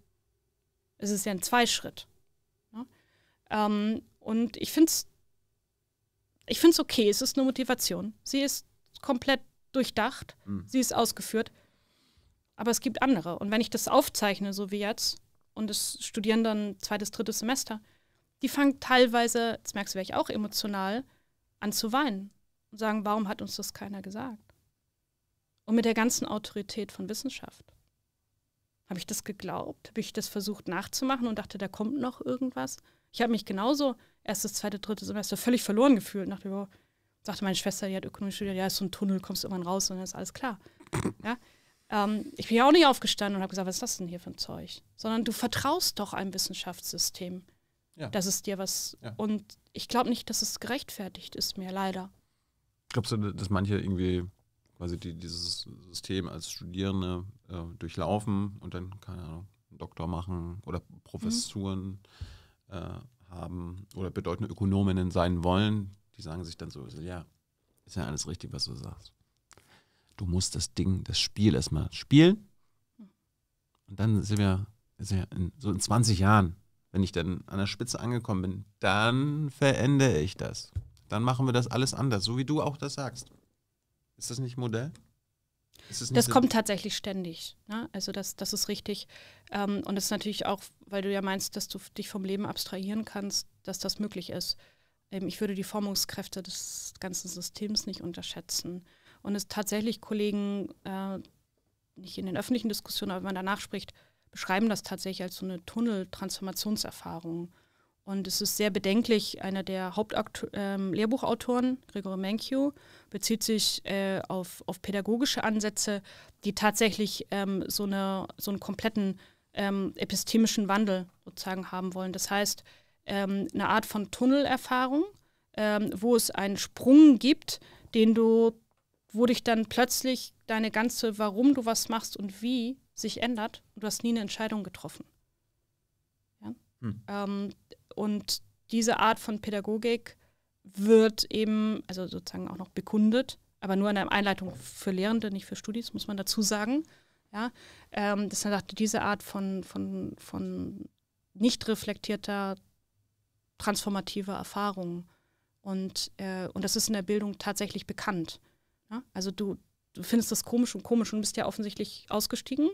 Es ist ja ein Zweischritt. Ähm, und ich finde es ich find's okay, es ist eine Motivation. Sie ist komplett durchdacht, mhm. sie ist ausgeführt, aber es gibt andere. Und wenn ich das aufzeichne, so wie jetzt, und es studieren dann zweites, drittes Semester, die fangen teilweise, das merkst du ich auch emotional, an zu weinen und sagen, warum hat uns das keiner gesagt? Und mit der ganzen Autorität von Wissenschaft. Habe ich das geglaubt? Habe ich das versucht nachzumachen und dachte, da kommt noch irgendwas? Ich habe mich genauso erstes, zweite, dritte Semester völlig verloren gefühlt. Nach dem, sagte meine Schwester, die hat ökonomisch studiert, ja, ist so ein Tunnel, kommst irgendwann raus und dann ist alles klar. Ja? Ähm, ich bin ja auch nicht aufgestanden und habe gesagt, was ist das denn hier für ein Zeug? Sondern du vertraust doch einem Wissenschaftssystem, ja. dass es dir was. Ja. Und ich glaube nicht, dass es gerechtfertigt ist, mir leider. Glaubst du, dass manche irgendwie quasi die, dieses System als Studierende äh, durchlaufen und dann, keine Ahnung, einen Doktor machen oder Professuren? Mhm äh, haben oder bedeutende Ökonominnen sein wollen, die sagen sich dann so, ja, ist ja alles richtig, was du sagst. Du musst das Ding, das Spiel erstmal spielen. Und dann sind wir, sind wir in, so in 20 Jahren, wenn ich dann an der Spitze angekommen bin, dann verändere ich das. Dann machen wir das alles anders, so wie du auch das sagst. Ist das nicht Modell? Das kommt tatsächlich ständig. Ne? Also das, das ist richtig. Ähm, und das ist natürlich auch, weil du ja meinst, dass du dich vom Leben abstrahieren kannst, dass das möglich ist. Ähm, ich würde die Formungskräfte des ganzen Systems nicht unterschätzen. Und es tatsächlich Kollegen, äh, nicht in den öffentlichen Diskussionen, aber wenn man danach spricht, beschreiben das tatsächlich als so eine Tunnel-Transformationserfahrung. Und es ist sehr bedenklich, einer der Hauptlehrbuchautoren, ähm, äh, Gregor Menkyu, bezieht sich äh, auf, auf pädagogische Ansätze, die tatsächlich ähm, so, eine, so einen kompletten ähm, epistemischen Wandel sozusagen haben wollen. Das heißt, ähm, eine Art von Tunnelerfahrung, ähm, wo es einen Sprung gibt, den du, wo dich dann plötzlich deine ganze, warum du was machst und wie, sich ändert und du hast nie eine Entscheidung getroffen. Ja? Hm. Ähm, und diese Art von Pädagogik wird eben, also sozusagen auch noch bekundet, aber nur in einer Einleitung für Lehrende, nicht für Studis, muss man dazu sagen. Ja, ähm, dass man sagt, diese Art von, von, von nicht reflektierter, transformativer Erfahrung. Und, äh, und das ist in der Bildung tatsächlich bekannt. Ja? Also du, du findest das komisch und komisch und bist ja offensichtlich ausgestiegen.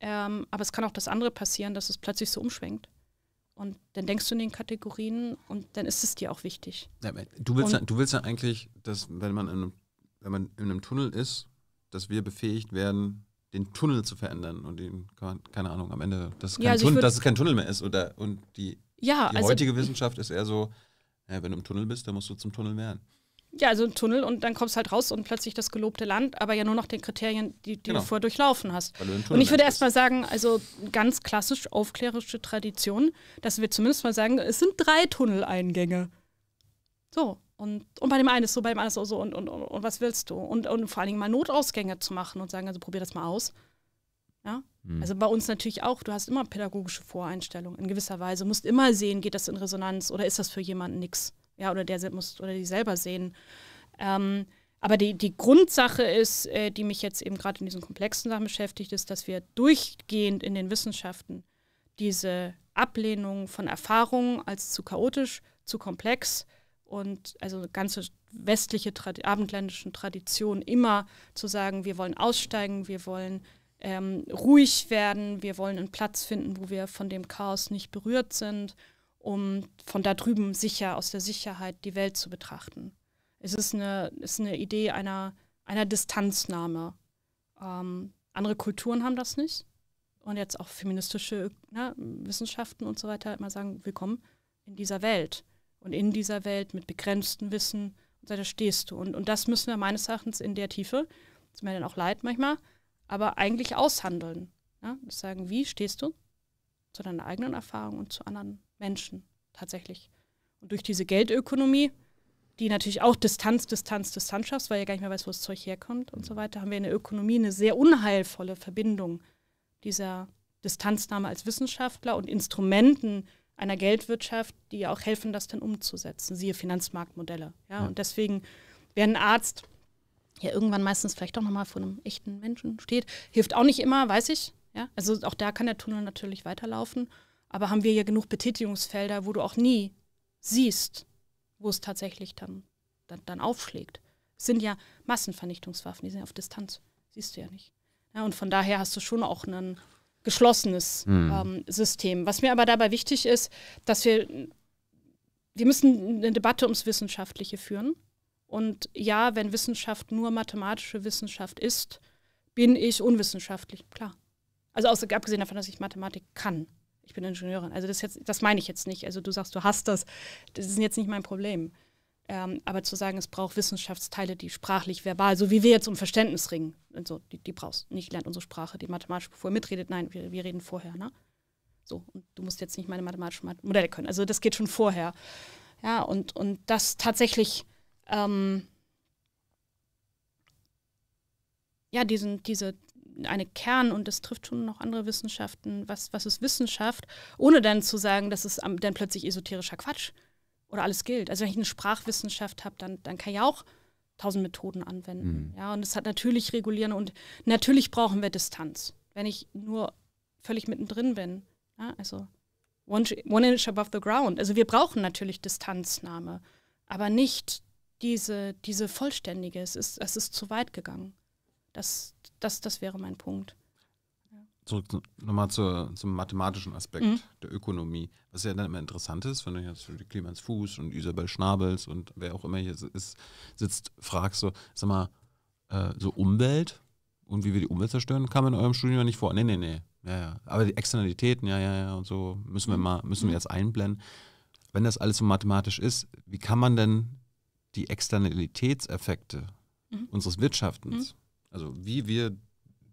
Ähm, aber es kann auch das andere passieren, dass es plötzlich so umschwenkt. Und dann denkst du in den Kategorien und dann ist es dir auch wichtig. Ja, du, willst und, ja, du willst ja eigentlich, dass wenn man, in einem, wenn man in einem Tunnel ist, dass wir befähigt werden, den Tunnel zu verändern und den, keine Ahnung, am Ende, dass es kein, ja, also Tunnel, dass es kein Tunnel mehr ist. Oder, und die, ja, die also heutige Wissenschaft ist eher so, wenn du im Tunnel bist, dann musst du zum Tunnel werden. Ja, also ein Tunnel und dann kommst halt raus und plötzlich das gelobte Land, aber ja nur noch den Kriterien, die, die genau. du vorher durchlaufen hast. und ich würde erstmal sagen, also ganz klassisch aufklärische Tradition, dass wir zumindest mal sagen, es sind drei Tunneleingänge. So. Und, und bei dem einen ist so, bei dem anderen ist so, und, und, und, und was willst du? Und, und vor allen Dingen mal Notausgänge zu machen und sagen, also probier das mal aus. Ja? Mhm. Also bei uns natürlich auch, du hast immer pädagogische Voreinstellungen in gewisser Weise, musst immer sehen, geht das in Resonanz oder ist das für jemanden nichts ja, oder der muss oder die selber sehen. Ähm, aber die, die Grundsache ist, äh, die mich jetzt eben gerade in diesen komplexen Sachen beschäftigt, ist, dass wir durchgehend in den Wissenschaften diese Ablehnung von Erfahrungen als zu chaotisch, zu komplex und also ganze westliche Trad abendländischen Tradition immer zu sagen, wir wollen aussteigen, wir wollen ähm, ruhig werden, wir wollen einen Platz finden, wo wir von dem Chaos nicht berührt sind um von da drüben sicher, aus der Sicherheit die Welt zu betrachten. Es ist eine, ist eine Idee einer, einer Distanznahme. Ähm, andere Kulturen haben das nicht. Und jetzt auch feministische na, ne, Wissenschaften und so weiter immer halt sagen, willkommen in dieser Welt. Und in dieser Welt mit begrenztem Wissen, da stehst du. Und, und das müssen wir meines Erachtens in der Tiefe, ist mir dann auch leid manchmal, aber eigentlich aushandeln. Ja? Sagen, wie stehst du zu deiner eigenen Erfahrung und zu anderen Menschen tatsächlich. Und durch diese Geldökonomie, die natürlich auch Distanz, Distanz, Distanz schafft, weil ihr gar nicht mehr weiß, wo das Zeug herkommt und so weiter, haben wir in der Ökonomie eine sehr unheilvolle Verbindung dieser Distanznahme als Wissenschaftler und Instrumenten einer Geldwirtschaft, die auch helfen, das dann umzusetzen, siehe Finanzmarktmodelle. Ja, ja. Und deswegen, wer ein Arzt ja irgendwann meistens vielleicht doch nochmal vor einem echten Menschen steht, hilft auch nicht immer, weiß ich. Ja, also auch da kann der Tunnel natürlich weiterlaufen. Aber haben wir ja genug Betätigungsfelder, wo du auch nie siehst, wo es tatsächlich dann, dann, dann aufschlägt. Es sind ja Massenvernichtungswaffen, die sind auf Distanz. Siehst du ja nicht. Ja, und von daher hast du schon auch ein geschlossenes mhm. ähm, System. Was mir aber dabei wichtig ist, dass wir, wir müssen eine Debatte ums Wissenschaftliche führen. Und ja, wenn Wissenschaft nur mathematische Wissenschaft ist, bin ich unwissenschaftlich, klar. Also abgesehen davon, dass ich Mathematik kann ich bin Ingenieurin. Also das, jetzt, das meine ich jetzt nicht. Also du sagst, du hast das. Das ist jetzt nicht mein Problem. Ähm, aber zu sagen, es braucht Wissenschaftsteile, die sprachlich, verbal, so wie wir jetzt um Verständnis ringen, also die, die brauchst nicht, lernt unsere Sprache, die mathematisch bevor ihr mitredet, nein, wir, wir reden vorher, ne? So, und du musst jetzt nicht meine mathematischen Modelle können. Also das geht schon vorher. Ja, und, und das tatsächlich, ähm, ja, diesen, diese, eine Kern, und das trifft schon noch andere Wissenschaften, was, was ist Wissenschaft, ohne dann zu sagen, dass es dann plötzlich esoterischer Quatsch oder alles gilt. Also wenn ich eine Sprachwissenschaft habe, dann, dann kann ich auch tausend Methoden anwenden. Mhm. Ja, und es hat natürlich regulieren und natürlich brauchen wir Distanz. Wenn ich nur völlig mittendrin bin, ja, also one, one inch above the ground. Also wir brauchen natürlich Distanznahme, aber nicht diese, diese vollständige. Es ist, es ist zu weit gegangen. Das, das, das wäre mein Punkt. Ja. Zurück nochmal zur, zum mathematischen Aspekt mhm. der Ökonomie. Was ja dann immer interessant ist, wenn du jetzt für die Clemens Fuß und Isabel Schnabels und wer auch immer hier ist, sitzt, fragst so, sag mal, äh, so Umwelt und wie wir die Umwelt zerstören, kam in eurem Studium ja nicht vor. Nee, nee, nee. Ja, ja. Aber die Externalitäten, ja, ja, ja, und so müssen wir mhm. mal, müssen wir mhm. jetzt einblenden. Wenn das alles so mathematisch ist, wie kann man denn die Externalitätseffekte mhm. unseres Wirtschaftens mhm also wie wir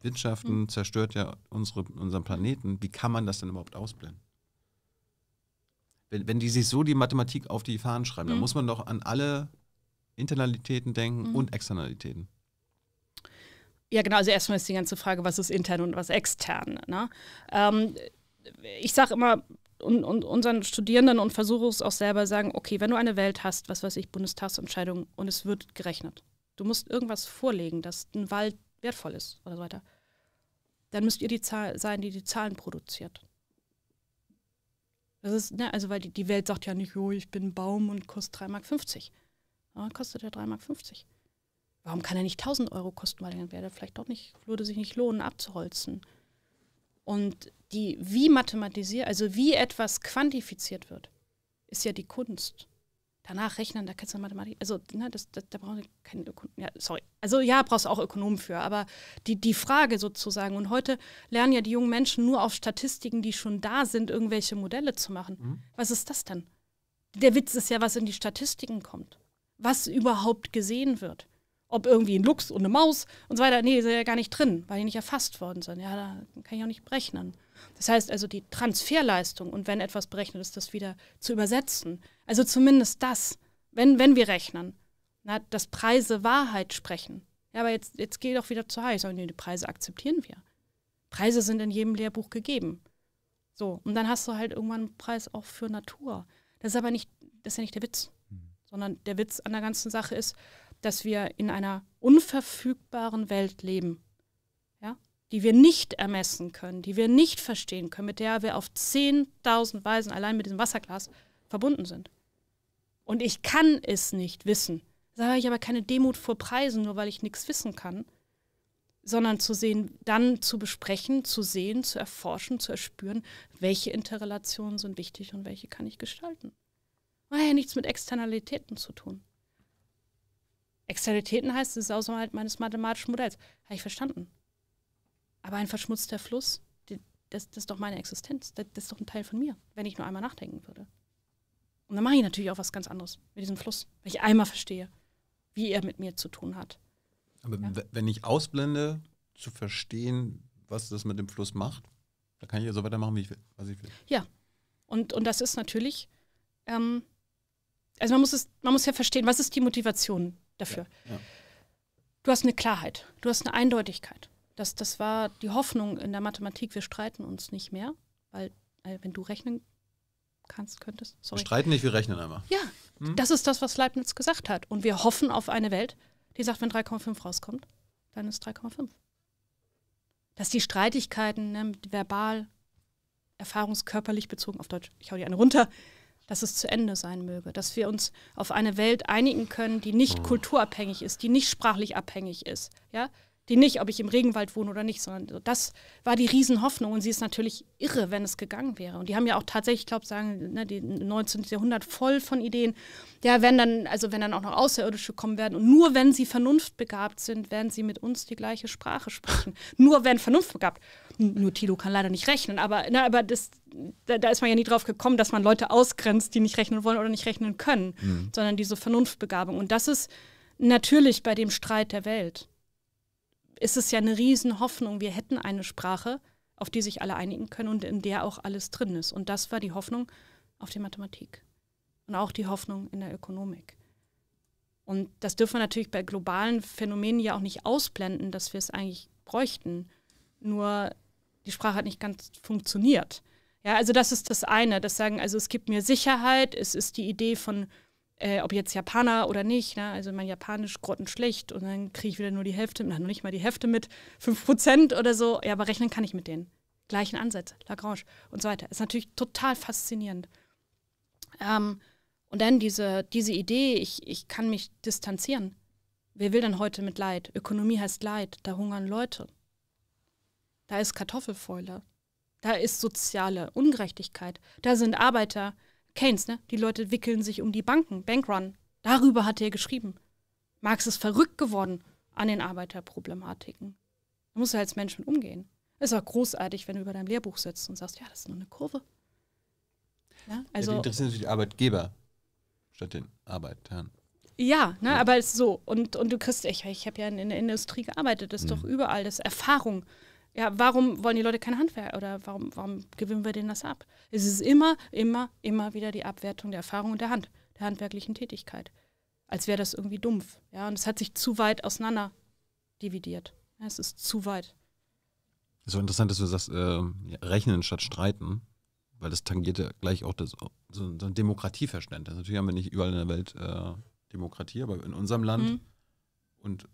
wirtschaften, mhm. zerstört ja unsere, unseren Planeten. Wie kann man das denn überhaupt ausblenden? Wenn, wenn die sich so die Mathematik auf die Fahnen schreiben, mhm. dann muss man doch an alle Internalitäten denken mhm. und Externalitäten. Ja, genau. Also erstmal ist die ganze Frage, was ist intern und was extern. Ne? Ähm, ich sage immer und, und, unseren Studierenden und versuche es auch selber sagen, okay, wenn du eine Welt hast, was weiß ich, Bundestagsentscheidung und es wird gerechnet du musst irgendwas vorlegen, dass ein Wald wertvoll ist oder so weiter. Dann müsst ihr die Zahl sein, die die Zahlen produziert. Das ist, ne, also weil die, die Welt sagt ja nicht, jo, ich bin Baum und kostet 3,50 Mark. Ja, kostet ja 3,50 Mark. Warum kann er nicht 1000 Euro kosten, weil dann wäre er vielleicht doch nicht, würde sich nicht lohnen, abzuholzen. Und die, wie mathematisiert, also wie etwas quantifiziert wird, ist ja die Kunst danach rechnen, da kannst du Mathematik, also ne, das, das, da brauchen wir keinen Ökonomen, ja, sorry. Also ja, brauchst du auch Ökonomen für, aber die, die Frage sozusagen, und heute lernen ja die jungen Menschen nur auf Statistiken, die schon da sind, irgendwelche Modelle zu machen. Mhm. Was ist das denn? Der Witz ist ja, was in die Statistiken kommt, was überhaupt gesehen wird. Ob irgendwie ein Luchs und eine Maus und so weiter, nee, die sind ja gar nicht drin, weil die nicht erfasst worden sind. Ja, da kann ich auch nicht berechnen. Das heißt also die Transferleistung und wenn etwas berechnet ist, das wieder zu übersetzen, also zumindest das, wenn, wenn wir rechnen, na, dass Preise Wahrheit sprechen. Ja, aber jetzt, jetzt geh doch wieder zu heiß. Und nee, die Preise akzeptieren wir. Preise sind in jedem Lehrbuch gegeben. So, und dann hast du halt irgendwann einen Preis auch für Natur. Das ist aber nicht, das ist ja nicht der Witz. Mhm. Sondern der Witz an der ganzen Sache ist, dass wir in einer unverfügbaren Welt leben. Ja? Die wir nicht ermessen können, die wir nicht verstehen können, mit der wir auf 10.000 Weisen allein mit diesem Wasserglas verbunden sind und ich kann es nicht wissen. Da habe ich aber keine Demut vor Preisen, nur weil ich nichts wissen kann, sondern zu sehen, dann zu besprechen, zu sehen, zu erforschen, zu erspüren, welche Interrelationen sind wichtig und welche kann ich gestalten. War ja nichts mit Externalitäten zu tun. Externalitäten heißt, es ist außerhalb meines mathematischen Modells. Habe ich verstanden. Aber ein verschmutzter Fluss, das, das ist doch meine Existenz. Das, das ist doch ein Teil von mir, wenn ich nur einmal nachdenken würde. Und dann mache ich natürlich auch was ganz anderes mit diesem Fluss, weil ich einmal verstehe, wie er mit mir zu tun hat. Aber ja? wenn ich ausblende, zu verstehen, was das mit dem Fluss macht, dann kann ich ja so weitermachen, wie ich will, was ich will. Ja. Und, und das ist natürlich, ähm, also man muss, es, man muss ja verstehen, was ist die Motivation dafür? Ja, ja. Du hast eine Klarheit, du hast eine Eindeutigkeit. Das, das war die Hoffnung in der Mathematik, wir streiten uns nicht mehr, weil wenn du rechnen kannst, könntest. Sorry. Wir streiten nicht, wir rechnen einmal. Ja, hm? das ist das, was Leibniz gesagt hat. Und wir hoffen auf eine Welt, die sagt, wenn 3,5 rauskommt, dann ist 3,5. Dass die Streitigkeiten ne, verbal, erfahrungskörperlich bezogen auf Deutsch, ich hau die eine runter, dass es zu Ende sein möge, dass wir uns auf eine Welt einigen können, die nicht oh. kulturabhängig ist, die nicht sprachlich abhängig ist, ja, die nicht, ob ich im Regenwald wohne oder nicht, sondern das war die Riesenhoffnung und sie ist natürlich irre, wenn es gegangen wäre. Und die haben ja auch tatsächlich, ich glaube, sagen, ne, die 19. Jahrhundert voll von Ideen. Ja, wenn dann, also wenn dann auch noch Außerirdische kommen werden und nur wenn sie vernunftbegabt sind, werden sie mit uns die gleiche Sprache sprechen. nur wenn vernunftbegabt. Nur Tilo kann leider nicht rechnen, aber, na, ne, aber das, da, da, ist man ja nie drauf gekommen, dass man Leute ausgrenzt, die nicht rechnen wollen oder nicht rechnen können, mhm. sondern diese Vernunftbegabung. Und das ist natürlich bei dem Streit der Welt ist es ja eine Riesenhoffnung, wir hätten eine Sprache, auf die sich alle einigen können und in der auch alles drin ist. Und das war die Hoffnung auf die Mathematik und auch die Hoffnung in der Ökonomik. Und das dürfen wir natürlich bei globalen Phänomenen ja auch nicht ausblenden, dass wir es eigentlich bräuchten. Nur die Sprache hat nicht ganz funktioniert. Ja, also das ist das eine, das sagen, also es gibt mir Sicherheit, es ist die Idee von äh, ob jetzt Japaner oder nicht, ne? also mein Japanisch grottenschlecht und dann kriege ich wieder nur die Hälfte, na, nur nicht mal die Hälfte mit, 5% oder so, ja, aber rechnen kann ich mit denen. Gleichen Ansatz, Lagrange und so weiter. Ist natürlich total faszinierend. Ähm, und dann diese, diese Idee, ich, ich kann mich distanzieren. Wer will denn heute mit Leid? Ökonomie heißt Leid, da hungern Leute. Da ist Kartoffelfäule. Da ist soziale Ungerechtigkeit. Da sind Arbeiter, Keynes, ne? Die Leute wickeln sich um die Banken, Bankrun. Darüber hat er geschrieben. Marx ist verrückt geworden an den Arbeiterproblematiken. Da musst du als Mensch mit umgehen. Ist auch großartig, wenn du über deinem Lehrbuch sitzt und sagst, ja, das ist nur eine Kurve. Ja, also ja, die also interessieren sich die Arbeitgeber statt den Arbeitern. Ja, ne, ja. aber es ist so. Und, und du kriegst, ich, ich habe ja in, in, der Industrie gearbeitet, das ist mhm. doch überall, das Erfahrung. Ja, warum wollen die Leute kein Handwerk oder warum, warum gewinnen wir denen das ab? Es ist immer, immer, immer wieder die Abwertung der Erfahrung und der Hand, der handwerklichen Tätigkeit. Als wäre das irgendwie dumpf. Ja, und es hat sich zu weit auseinander dividiert. es ist zu weit. Es ist auch interessant, dass du sagst, äh, rechnen statt streiten, weil das tangiert ja gleich auch das, so, so ein Demokratieverständnis. Natürlich haben wir nicht überall in der Welt äh, Demokratie, aber in unserem Land. Mhm. Und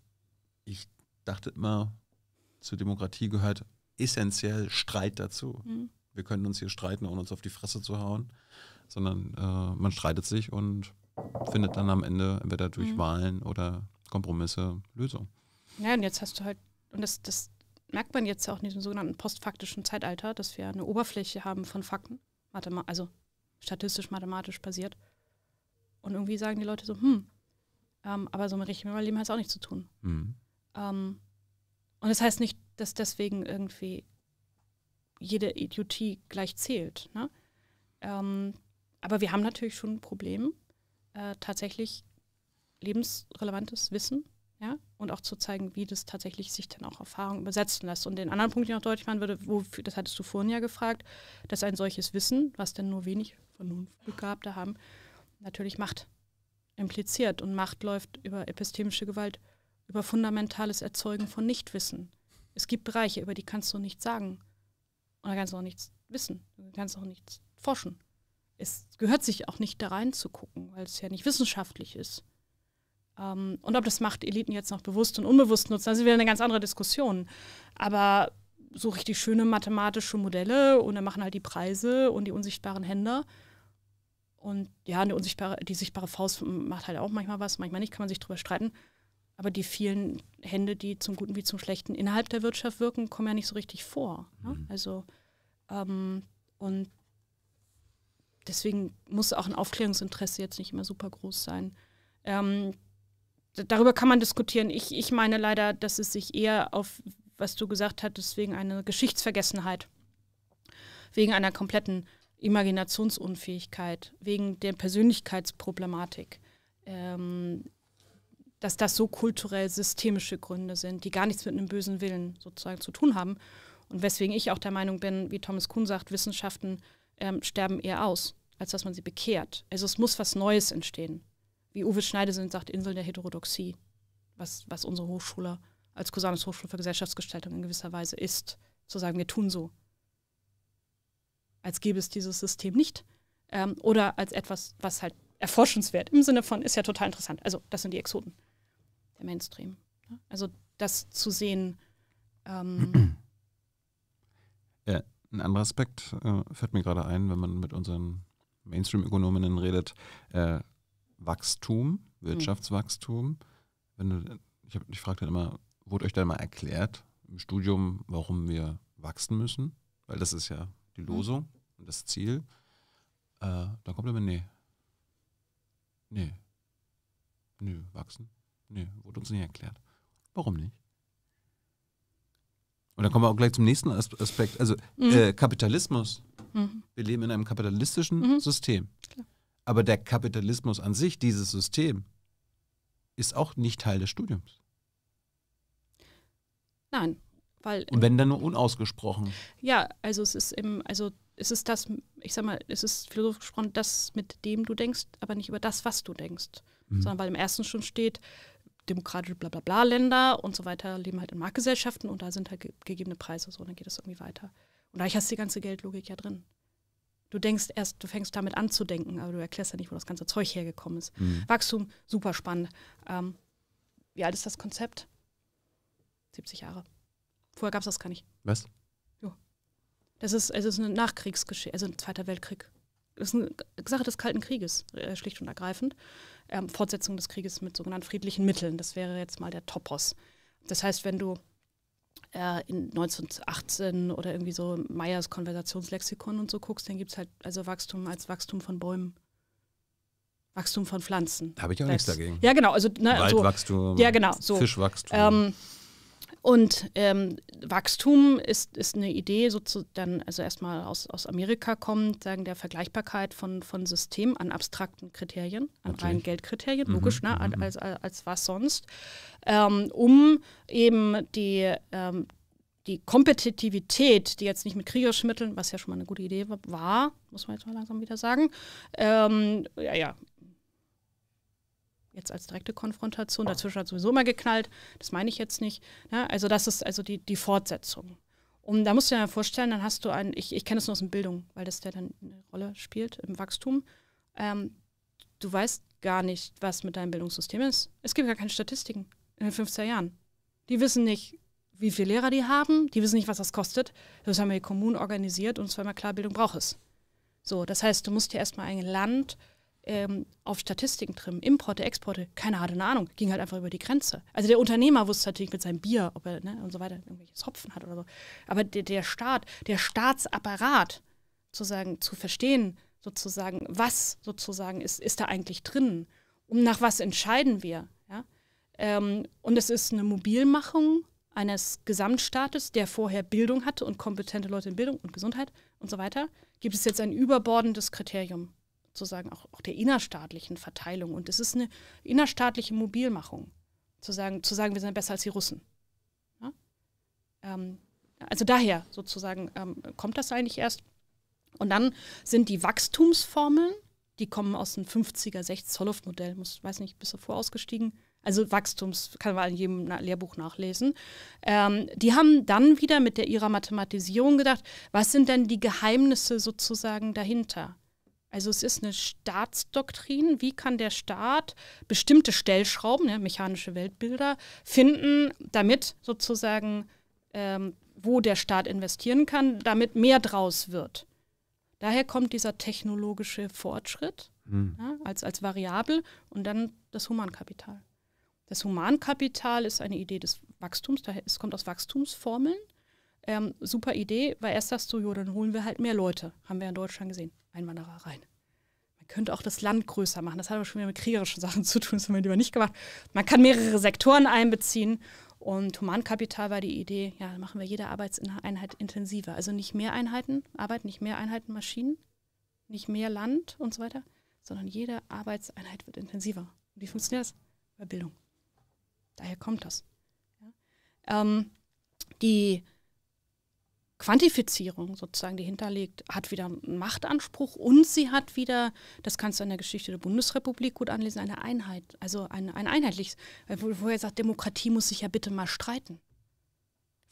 ich dachte immer, zur Demokratie gehört essentiell Streit dazu. Mhm. Wir können uns hier streiten, ohne uns auf die Fresse zu hauen, sondern äh, man streitet sich und findet dann am Ende entweder durch mhm. Wahlen oder Kompromisse Lösung. Ja, und jetzt hast du halt, und das, das merkt man jetzt auch in diesem sogenannten postfaktischen Zeitalter, dass wir eine Oberfläche haben von Fakten, Mathema also statistisch-mathematisch basiert. Und irgendwie sagen die Leute so, hm, ähm, aber so mit richtigem Überleben hat es auch nichts zu tun. Mhm. Ähm, und das heißt nicht, dass deswegen irgendwie jede Idiotie gleich zählt. Ne? Ähm, aber wir haben natürlich schon ein Problem, äh, tatsächlich lebensrelevantes Wissen ja? und auch zu zeigen, wie das tatsächlich sich dann auch Erfahrung übersetzen lässt. Und den anderen Punkt, den ich noch deutlich machen würde, wofür, das hattest du vorhin ja gefragt, dass ein solches Wissen, was denn nur wenig Vernunftbegabte haben, natürlich Macht impliziert. Und Macht läuft über epistemische Gewalt über fundamentales Erzeugen von Nichtwissen. Es gibt Bereiche, über die kannst du nichts sagen. Und da kannst du auch nichts wissen. Du kannst auch nichts forschen. Es gehört sich auch nicht da reinzugucken, weil es ja nicht wissenschaftlich ist. Ähm, und ob das macht Eliten jetzt noch bewusst und unbewusst nutzen, das ist wieder eine ganz andere Diskussion. Aber so richtig schöne mathematische Modelle und dann machen halt die Preise und die unsichtbaren Hände. Und ja, die, unsichtbare, die sichtbare Faust macht halt auch manchmal was, manchmal nicht, kann man sich drüber streiten. Aber die vielen Hände, die zum Guten wie zum Schlechten innerhalb der Wirtschaft wirken, kommen ja nicht so richtig vor. Ne? Mhm. Also ähm, und deswegen muss auch ein Aufklärungsinteresse jetzt nicht immer super groß sein. Ähm, darüber kann man diskutieren. Ich, ich meine leider, dass es sich eher auf, was du gesagt hattest, wegen einer Geschichtsvergessenheit, wegen einer kompletten Imaginationsunfähigkeit, wegen der Persönlichkeitsproblematik ähm, dass das so kulturell systemische Gründe sind, die gar nichts mit einem bösen Willen sozusagen zu tun haben. Und weswegen ich auch der Meinung bin, wie Thomas Kuhn sagt, Wissenschaften ähm, sterben eher aus, als dass man sie bekehrt. Also es muss was Neues entstehen. Wie Uwe Schneidesinn sagt, Insel der Heterodoxie, was, was unsere Hochschule als Cusanes Hochschule für Gesellschaftsgestaltung in gewisser Weise ist, zu sagen, wir tun so. Als gäbe es dieses System nicht. Ähm, oder als etwas, was halt erforschenswert im Sinne von, ist ja total interessant. Also das sind die Exoten der Mainstream. Ne? Also das zu sehen. Ähm ja, ein anderer Aspekt äh, fällt mir gerade ein, wenn man mit unseren Mainstream-Ökonominnen redet, äh, Wachstum, hm. Wirtschaftswachstum. Wenn du, ich, ich frage dann immer, wurde euch dann mal erklärt im Studium, warum wir wachsen müssen? Weil das ist ja die hm. Losung und das Ziel. Äh, da kommt immer, nee. Nee. Nö, wachsen. Nee, wurde uns nicht erklärt. Warum nicht? Und dann kommen wir auch gleich zum nächsten Aspekt. Also mhm. äh, Kapitalismus. Mhm. Wir leben in einem kapitalistischen mhm. System. Klar. Aber der Kapitalismus an sich, dieses System, ist auch nicht Teil des Studiums. Nein, weil. Und wenn dann nur unausgesprochen. Ja, also es ist im, also es ist das, ich sag mal, es ist philosophisch gesprochen, das, mit dem du denkst, aber nicht über das, was du denkst. Mhm. Sondern weil im ersten schon steht, demokratische Blablabla Länder und so weiter leben halt in Marktgesellschaften und da sind halt ge gegebene Preise so, und dann geht das irgendwie weiter. Und da hast du die ganze Geldlogik ja drin. Du denkst erst, du fängst damit an zu denken, aber du erklärst ja nicht, wo das ganze Zeug hergekommen ist. Mhm. Wachstum, super spannend. Ähm, wie alt ist das Konzept? 70 Jahre. Vorher gab es das gar nicht. Was? Jo. Das ist, es ist eine Nachkriegsgeschichte, also ein Zweiter Weltkrieg. Das ist eine Sache des Kalten Krieges, äh, schlicht und ergreifend ähm, Fortsetzung des Krieges mit sogenannten friedlichen Mitteln. Das wäre jetzt mal der Topos. Das heißt, wenn du äh, in 1918 oder irgendwie so Meyers Konversationslexikon und so guckst, dann gibt es halt also Wachstum als Wachstum von Bäumen. Wachstum von Pflanzen. Da Habe ich auch nichts dagegen. Ja, genau. Also, ne, Waldwachstum, so, ja, genau, so. Fischwachstum. Ähm, und ähm, Wachstum ist, ist eine Idee, so zu, dann also erstmal aus, aus Amerika kommt, sagen der Vergleichbarkeit von, von Systemen an abstrakten Kriterien, an Natürlich. reinen Geldkriterien, mhm. logisch, ne, mhm, mhm. als, als, als, was sonst, ähm, um eben die ähm, die Kompetitivität, die jetzt nicht mit kriegerischen Mitteln, was ja schon mal eine gute Idee war, muss man jetzt mal langsam wieder sagen, ähm, ja, ja, jetzt als direkte Konfrontation. Dazwischen hat sowieso immer geknallt, das meine ich jetzt nicht. Ja, ne? also das ist also die, die Fortsetzung. Und da musst du dir vorstellen, dann hast du einen, ich, ich kenne es nur aus der Bildung, weil das ja dann eine Rolle spielt im Wachstum. Ähm, du weißt gar nicht, was mit deinem Bildungssystem ist. Es gibt gar keine Statistiken in den 15 Jahren. Die wissen nicht, wie viele Lehrer die haben, die wissen nicht, was das kostet. Das haben wir die Kommunen organisiert und es immer klar, Bildung braucht es. So, das heißt, du musst dir erstmal ein Land ähm, auf Statistiken trimmen, Importe, Exporte, keine Ahnung, ging halt einfach über die Grenze. Also der Unternehmer wusste natürlich mit seinem Bier, ob er ne, und so weiter irgendwelches Hopfen hat oder so. Aber der, der Staat, der Staatsapparat sozusagen zu verstehen, sozusagen, was sozusagen ist, ist da eigentlich drin? Um nach was entscheiden wir? Ja? Ähm, und es ist eine Mobilmachung eines Gesamtstaates, der vorher Bildung hatte und kompetente Leute in Bildung und Gesundheit und so weiter, gibt es jetzt ein überbordendes Kriterium sozusagen auch, auch der innerstaatlichen Verteilung. Und es ist eine innerstaatliche Mobilmachung, zu sagen, zu sagen wir sind besser als die Russen. Ja? Ähm, also daher sozusagen ähm, kommt das eigentlich erst. Und dann sind die Wachstumsformeln, die kommen aus dem 50er, 60er Holof-Modell, muss, weiß nicht, bist du vorausgestiegen? Also Wachstums, kann man in jedem Na Lehrbuch nachlesen. Ähm, die haben dann wieder mit der ihrer Mathematisierung gedacht, was sind denn die Geheimnisse sozusagen dahinter? Also es ist eine Staatsdoktrin, wie kann der Staat bestimmte Stellschrauben, ne, mechanische Weltbilder, finden, damit sozusagen, ähm, wo der Staat investieren kann, damit mehr draus wird. Daher kommt dieser technologische Fortschritt mhm. ja, als, als Variable und dann das Humankapital. Das Humankapital ist eine Idee des Wachstums, daher, es kommt aus Wachstumsformeln ähm, super Idee, weil erst sagst du, jo, dann holen wir halt mehr Leute. Haben wir in Deutschland gesehen. Einwanderer rein. Man könnte auch das Land größer machen. Das hat aber schon wieder mit kriegerischen Sachen zu tun. Das haben wir lieber nicht gemacht. Man kann mehrere Sektoren einbeziehen. Und Humankapital war die Idee, ja, dann machen wir jede Arbeitseinheit intensiver. Also nicht mehr Einheiten, Arbeit, nicht mehr Einheiten, Maschinen, nicht mehr Land und so weiter, sondern jede Arbeitseinheit wird intensiver. Und wie funktioniert das? Über Bildung. Daher kommt das. Ja. Ähm, die Quantifizierung sozusagen, die hinterlegt, hat wieder einen Machtanspruch und sie hat wieder, das kannst du in der Geschichte der Bundesrepublik gut anlesen, eine Einheit, also ein, ein einheitliches, äh, wo, wo er sagt, Demokratie muss sich ja bitte mal streiten.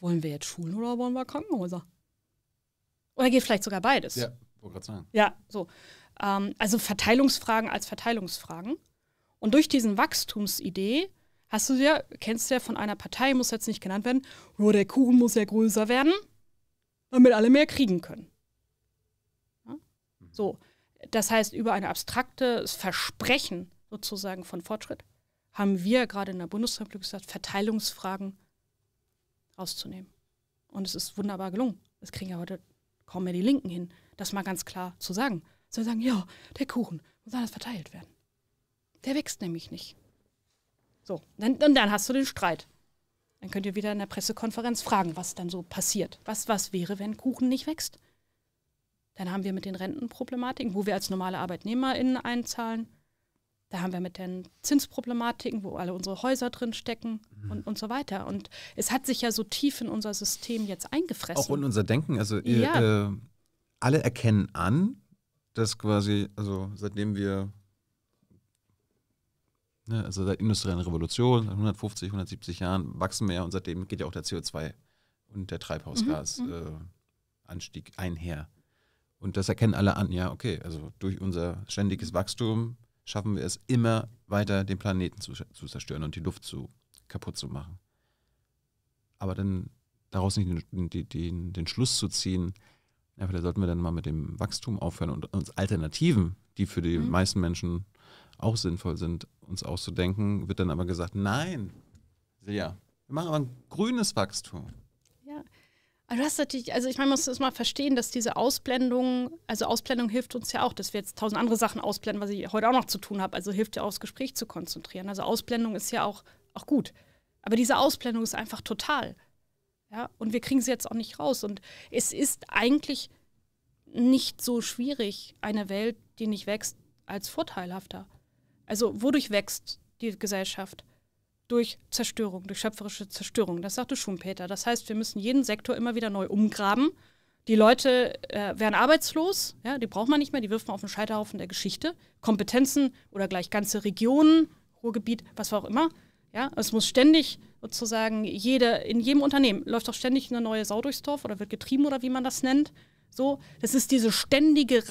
Wollen wir jetzt Schulen oder wollen wir Krankenhäuser? Oder geht vielleicht sogar beides? Ja, wollte gerade sagen. Ja, so. Ähm, also Verteilungsfragen als Verteilungsfragen. Und durch diesen Wachstumsidee hast du ja, kennst du ja von einer Partei, muss jetzt nicht genannt werden, nur oh, der Kuchen muss ja größer werden damit alle mehr kriegen können. Ja? Mhm. So, das heißt, über ein abstraktes Versprechen sozusagen von Fortschritt haben wir gerade in der Bundesrepublik gesagt, Verteilungsfragen rauszunehmen. Und es ist wunderbar gelungen. Das kriegen ja heute kaum mehr die Linken hin, das mal ganz klar zu sagen. Zu sagen, ja, der Kuchen muss anders verteilt werden. Der wächst nämlich nicht. So, dann, dann, dann hast du den Streit. Dann könnt ihr wieder in der Pressekonferenz fragen, was dann so passiert. Was, was wäre, wenn Kuchen nicht wächst? Dann haben wir mit den Rentenproblematiken, wo wir als normale ArbeitnehmerInnen einzahlen. Da haben wir mit den Zinsproblematiken, wo alle unsere Häuser drin stecken mhm. und, und so weiter. Und es hat sich ja so tief in unser System jetzt eingefressen. Auch in unser Denken. Also ihr, äh, alle erkennen an, dass quasi, also seitdem wir Ne? Also seit industriellen Revolution, seit 150, 170 Jahren wachsen wir ja und seitdem geht ja auch der CO2 und der Treibhausgasanstieg mhm. äh, einher. Und das erkennen alle an, ja, okay, also durch unser ständiges Wachstum schaffen wir es immer weiter, den Planeten zu, zu zerstören und die Luft zu kaputt zu machen. Aber dann daraus nicht den, den, den, den Schluss zu ziehen, ja, vielleicht sollten wir dann mal mit dem Wachstum aufhören und uns Alternativen, die für die mhm. meisten Menschen auch sinnvoll sind, uns auszudenken, wird dann aber gesagt, nein, Silja, wir machen aber ein grünes Wachstum. Ja, also du hast natürlich, also ich meine, man muss das mal verstehen, dass diese Ausblendung, also Ausblendung hilft uns ja auch, dass wir jetzt tausend andere Sachen ausblenden, was ich heute auch noch zu tun habe, also hilft ja auch, das Gespräch zu konzentrieren. Also Ausblendung ist ja auch, auch gut. Aber diese Ausblendung ist einfach total. Ja, und wir kriegen sie jetzt auch nicht raus. Und es ist eigentlich nicht so schwierig, eine Welt, die nicht wächst, als vorteilhafter. Also wodurch wächst die Gesellschaft? Durch Zerstörung, durch schöpferische Zerstörung. Das sagte Schumpeter. Das heißt, wir müssen jeden Sektor immer wieder neu umgraben. Die Leute äh, werden arbeitslos, ja, die braucht man nicht mehr, die wirft man auf den Scheiterhaufen der Geschichte. Kompetenzen oder gleich ganze Regionen, Ruhrgebiet, was auch immer. Ja, es muss ständig sozusagen jede, in jedem Unternehmen läuft auch ständig eine neue Sau durchs Dorf oder wird getrieben oder wie man das nennt. So, das ist diese ständige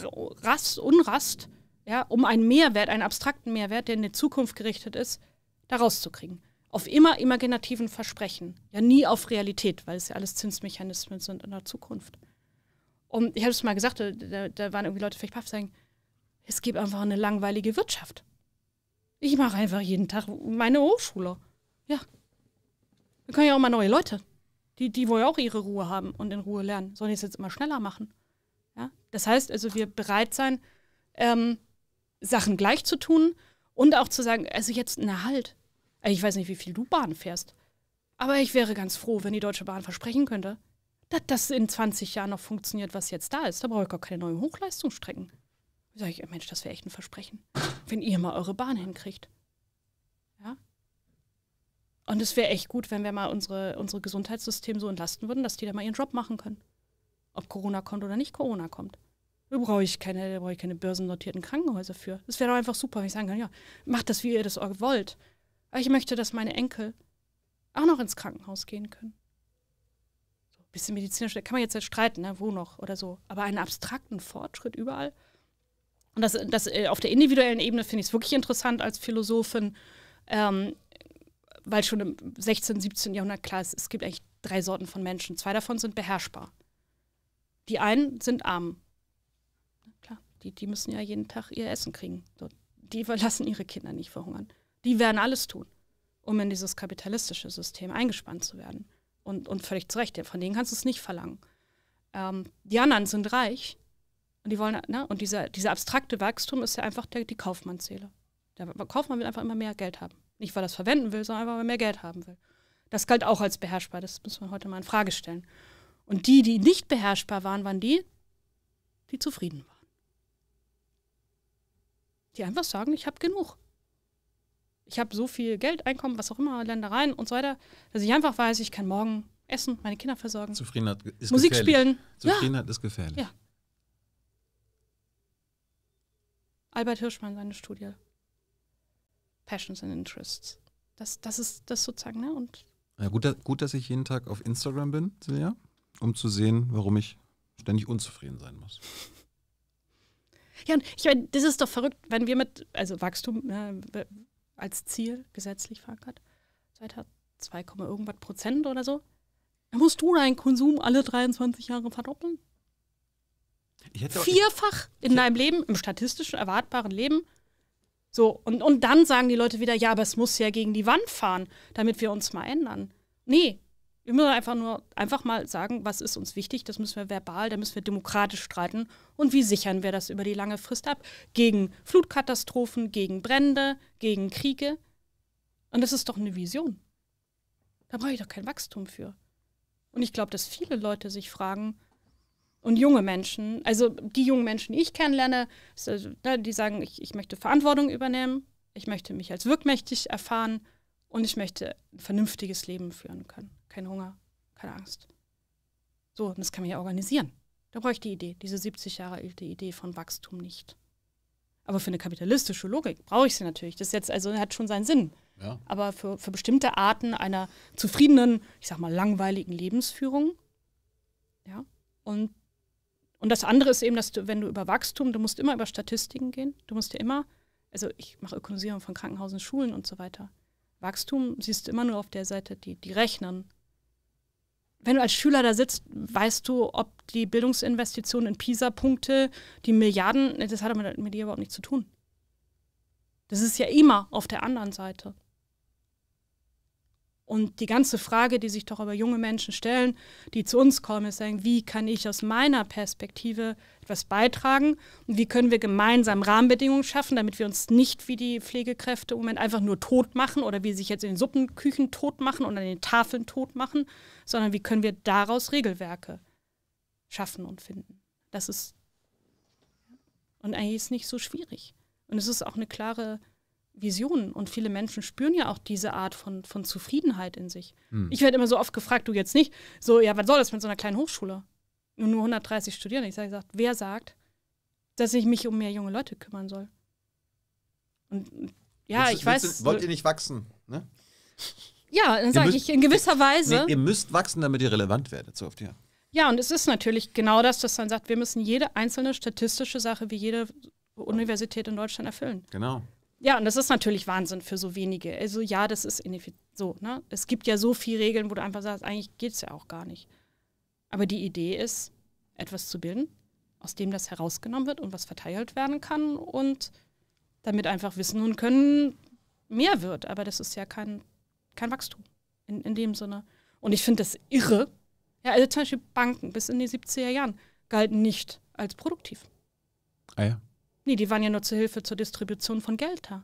Rast, Unrast ja, um einen Mehrwert, einen abstrakten Mehrwert, der in die Zukunft gerichtet ist, daraus zu kriegen. Auf immer imaginativen Versprechen, ja nie auf Realität, weil es ja alles Zinsmechanismen sind in der Zukunft. Und ich habe es mal gesagt, da, da, waren irgendwie Leute vielleicht paff sagen, es gibt einfach eine langweilige Wirtschaft. Ich mache einfach jeden Tag meine Hochschule. Ja. Wir können ja auch mal neue Leute. Die, die wollen ja auch ihre Ruhe haben und in Ruhe lernen. Sollen die es jetzt immer schneller machen? Ja? Das heißt also, wir bereit sein, ähm, Sachen gleich zu tun und auch zu sagen, also jetzt, na halt. Also ich weiß nicht, wie viel du Bahn fährst, aber ich wäre ganz froh, wenn die Deutsche Bahn versprechen könnte, dass das in 20 Jahren noch funktioniert, was jetzt da ist. Da brauche ich gar keine neuen Hochleistungsstrecken. Da sage ich, Mensch, das wäre echt ein Versprechen, wenn ihr mal eure Bahn hinkriegt. Ja? Und es wäre echt gut, wenn wir mal unsere, unsere Gesundheitssystem so entlasten würden, dass die da mal ihren Job machen können. Ob Corona kommt oder nicht Corona kommt. Da brauche ich keine, da brauche ich keine börsennotierten Krankenhäuser für. Das wäre doch einfach super, wenn ich sagen kann, ja, macht das, wie ihr das wollt. Aber ich möchte, dass meine Enkel auch noch ins Krankenhaus gehen können. So, ein bisschen medizinisch, da kann man jetzt halt streiten, ne, wo noch oder so. Aber einen abstrakten Fortschritt überall. Und das, das äh, auf der individuellen Ebene finde ich es wirklich interessant als Philosophin, ähm, weil schon im 16., 17. Jahrhundert klar ist, es gibt eigentlich drei Sorten von Menschen. Zwei davon sind beherrschbar. Die einen sind arm die, die müssen ja jeden Tag ihr Essen kriegen. Die lassen ihre Kinder nicht verhungern. Die werden alles tun, um in dieses kapitalistische System eingespannt zu werden. Und, und völlig zu Recht, von denen kannst du es nicht verlangen. Ähm, die anderen sind reich und die wollen, ne? und dieser, dieser abstrakte Wachstum ist ja einfach der, die Kaufmannsseele. Der Kaufmann will einfach immer mehr Geld haben. Nicht, weil er es verwenden will, sondern weil er mehr Geld haben will. Das galt auch als beherrschbar, das müssen wir heute mal in Frage stellen. Und die, die nicht beherrschbar waren, waren die, die zufrieden waren die einfach sagen, ich habe genug. Ich habe so viel Geld, Einkommen, was auch immer, Ländereien und so weiter, dass ich einfach weiß, ich kann morgen essen, meine Kinder versorgen. Zufriedenheit ist Musik gefährlich. spielen. Zufriedenheit ja. ist gefährlich. Ja. Albert Hirschmann, seine Studie. Passions and Interests. Das, das ist das sozusagen, ne? Und ja, gut, gut, dass ich jeden Tag auf Instagram bin, Silja, um zu sehen, warum ich ständig unzufrieden sein muss. Ja, und ich meine, das ist doch verrückt, wenn wir mit, also Wachstum äh, als Ziel gesetzlich verankert, 2, irgendwas Prozent oder so, dann musst du deinen Konsum alle 23 Jahre verdoppeln. Vierfach in deinem Leben, im statistischen erwartbaren Leben. So, und, und dann sagen die Leute wieder, ja, aber es muss ja gegen die Wand fahren, damit wir uns mal ändern. Nee, wir müssen einfach nur einfach mal sagen, was ist uns wichtig, das müssen wir verbal, da müssen wir demokratisch streiten und wie sichern wir das über die lange Frist ab gegen Flutkatastrophen, gegen Brände, gegen Kriege? Und das ist doch eine Vision. Da brauche ich doch kein Wachstum für. Und ich glaube, dass viele Leute sich fragen und junge Menschen, also die jungen Menschen, die ich kennenlerne, also, ne, die sagen, ich, ich möchte Verantwortung übernehmen, ich möchte mich als wirkmächtig erfahren und ich möchte ein vernünftiges Leben führen können kein Hunger, keine Angst. So, und das kann man ja organisieren. Da brauche ich die Idee, diese 70 Jahre alte Idee von Wachstum nicht. Aber für eine kapitalistische Logik brauche ich sie natürlich. Das jetzt also hat schon seinen Sinn. Ja. Aber für, für bestimmte Arten einer zufriedenen, ich sag mal, langweiligen Lebensführung, ja, und und das andere ist eben, dass du, wenn du über Wachstum, du musst immer über Statistiken gehen. Du musst ja immer, also ich mache Ökonomisierung von Krankenhausen, Schulen und so weiter. Wachstum siehst du immer nur auf der Seite, die, die rechnen, wenn du als Schüler da sitzt, weißt du, ob die Bildungsinvestitionen in PISA-Punkte, die Milliarden, das hat mit, mit dir überhaupt nichts zu tun. Das ist ja immer auf der anderen Seite. Und die ganze Frage, die sich doch aber junge Menschen stellen, die zu uns kommen, ist sagen, wie kann ich aus meiner Perspektive etwas beitragen und wie können wir gemeinsam Rahmenbedingungen schaffen, damit wir uns nicht wie die Pflegekräfte im Moment einfach nur tot machen oder wie sie sich jetzt in den Suppenküchen tot machen und an den Tafeln tot machen, sondern wie können wir daraus Regelwerke schaffen und finden. Das ist und eigentlich ist es nicht so schwierig. Und es ist auch eine klare Visionen. Und viele Menschen spüren ja auch diese Art von, von Zufriedenheit in sich. Hm. Ich werde immer so oft gefragt, du jetzt nicht, so, ja, was soll das mit so einer kleinen Hochschule? Nur, 130 Studierende. Ich sage, gesagt, wer sagt, dass ich mich um mehr junge Leute kümmern soll? Und ja, willst, ich weiß. Willst, wollt ihr nicht wachsen, ne? Ja, dann sage ich in gewisser Weise. Nee, ihr müsst wachsen, damit ihr relevant werdet, so oft ja. Ja, und es ist natürlich genau das, dass man sagt, wir müssen jede einzelne statistische Sache wie jede Universität in Deutschland erfüllen. Genau. Ja, und das ist natürlich Wahnsinn für so wenige. Also ja, das ist so. Ne? Es gibt ja so viele Regeln, wo du einfach sagst, eigentlich geht es ja auch gar nicht. Aber die Idee ist, etwas zu bilden, aus dem das herausgenommen wird und was verteilt werden kann und damit einfach Wissen und Können mehr wird. Aber das ist ja kein, kein Wachstum in, in dem Sinne. Und ich finde das irre. Ja, also zum Beispiel Banken bis in die 70er Jahren galten nicht als produktiv. Ah ja. Nee, die waren ja nur zur Hilfe zur Distribution von Geld da.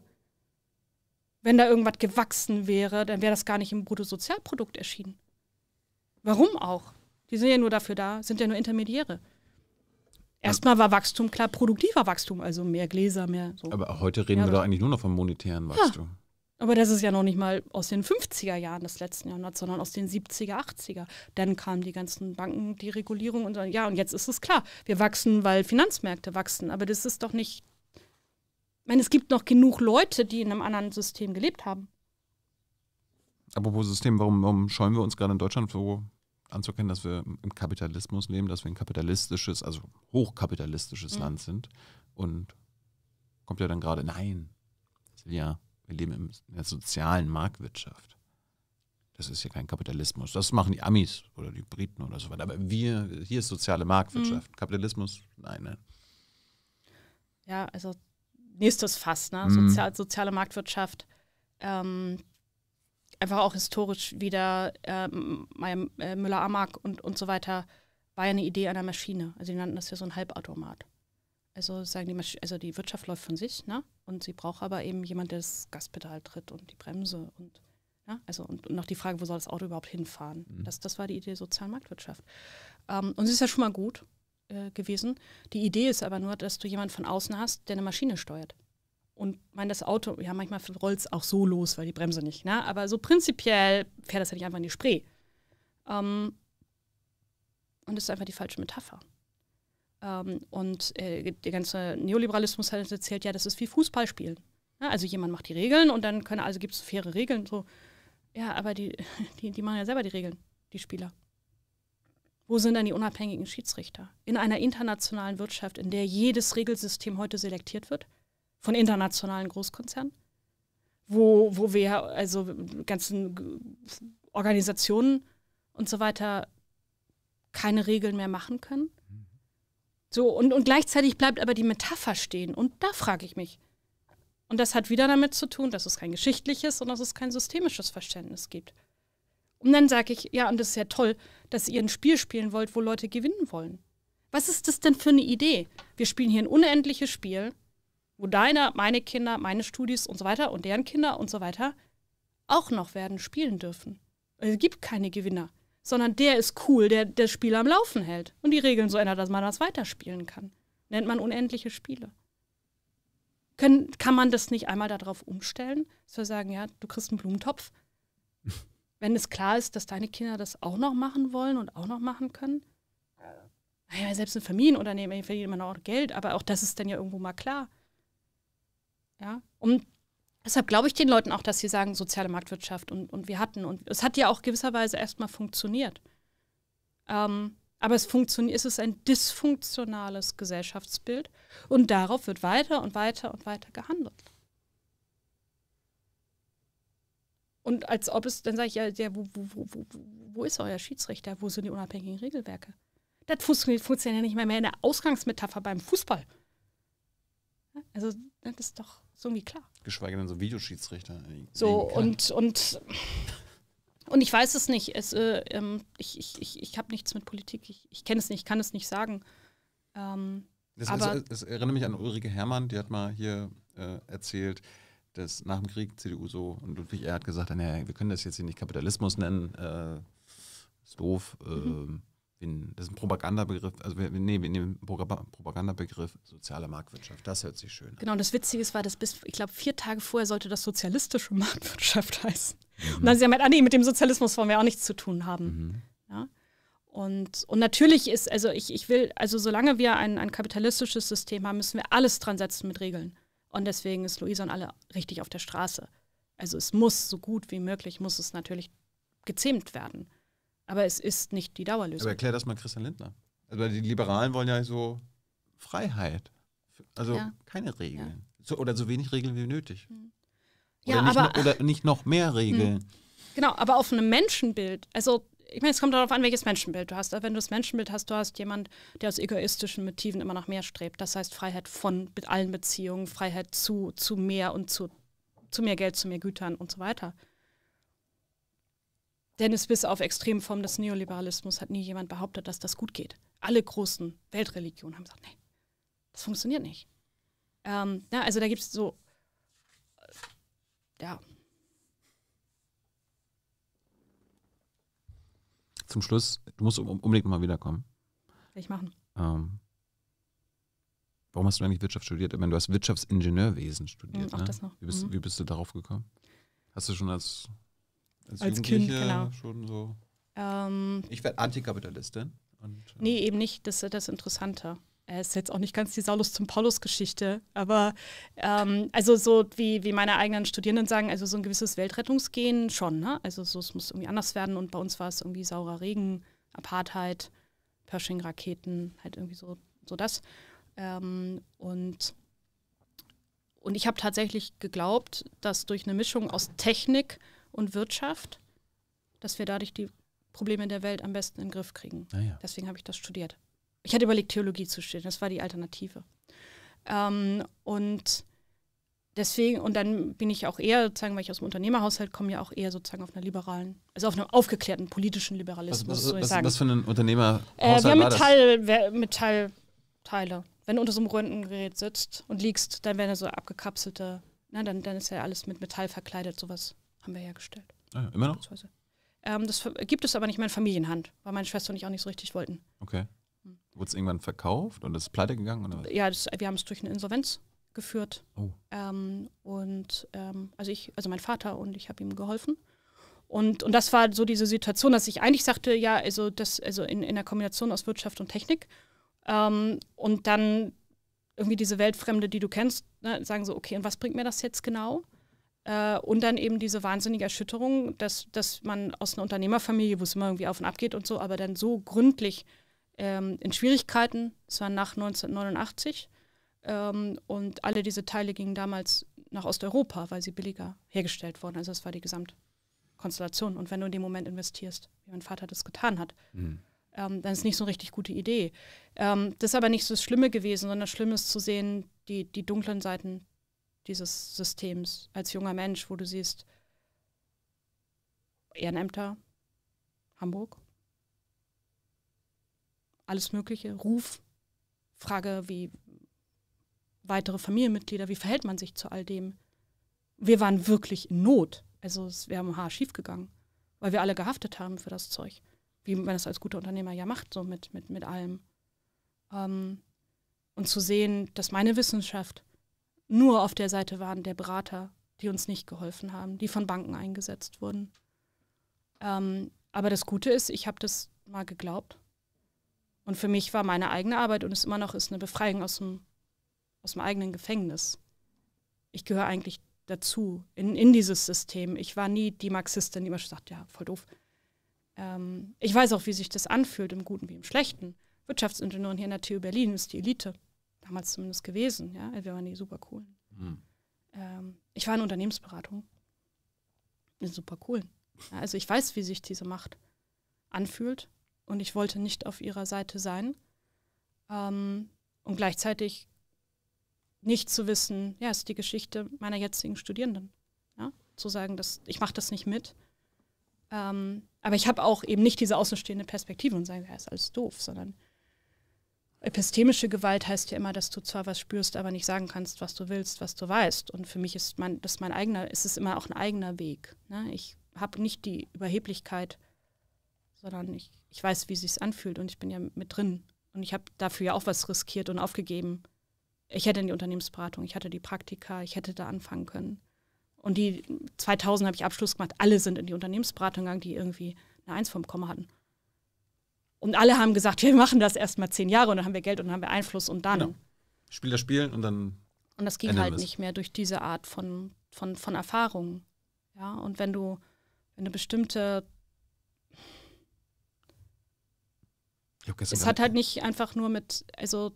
Wenn da irgendwas gewachsen wäre, dann wäre das gar nicht im Bruttosozialprodukt erschienen. Warum auch? Die sind ja nur dafür da, sind ja nur Intermediäre. Erstmal war Wachstum klar, produktiver Wachstum, also mehr Gläser, mehr so. Aber heute reden ja, wir doch eigentlich nur noch vom monetären Wachstum. Ja. Aber das ist ja noch nicht mal aus den 50er Jahren des letzten Jahrhunderts, sondern aus den 70er, 80er. Dann kamen die ganzen Banken, die Regulierung und so. ja, und jetzt ist es klar, wir wachsen, weil Finanzmärkte wachsen. Aber das ist doch nicht. Ich meine, es gibt noch genug Leute, die in einem anderen System gelebt haben. Apropos System, warum, warum scheuen wir uns gerade in Deutschland so anzuerkennen, dass wir im Kapitalismus leben, dass wir ein kapitalistisches, also hochkapitalistisches mhm. Land sind? Und kommt ja dann gerade, nein, ja wir leben in der sozialen Marktwirtschaft. Das ist ja kein Kapitalismus. Das machen die Amis oder die Briten oder so weiter. Aber wir, hier ist soziale Marktwirtschaft. Mhm. Kapitalismus, nein, nein. Ja, also nächstes Fass, ne? Mhm. Sozial, soziale Marktwirtschaft. Ähm, einfach auch historisch wieder ähm, äh, Müller-Amag und, und so weiter war ja eine Idee einer Maschine. Also die nannten das ja so ein Halbautomat. Also sagen die Masch also die Wirtschaft läuft von sich, ne? Und sie braucht aber eben jemand, der das Gaspedal tritt und die Bremse und ja, ne? also und, und noch die Frage, wo soll das Auto überhaupt hinfahren? Mhm. Das, das war die Idee der sozialen Marktwirtschaft. Ähm, und es ist ja schon mal gut äh, gewesen. Die Idee ist aber nur, dass du jemanden von außen hast, der eine Maschine steuert. Und mein, das Auto, ja, manchmal rollt es auch so los, weil die Bremse nicht, ne? Aber so prinzipiell fährt das ja nicht einfach in die Spree. Ähm, und das ist einfach die falsche Metapher. Ähm, und äh, der ganze Neoliberalismus hat erzählt, ja, das ist wie Fußballspielen. Ja, also jemand macht die Regeln und dann können, also gibt es faire Regeln. So. Ja, aber die, die, die machen ja selber die Regeln, die Spieler. Wo sind dann die unabhängigen Schiedsrichter? In einer internationalen Wirtschaft, in der jedes Regelsystem heute selektiert wird, von internationalen Großkonzernen, wo, wo wir also ganzen Organisationen und so weiter keine Regeln mehr machen können, so, und, und gleichzeitig bleibt aber die Metapher stehen. Und da frage ich mich. Und das hat wieder damit zu tun, dass es kein geschichtliches und dass es kein systemisches Verständnis gibt. Und dann sage ich, ja, und das ist ja toll, dass ihr ein Spiel spielen wollt, wo Leute gewinnen wollen. Was ist das denn für eine Idee? Wir spielen hier ein unendliches Spiel, wo deine, meine Kinder, meine Studis und so weiter und deren Kinder und so weiter auch noch werden spielen dürfen. Es gibt keine Gewinner sondern der ist cool, der das Spiel am Laufen hält und die Regeln so ändert, dass man das weiterspielen kann. Nennt man unendliche Spiele. Können, kann man das nicht einmal darauf umstellen, zu sagen, ja, du kriegst einen Blumentopf, wenn es klar ist, dass deine Kinder das auch noch machen wollen und auch noch machen können? Naja, selbst ein Familienunternehmen verdient man auch Geld, aber auch das ist dann ja irgendwo mal klar. Ja, um Deshalb glaube ich den Leuten auch, dass sie sagen, soziale Marktwirtschaft und, und wir hatten. Und es hat ja auch gewisserweise erstmal funktioniert. Ähm, aber es funktioniert, es ist ein dysfunktionales Gesellschaftsbild und darauf wird weiter und weiter und weiter gehandelt. Und als ob es, dann sage ich ja, ja wo, wo, wo, wo, ist euer Schiedsrichter? Wo sind die unabhängigen Regelwerke? Das funktioniert, funktioniert ja nicht mehr, mehr in der Ausgangsmetapher beim Fußball. Also, ne, das ist doch so irgendwie klar. Geschweige denn so Videoschiedsrichter. So, und, und, und ich weiß es nicht. Es, äh, ähm, ich ich, ich, ich habe nichts mit Politik. Ich, ich kenne es nicht, ich kann es nicht sagen. Ähm, das, aber es, es, es erinnert mich an Ulrike Herrmann, die hat mal hier äh, erzählt, dass nach dem Krieg CDU so und Ludwig Er hat gesagt, naja, wir können das jetzt hier nicht Kapitalismus nennen, äh, ist doof. Mhm. Ähm, das ist ein Propagandabegriff, also wir, nee, wir nehmen Propagandabegriff soziale Marktwirtschaft. Das hört sich schön an. Genau, und das Witzige war, dass bis, ich glaube, vier Tage vorher sollte das sozialistische Marktwirtschaft heißen. Mhm. Und dann haben sie gemeint, ah nee, mit dem Sozialismus wollen wir auch nichts zu tun haben. Mhm. Ja? Und, und natürlich ist, also ich, ich will, also solange wir ein, ein kapitalistisches System haben, müssen wir alles dran setzen mit Regeln. Und deswegen ist Luisa und alle richtig auf der Straße. Also es muss so gut wie möglich, muss es natürlich gezähmt werden. Aber es ist nicht die Dauerlösung. Aber erklär das mal Christian Lindner. Also die Liberalen wollen ja so Freiheit. Also ja. keine Regeln. Ja. So, oder so wenig Regeln wie nötig. Hm. Oder, ja, nicht aber, no, oder nicht noch mehr Regeln. Hm. Genau, aber auf einem Menschenbild. Also ich meine, es kommt darauf an, welches Menschenbild du hast. Aber wenn du das Menschenbild hast, du hast jemand, der aus egoistischen Motiven immer noch mehr strebt. Das heißt Freiheit von allen Beziehungen, Freiheit zu, zu mehr und zu, zu mehr Geld, zu mehr Gütern und so weiter. Denn es bis auf Extremformen des Neoliberalismus hat nie jemand behauptet, dass das gut geht. Alle großen Weltreligionen haben gesagt, nee, das funktioniert nicht. Ähm, na, also da gibt es so, äh, ja. Zum Schluss, du musst unbedingt mal wiederkommen. Will ich machen. Ähm, warum hast du eigentlich Wirtschaft studiert? Ich meine, du hast Wirtschaftsingenieurwesen studiert. Mhm, auch ne? das noch. Wie bist, mhm. wie bist du darauf gekommen? Hast du schon als als, als Kind, genau. schon so. Ähm, ich werde Antikapitalistin. Und, äh nee, eben nicht. Das ist das Interessante. Es ist jetzt auch nicht ganz die Saulus zum Paulus-Geschichte, aber ähm, also so wie, wie meine eigenen Studierenden sagen, also so ein gewisses Weltrettungsgehen schon, ne? Also so, es muss irgendwie anders werden und bei uns war es irgendwie saurer Regen, Apartheid, Pershing-Raketen, halt irgendwie so, so das. Ähm, und, und ich habe tatsächlich geglaubt, dass durch eine Mischung aus Technik und Wirtschaft, dass wir dadurch die Probleme der Welt am besten in den Griff kriegen. Ah ja. Deswegen habe ich das studiert. Ich hatte überlegt, Theologie zu studieren, das war die Alternative. Ähm, und deswegen, und dann bin ich auch eher, sozusagen, weil ich aus dem Unternehmerhaushalt komme, ja auch eher sozusagen auf einer liberalen, also auf einem aufgeklärten politischen Liberalismus. Was, was, so was, sagen. was für ein Unternehmerhaushalt? Äh, wir haben Metall, Metallteile. Wenn du unter so einem Röntgengerät sitzt und liegst, dann werden da so abgekapselte, na, dann, dann ist ja alles mit Metall verkleidet, sowas haben wir hergestellt. Ah, immer noch? Ähm, das gibt es aber nicht mehr in Familienhand, weil meine Schwester und ich auch nicht so richtig wollten. Okay. Hm. Wurde es irgendwann verkauft und ist pleite gegangen? Oder was? Ja, das, wir haben es durch eine Insolvenz geführt. Oh. Ähm, und ähm, also ich, also mein Vater und ich habe ihm geholfen. Und, und das war so diese Situation, dass ich eigentlich sagte, ja, also das, also in, in der Kombination aus Wirtschaft und Technik. Ähm, und dann irgendwie diese Weltfremde, die du kennst, ne, sagen so, okay, und was bringt mir das jetzt genau? Äh, und dann eben diese wahnsinnige Erschütterung, dass, dass man aus einer Unternehmerfamilie, wo es immer irgendwie auf und ab geht und so, aber dann so gründlich ähm, in Schwierigkeiten, das war nach 1989, ähm, und alle diese Teile gingen damals nach Osteuropa, weil sie billiger hergestellt wurden. Also das war die Gesamtkonstellation. Und wenn du in dem Moment investierst, wie mein Vater das getan hat, mhm. ähm, dann ist nicht so eine richtig gute Idee. Ähm, das ist aber nicht so das Schlimme gewesen, sondern das Schlimme ist zu sehen, die, die dunklen Seiten dieses Systems als junger Mensch, wo du siehst, Ehrenämter, Hamburg, alles Mögliche, Ruf, Frage wie weitere Familienmitglieder, wie verhält man sich zu all dem? Wir waren wirklich in Not. Also es wäre am Haar schief gegangen, weil wir alle gehaftet haben für das Zeug, wie man das als guter Unternehmer ja macht, so mit, mit, mit allem. Ähm, und zu sehen, dass meine Wissenschaft nur auf der Seite waren der Berater, die uns nicht geholfen haben, die von Banken eingesetzt wurden. Ähm, aber das Gute ist, ich habe das mal geglaubt. Und für mich war meine eigene Arbeit und es immer noch ist eine Befreiung aus dem, aus dem eigenen Gefängnis. Ich gehöre eigentlich dazu, in, in dieses System. Ich war nie die Marxistin, die immer schon sagt, ja, voll doof. Ähm, ich weiß auch, wie sich das anfühlt, im Guten wie im Schlechten. Wirtschaftsingenieuren hier in der TU Berlin ist die Elite damals zumindest gewesen. Ja? Wir waren die super coolen. Hm. Ähm, ich war in Unternehmensberatung. super cool. Ja, also ich weiß, wie sich diese Macht anfühlt und ich wollte nicht auf ihrer Seite sein. Ähm, und gleichzeitig nicht zu wissen, ja, ist die Geschichte meiner jetzigen Studierenden. Ja? Zu sagen, dass ich mache das nicht mit. Ähm, aber ich habe auch eben nicht diese außenstehende Perspektive und sage, ja, ist alles doof, sondern Epistemische Gewalt heißt ja immer, dass du zwar was spürst, aber nicht sagen kannst, was du willst, was du weißt. Und für mich ist mein, das mein eigener, ist es immer auch ein eigener Weg. Ne? Ich habe nicht die Überheblichkeit, sondern ich, ich weiß, wie es sich anfühlt und ich bin ja mit drin. Und ich habe dafür ja auch was riskiert und aufgegeben. Ich hätte in die Unternehmensberatung, ich hatte die Praktika, ich hätte da anfangen können. Und die 2000 habe ich Abschluss gemacht. Alle sind in die Unternehmensberatung gegangen, die irgendwie eine Eins vom Komma hatten. Und alle haben gesagt, wir machen das erstmal zehn Jahre und dann haben wir Geld und dann haben wir Einfluss und dann. Genau. Spiel das Spiel und dann. Und das ging halt nicht mehr durch diese Art von, von, von Erfahrung. Ja, und wenn du eine bestimmte. Es hat halt nicht einfach nur mit, also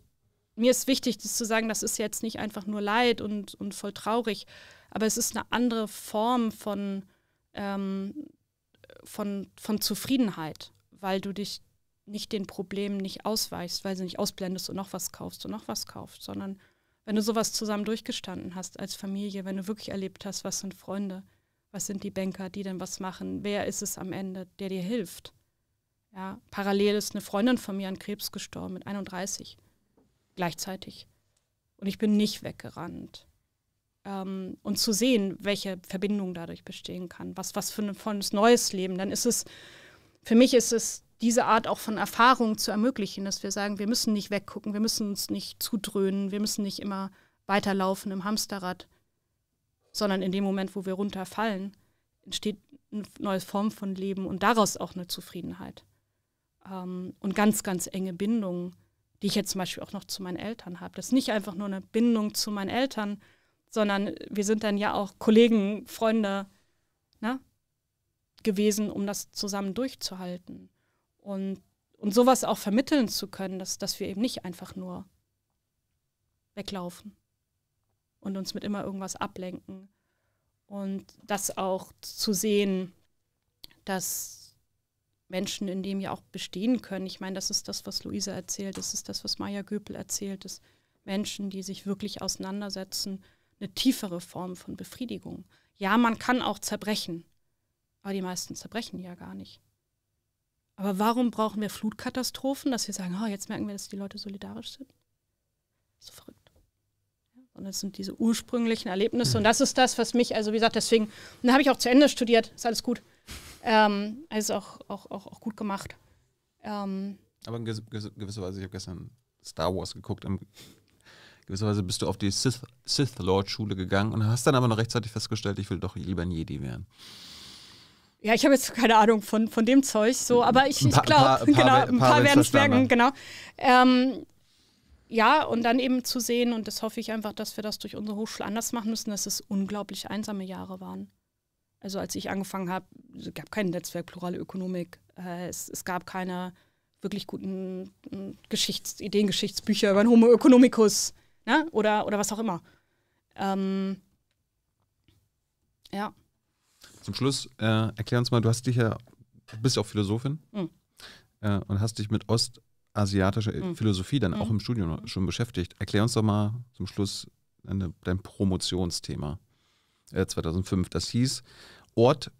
mir ist wichtig, das zu sagen, das ist jetzt nicht einfach nur Leid und, und voll traurig, aber es ist eine andere Form von, ähm, von, von Zufriedenheit, weil du dich nicht den Problemen nicht ausweichst, weil sie nicht ausblendest und noch was kaufst und noch was kaufst, sondern wenn du sowas zusammen durchgestanden hast als Familie, wenn du wirklich erlebt hast, was sind Freunde, was sind die Banker, die denn was machen, wer ist es am Ende, der dir hilft. Ja, parallel ist eine Freundin von mir an Krebs gestorben mit 31, gleichzeitig. Und ich bin nicht weggerannt. Ähm, und zu sehen, welche Verbindung dadurch bestehen kann, was, was für ein volles neues Leben, dann ist es, für mich ist es diese Art auch von Erfahrung zu ermöglichen, dass wir sagen, wir müssen nicht weggucken, wir müssen uns nicht zudröhnen, wir müssen nicht immer weiterlaufen im Hamsterrad, sondern in dem Moment, wo wir runterfallen, entsteht eine neue Form von Leben und daraus auch eine Zufriedenheit. Ähm, und ganz, ganz enge Bindungen, die ich jetzt zum Beispiel auch noch zu meinen Eltern habe. Das ist nicht einfach nur eine Bindung zu meinen Eltern, sondern wir sind dann ja auch Kollegen, Freunde ne, gewesen, um das zusammen durchzuhalten. Und, und sowas auch vermitteln zu können, dass, dass wir eben nicht einfach nur weglaufen und uns mit immer irgendwas ablenken. Und das auch zu sehen, dass Menschen in dem ja auch bestehen können. Ich meine, das ist das, was Luisa erzählt, das ist das, was Maya Göpel erzählt, dass Menschen, die sich wirklich auseinandersetzen, eine tiefere Form von Befriedigung. Ja, man kann auch zerbrechen, aber die meisten zerbrechen ja gar nicht. Aber warum brauchen wir Flutkatastrophen, dass wir sagen, oh, jetzt merken wir, dass die Leute solidarisch sind? So verrückt. und das sind diese ursprünglichen Erlebnisse. Und das ist das, was mich, also wie gesagt, deswegen, und da habe ich auch zu Ende studiert, ist alles gut. Ähm, also auch, auch, auch, auch gut gemacht. Ähm, Aber in gewisser Weise, ich habe gestern Star Wars geguckt, in gewisser Weise bist du auf die Sith-Lord-Schule gegangen und hast dann aber noch rechtzeitig festgestellt, ich will doch lieber ein Jedi werden. Ja, ich habe jetzt keine Ahnung von, von dem Zeug, so, aber ich, ich glaube, genau, ein paar, paar werden es merken, genau. Ähm, ja, und dann eben zu sehen, und das hoffe ich einfach, dass wir das durch unsere Hochschule anders machen müssen, dass es unglaublich einsame Jahre waren. Also als ich angefangen habe, gab kein Netzwerk Plurale Ökonomik, äh, es, es gab keine wirklich guten hm, Geschichts-, Ideengeschichtsbücher über den Homo Ökonomicus ne? oder, oder was auch immer. Ähm, ja. Zum Schluss, äh, erklär uns mal, du hast dich ja, bist ja auch Philosophin mhm. äh, und hast dich mit ostasiatischer mhm. Philosophie dann auch mhm. im Studium schon beschäftigt. Erklär uns doch mal zum Schluss eine, dein Promotionsthema äh, 2005. Das hieß Ort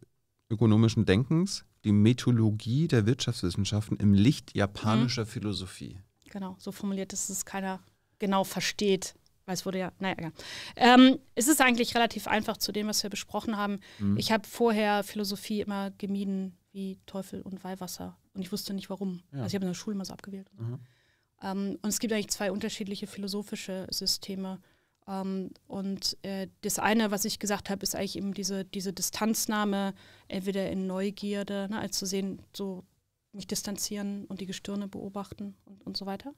ökonomischen Denkens, die Methodologie der Wirtschaftswissenschaften im Licht japanischer mhm. Philosophie. Genau, so formuliert, dass es keiner genau versteht, weil es wurde ja, naja, ja. Ähm, es ist eigentlich relativ einfach zu dem, was wir besprochen haben. Mhm. Ich habe vorher Philosophie immer gemieden wie Teufel und Weihwasser und ich wusste nicht warum. Ja. Also ich habe in der Schule immer so abgewählt. Ähm, und es gibt eigentlich zwei unterschiedliche philosophische Systeme. Ähm, und äh, das eine, was ich gesagt habe, ist eigentlich eben diese, diese Distanznahme, entweder in Neugierde, ne, als zu sehen, so mich distanzieren und die Gestirne beobachten und, und so weiter.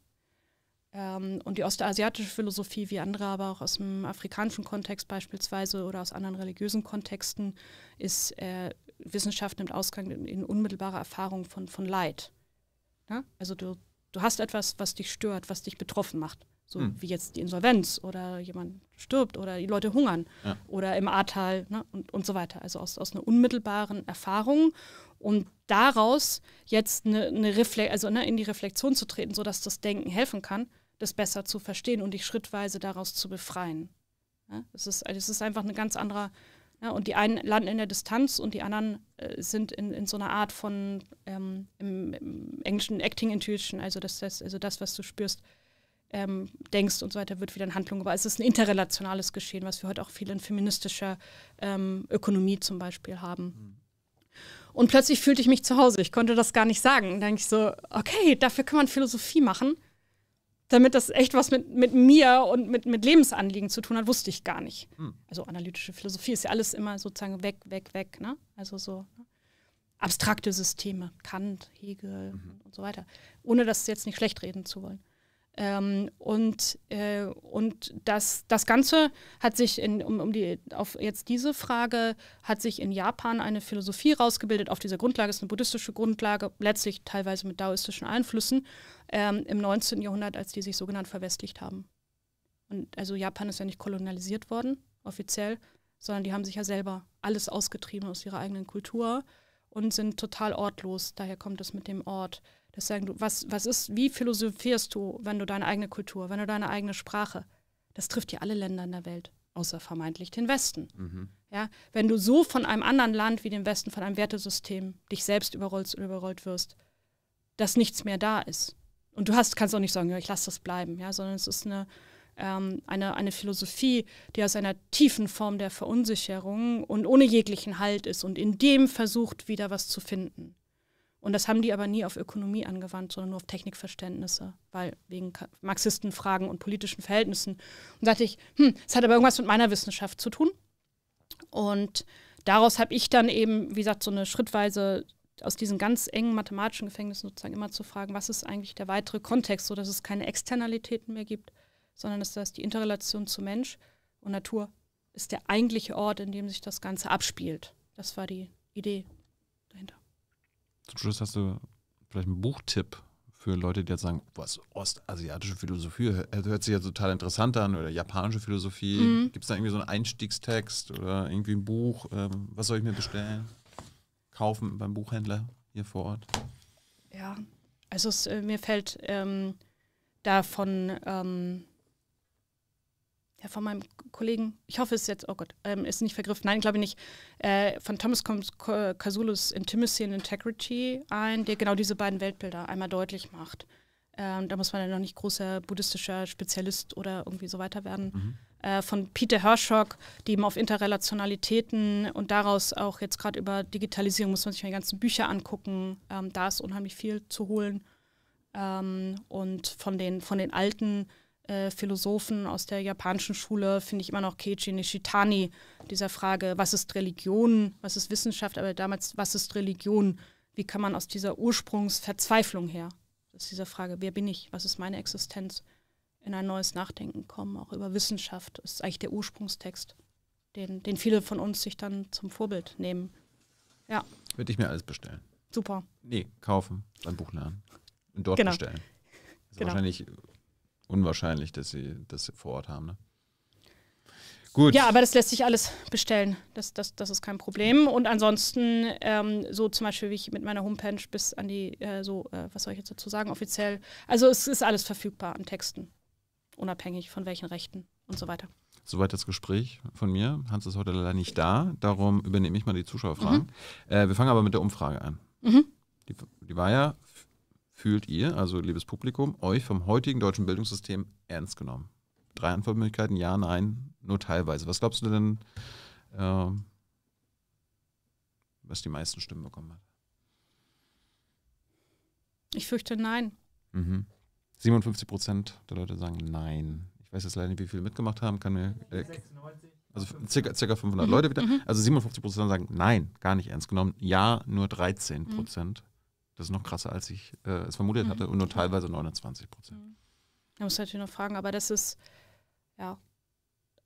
Ähm, und die ostasiatische Philosophie, wie andere aber auch aus dem afrikanischen Kontext beispielsweise oder aus anderen religiösen Kontexten, ist äh, Wissenschaft nimmt Ausgang in, in unmittelbare Erfahrung von, von Leid. Ja? Also du, du hast etwas, was dich stört, was dich betroffen macht. So hm. wie jetzt die Insolvenz oder jemand stirbt oder die Leute hungern ja. oder im Ahrtal ne? und, und so weiter. Also aus, aus einer unmittelbaren Erfahrung und daraus jetzt eine, eine Refle also ne, in die Reflexion zu treten, sodass das Denken helfen kann, das besser zu verstehen und dich schrittweise daraus zu befreien. Ja, es, ist, es ist einfach eine ganz andere, ja, und die einen landen in der Distanz und die anderen äh, sind in, in so einer Art von ähm, im, im, Englischen Acting Intuition, also das, das, also das, was du spürst, ähm, denkst und so weiter, wird wieder in Handlung. Aber es ist ein interrelationales Geschehen, was wir heute auch viel in feministischer ähm, Ökonomie zum Beispiel haben. Mhm. Und plötzlich fühlte ich mich zu Hause. Ich konnte das gar nicht sagen. dann denke ich so, okay, dafür kann man Philosophie machen damit das echt was mit, mit mir und mit, mit Lebensanliegen zu tun hat, wusste ich gar nicht. Hm. Also analytische Philosophie ist ja alles immer sozusagen weg, weg, weg. Ne? Also so ne? abstrakte Systeme, Kant, Hegel mhm. und so weiter. Ohne das jetzt nicht schlecht reden zu wollen. Ähm, und, äh, und das, das Ganze hat sich in, um, um die, auf jetzt diese Frage, hat sich in Japan eine Philosophie rausgebildet. Auf dieser Grundlage ist eine buddhistische Grundlage, letztlich teilweise mit daoistischen Einflüssen, ähm, im 19. Jahrhundert, als die sich sogenannt verwestlicht haben. Und also Japan ist ja nicht kolonialisiert worden, offiziell, sondern die haben sich ja selber alles ausgetrieben aus ihrer eigenen Kultur und sind total ortlos. Daher kommt es mit dem Ort. Das sagen, du, was, was ist, wie philosophierst du, wenn du deine eigene Kultur, wenn du deine eigene Sprache? Das trifft ja alle Länder in der Welt, außer vermeintlich den Westen. Mhm. Ja, wenn du so von einem anderen Land wie dem Westen, von einem Wertesystem dich selbst überrollst und überrollt wirst, dass nichts mehr da ist. Und du hast, kannst auch nicht sagen, ja, ich lasse das bleiben, ja, sondern es ist eine, ähm, eine, eine Philosophie, die aus einer tiefen Form der Verunsicherung und ohne jeglichen Halt ist und in dem versucht, wieder was zu finden. Und das haben die aber nie auf Ökonomie angewandt, sondern nur auf Technikverständnisse, weil wegen Marxistenfragen und politischen Verhältnissen. Und dachte ich, hm, es hat aber irgendwas mit meiner Wissenschaft zu tun. Und daraus habe ich dann eben, wie gesagt, so eine schrittweise aus diesen ganz engen mathematischen Gefängnissen sozusagen immer zu fragen, was ist eigentlich der weitere Kontext, sodass es keine Externalitäten mehr gibt, sondern dass das die Interrelation zu Mensch und Natur ist der eigentliche Ort, in dem sich das Ganze abspielt. Das war die Idee. Zum Schluss hast du vielleicht einen Buchtipp für Leute, die jetzt sagen, was ostasiatische Philosophie hört sich ja total interessant an oder japanische Philosophie. Mhm. Gibt es da irgendwie so einen Einstiegstext oder irgendwie ein Buch? Ähm, was soll ich mir bestellen? Kaufen beim Buchhändler hier vor Ort? Ja, also es, äh, mir fällt ähm, da ähm, der von meinem Kollegen, ich hoffe, ist jetzt, oh Gott, ähm, ist nicht vergriffen, nein, glaube ich nicht, äh, von Thomas Casulus Intimacy and Integrity ein, der genau diese beiden Weltbilder einmal deutlich macht. Ähm, da muss man ja noch nicht großer buddhistischer Spezialist oder irgendwie so weiter werden. Mhm. Äh, von Peter Hirschock, die eben auf Interrelationalitäten und daraus auch jetzt gerade über Digitalisierung muss man sich mal die ganzen Bücher angucken. Ähm, da ist unheimlich viel zu holen. Ähm, und von den, von den alten äh, Philosophen aus der japanischen Schule, finde ich immer noch Keiji Nishitani, dieser Frage, was ist Religion, was ist Wissenschaft, aber damals, was ist Religion? Wie kann man aus dieser Ursprungsverzweiflung her, aus dieser Frage, wer bin ich, was ist meine Existenz, in ein neues Nachdenken kommen, auch über Wissenschaft, das ist eigentlich der Ursprungstext, den, den viele von uns sich dann zum Vorbild nehmen. Ja. Würde ich mir alles bestellen. Super. Nee, kaufen, beim Buchladen. Und dort genau. bestellen. Also genau. Wahrscheinlich unwahrscheinlich, dass sie das vor Ort haben. Ne? Gut. Ja, aber das lässt sich alles bestellen. Das, das, das ist kein Problem. Und ansonsten, ähm, so zum Beispiel, wie ich mit meiner Homepage bis an die, äh, so, äh, was soll ich jetzt dazu sagen, offiziell. Also es ist alles verfügbar an Texten. Unabhängig von welchen Rechten und so weiter. Soweit das Gespräch von mir. Hans ist heute leider nicht da, darum übernehme ich mal die Zuschauerfragen. Mhm. Äh, wir fangen aber mit der Umfrage an. Mhm. Die, die war ja fühlt ihr, also liebes Publikum, euch vom heutigen deutschen Bildungssystem ernst genommen? Drei Antwortmöglichkeiten, ja, nein, nur teilweise. Was glaubst du denn, äh, was die meisten Stimmen bekommen hat? Ich fürchte nein. Mhm. 57 Prozent der Leute sagen nein. Ich weiß jetzt leider nicht, wie viele mitgemacht haben. Kann mir, äh, also circa, circa 500 mhm. Leute wieder. Mhm. Also 57 Prozent sagen nein, gar nicht ernst genommen. Ja, nur 13 Prozent. Mhm. Das ist noch krasser, als ich äh, es vermutet mhm. hatte und nur teilweise 29 Prozent. Mhm. Da muss natürlich noch fragen, aber das ist, ja,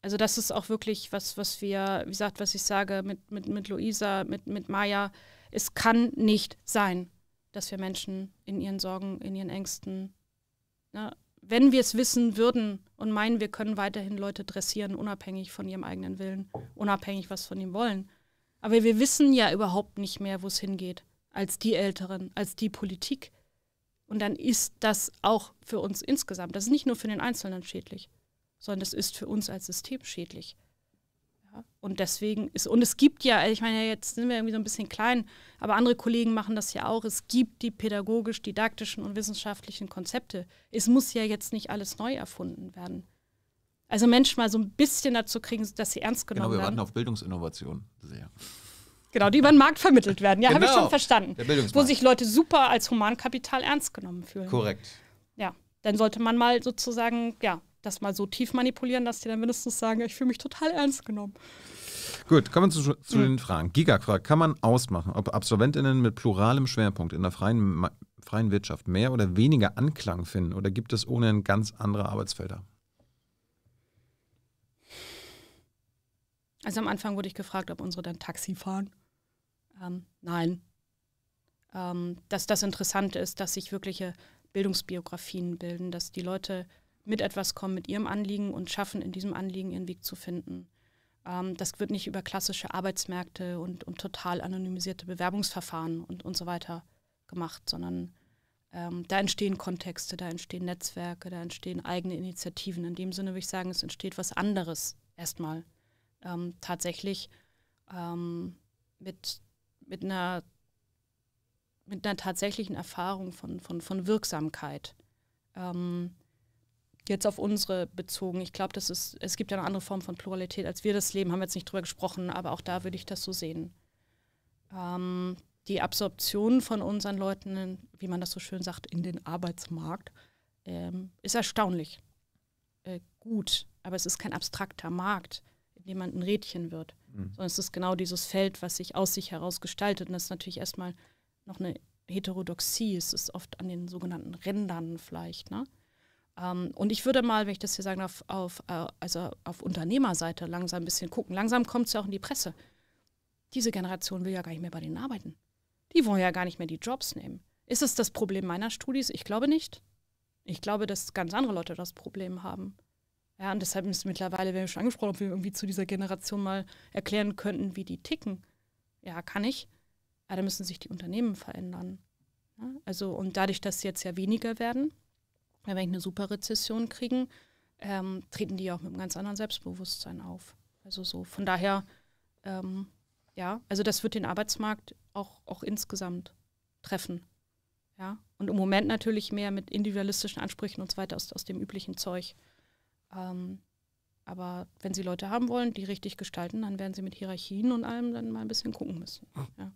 also das ist auch wirklich was, was wir, wie gesagt, was ich sage mit, mit, mit Luisa, mit, mit Maya, es kann nicht sein, dass wir Menschen in ihren Sorgen, in ihren Ängsten, ne, wenn wir es wissen würden und meinen, wir können weiterhin Leute dressieren, unabhängig von ihrem eigenen Willen, unabhängig, was von ihm wollen. Aber wir wissen ja überhaupt nicht mehr, wo es hingeht als die Älteren, als die Politik. Und dann ist das auch für uns insgesamt. Das ist nicht nur für den Einzelnen schädlich, sondern das ist für uns als System schädlich. Ja, und deswegen ist, und es gibt ja, ich meine, jetzt sind wir irgendwie so ein bisschen klein, aber andere Kollegen machen das ja auch. Es gibt die pädagogisch-didaktischen und wissenschaftlichen Konzepte. Es muss ja jetzt nicht alles neu erfunden werden. Also Menschen mal so ein bisschen dazu kriegen, dass sie ernst genau, genommen werden. Genau, wir warten werden. auf Bildungsinnovation sehr. Genau, die über den Markt vermittelt werden. Ja, genau. habe ich schon verstanden. Wo sich Leute super als Humankapital ernst genommen fühlen. Korrekt. Ja, dann sollte man mal sozusagen, ja, das mal so tief manipulieren, dass die dann mindestens sagen, ich fühle mich total ernst genommen. Gut, kommen wir zu, zu mhm. den Fragen. Gigafrage, kann man ausmachen, ob AbsolventInnen mit pluralem Schwerpunkt in der freien, freien Wirtschaft mehr oder weniger Anklang finden oder gibt es ohnehin ganz andere Arbeitsfelder? Also am Anfang wurde ich gefragt, ob unsere dann Taxi fahren ähm, nein, ähm, dass das interessant ist, dass sich wirkliche Bildungsbiografien bilden, dass die Leute mit etwas kommen, mit ihrem Anliegen und schaffen, in diesem Anliegen ihren Weg zu finden. Ähm, das wird nicht über klassische Arbeitsmärkte und, und total anonymisierte Bewerbungsverfahren und, und so weiter gemacht, sondern ähm, da entstehen Kontexte, da entstehen Netzwerke, da entstehen eigene Initiativen. In dem Sinne würde ich sagen, es entsteht was anderes erstmal. Ähm, tatsächlich ähm, mit mit einer, mit einer tatsächlichen Erfahrung von, von, von Wirksamkeit. Ähm, jetzt auf unsere bezogen. Ich glaube, es gibt ja eine andere Form von Pluralität, als wir das leben, haben wir jetzt nicht drüber gesprochen, aber auch da würde ich das so sehen. Ähm, die Absorption von unseren Leuten, wie man das so schön sagt, in den Arbeitsmarkt, ähm, ist erstaunlich äh, gut. Aber es ist kein abstrakter Markt jemand ein Rädchen wird. Mhm. Sondern es ist genau dieses Feld, was sich aus sich heraus gestaltet. Und das ist natürlich erstmal noch eine Heterodoxie. Es ist oft an den sogenannten Rändern vielleicht. Ne? Ähm, und ich würde mal, wenn ich das hier sagen darf, auf, äh, also auf Unternehmerseite langsam ein bisschen gucken. Langsam kommt es ja auch in die Presse. Diese Generation will ja gar nicht mehr bei denen arbeiten. Die wollen ja gar nicht mehr die Jobs nehmen. Ist es das Problem meiner Studis? Ich glaube nicht. Ich glaube, dass ganz andere Leute das Problem haben. Ja, und deshalb ist mittlerweile, wenn wir schon angesprochen, ob wir irgendwie zu dieser Generation mal erklären könnten, wie die ticken. Ja, kann ich. Aber da müssen sich die Unternehmen verändern. Ja, also, und dadurch, dass sie jetzt ja weniger werden, wenn wir eine super Rezession kriegen, ähm, treten die auch mit einem ganz anderen Selbstbewusstsein auf. Also so, von daher, ähm, ja, also das wird den Arbeitsmarkt auch, auch insgesamt treffen. Ja. Und im Moment natürlich mehr mit individualistischen Ansprüchen und so weiter aus, aus dem üblichen Zeug. Ähm, aber wenn Sie Leute haben wollen, die richtig gestalten, dann werden Sie mit Hierarchien und allem dann mal ein bisschen gucken müssen. Ah. Ja.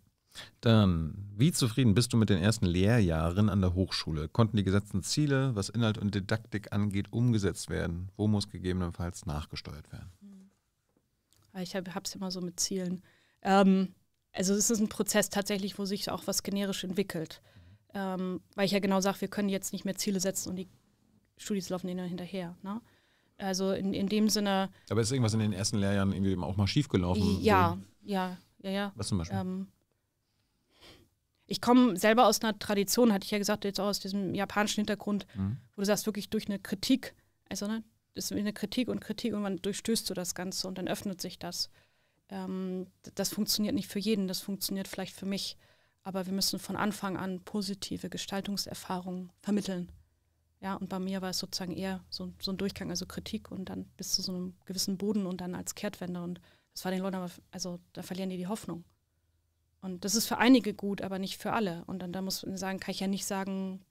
Dann, wie zufrieden bist du mit den ersten Lehrjahren an der Hochschule? Konnten die gesetzten Ziele, was Inhalt und Didaktik angeht, umgesetzt werden? Wo muss gegebenenfalls nachgesteuert werden? Hm. Ich habe es immer so mit Zielen. Ähm, also es ist ein Prozess tatsächlich, wo sich auch was generisch entwickelt. Mhm. Ähm, weil ich ja genau sage, wir können jetzt nicht mehr Ziele setzen und die Studis laufen denen hinterher. Ne? Also in, in dem Sinne. Aber ist irgendwas in den ersten Lehrjahren irgendwie auch mal schiefgelaufen? Ja, so? ja, ja, ja. Was zum Beispiel? Ähm, ich komme selber aus einer Tradition, hatte ich ja gesagt, jetzt auch aus diesem japanischen Hintergrund, mhm. wo du sagst, wirklich durch eine Kritik, also ne, das ist eine Kritik und Kritik und man durchstößt so das Ganze und dann öffnet sich das. Ähm, das funktioniert nicht für jeden, das funktioniert vielleicht für mich, aber wir müssen von Anfang an positive Gestaltungserfahrungen vermitteln. Ja, und bei mir war es sozusagen eher so, so ein Durchgang, also Kritik und dann bis zu so einem gewissen Boden und dann als Kehrtwende. Und das war den Leuten aber, also da verlieren die die Hoffnung. Und das ist für einige gut, aber nicht für alle. Und dann da muss man sagen, kann ich ja nicht sagen,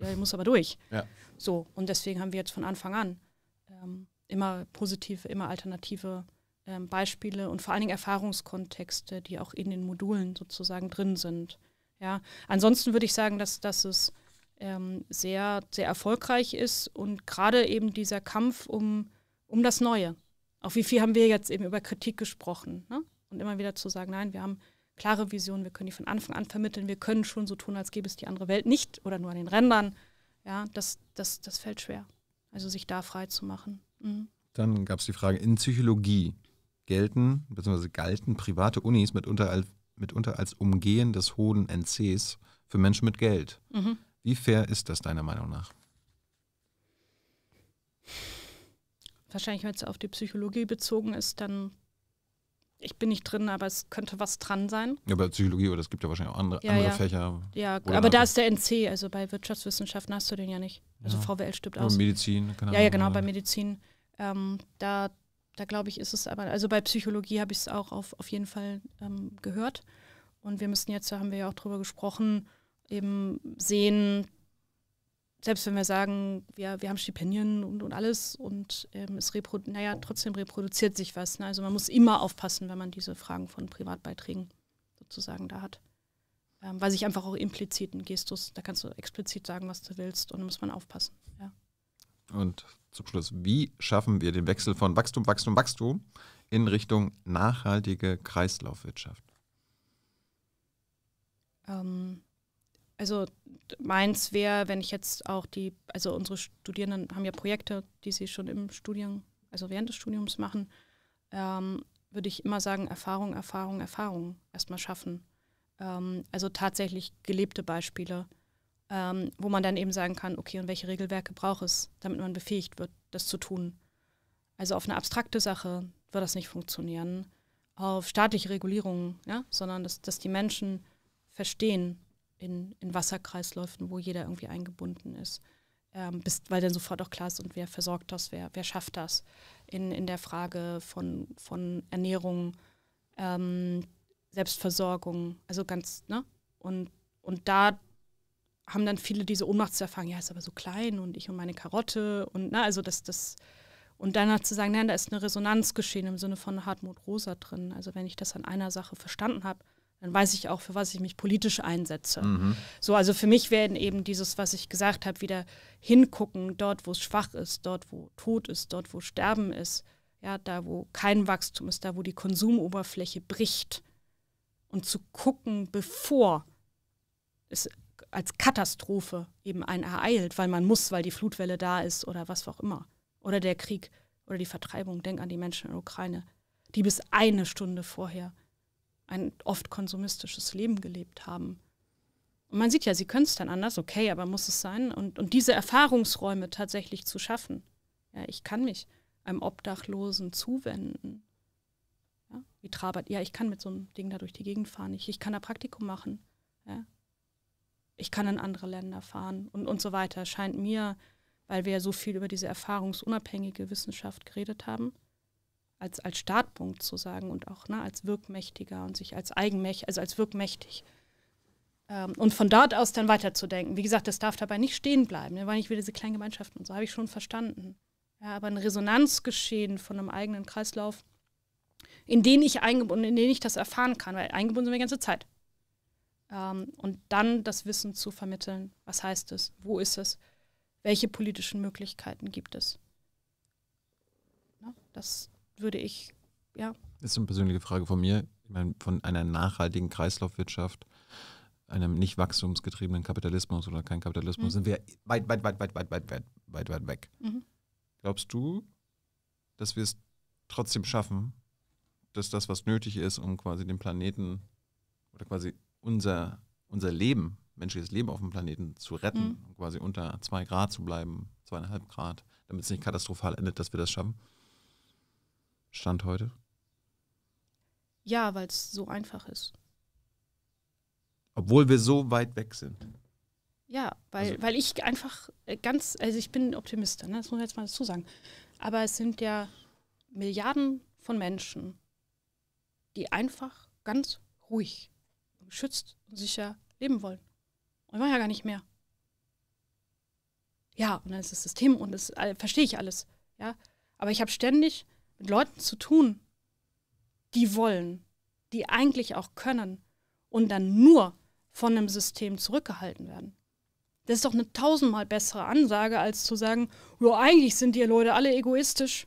ja, ich muss aber durch. Ja. So, und deswegen haben wir jetzt von Anfang an ähm, immer positive, immer alternative ähm, Beispiele und vor allen Dingen Erfahrungskontexte, die auch in den Modulen sozusagen drin sind. Ja, ansonsten würde ich sagen, dass, dass es ähm, sehr, sehr erfolgreich ist und gerade eben dieser Kampf um, um das Neue. Auch wie viel haben wir jetzt eben über Kritik gesprochen ne? und immer wieder zu sagen, nein, wir haben klare Visionen, wir können die von Anfang an vermitteln, wir können schon so tun, als gäbe es die andere Welt nicht oder nur an den Rändern. Ja, das, das, das fällt schwer. Also sich da frei zu machen. Mhm. Dann gab es die Frage, in Psychologie gelten bzw. galten private Unis mitunter als, mitunter als Umgehen des hohen NCs für Menschen mit Geld. Mhm. Wie fair ist das deiner Meinung nach? Wahrscheinlich, wenn es auf die Psychologie bezogen ist, dann ich bin nicht drin, aber es könnte was dran sein. Ja, bei Psychologie oder es gibt ja wahrscheinlich auch andere, ja, andere ja. Fächer. Ja, aber da ist der NC, also bei Wirtschaftswissenschaften hast du den ja nicht. Also ja. VWL stirbt aus. Medizin, genau. Ja, ja, genau, bei Medizin. Ähm, da da glaube ich, ist es aber, also bei Psychologie habe ich es auch auf, auf jeden Fall ähm, gehört. Und wir müssen jetzt, da haben wir ja auch drüber gesprochen, eben sehen, selbst wenn wir sagen, wir, wir haben Stipendien und, und alles und ähm, es reprodu naja, trotzdem reproduziert sich was. Ne? Also man muss immer aufpassen, wenn man diese Fragen von Privatbeiträgen sozusagen da hat. Ähm, weil sich einfach auch implizit ein Gestus, da kannst du explizit sagen, was du willst und da muss man aufpassen. Ja. Und zum Schluss, wie schaffen wir den Wechsel von Wachstum, Wachstum, Wachstum in Richtung nachhaltige Kreislaufwirtschaft? Ähm, also meins wäre, wenn ich jetzt auch die, also unsere Studierenden haben ja Projekte, die sie schon im Studium, also während des Studiums machen, ähm, würde ich immer sagen, Erfahrung, Erfahrung, Erfahrung erstmal schaffen. Ähm, also tatsächlich gelebte Beispiele, ähm, wo man dann eben sagen kann, okay, und welche Regelwerke braucht es, damit man befähigt wird, das zu tun. Also auf eine abstrakte Sache wird das nicht funktionieren, auf staatliche Regulierungen, ja? sondern dass, dass die Menschen verstehen, in, in Wasserkreisläufen, wo jeder irgendwie eingebunden ist. Ähm, bis, weil dann sofort auch klar ist, und wer versorgt das, wer, wer schafft das in, in der Frage von, von Ernährung, ähm, Selbstversorgung, also ganz, ne? Und, und da haben dann viele diese Ohnmacht zu erfahren, ja, ist aber so klein und ich und meine Karotte und na, ne, also das, das, und danach halt zu sagen, nein, da ist eine Resonanz geschehen im Sinne von Hartmut Rosa drin. Also wenn ich das an einer Sache verstanden habe, dann weiß ich auch, für was ich mich politisch einsetze. Mhm. So, also für mich werden eben dieses, was ich gesagt habe, wieder hingucken, dort, wo es schwach ist, dort, wo Tod ist, dort, wo Sterben ist, ja, da, wo kein Wachstum ist, da, wo die Konsumoberfläche bricht. Und zu gucken, bevor es als Katastrophe eben einen ereilt, weil man muss, weil die Flutwelle da ist oder was auch immer. Oder der Krieg oder die Vertreibung. Denk an die Menschen in der Ukraine, die bis eine Stunde vorher ein oft konsumistisches Leben gelebt haben. Und man sieht ja, sie können es dann anders, okay, aber muss es sein? Und, und diese Erfahrungsräume tatsächlich zu schaffen. Ja, ich kann mich einem Obdachlosen zuwenden. Ja, wie trabert, ja, ich kann mit so einem Ding da durch die Gegend fahren. Ich, ich kann da Praktikum machen. Ja. Ich kann in andere Länder fahren und, und so weiter. Scheint mir, weil wir ja so viel über diese erfahrungsunabhängige Wissenschaft geredet haben, als, als Startpunkt zu sagen und auch ne, als wirkmächtiger und sich als eigenmächtig, also als wirkmächtig. Ähm, und von dort aus dann weiterzudenken. Wie gesagt, das darf dabei nicht stehen bleiben. Da waren nicht wieder diese kleinen Gemeinschaften und so, habe ich schon verstanden. Ja, aber ein Resonanzgeschehen von einem eigenen Kreislauf, in den ich eingebunden, in den ich das erfahren kann, weil eingebunden sind wir die ganze Zeit. Ähm, und dann das Wissen zu vermitteln, was heißt es, wo ist es, welche politischen Möglichkeiten gibt es. Ja, ne, das, würde ich, ja. Das ist eine persönliche Frage von mir. Ich meine, von einer nachhaltigen Kreislaufwirtschaft, einem nicht wachstumsgetriebenen Kapitalismus oder kein Kapitalismus, mhm. sind wir weit, weit, weit, weit, weit, weit, weit, weit, weit weg. Mhm. Glaubst du, dass wir es trotzdem schaffen, dass das, was nötig ist, um quasi den Planeten oder quasi unser, unser Leben, menschliches Leben auf dem Planeten zu retten, mhm. quasi unter zwei Grad zu bleiben, zweieinhalb Grad, damit es nicht katastrophal endet, dass wir das schaffen? Stand heute? Ja, weil es so einfach ist. Obwohl wir so weit weg sind. Ja, weil, also. weil ich einfach äh, ganz, also ich bin Optimist, ne? das muss ich jetzt mal dazu sagen. Aber es sind ja Milliarden von Menschen, die einfach ganz ruhig, geschützt und sicher leben wollen. Und wollen ja gar nicht mehr. Ja, und dann ist das System und das äh, verstehe ich alles. Ja, aber ich habe ständig mit Leuten zu tun, die wollen, die eigentlich auch können und dann nur von einem System zurückgehalten werden. Das ist doch eine tausendmal bessere Ansage, als zu sagen, ja, eigentlich sind die Leute alle egoistisch.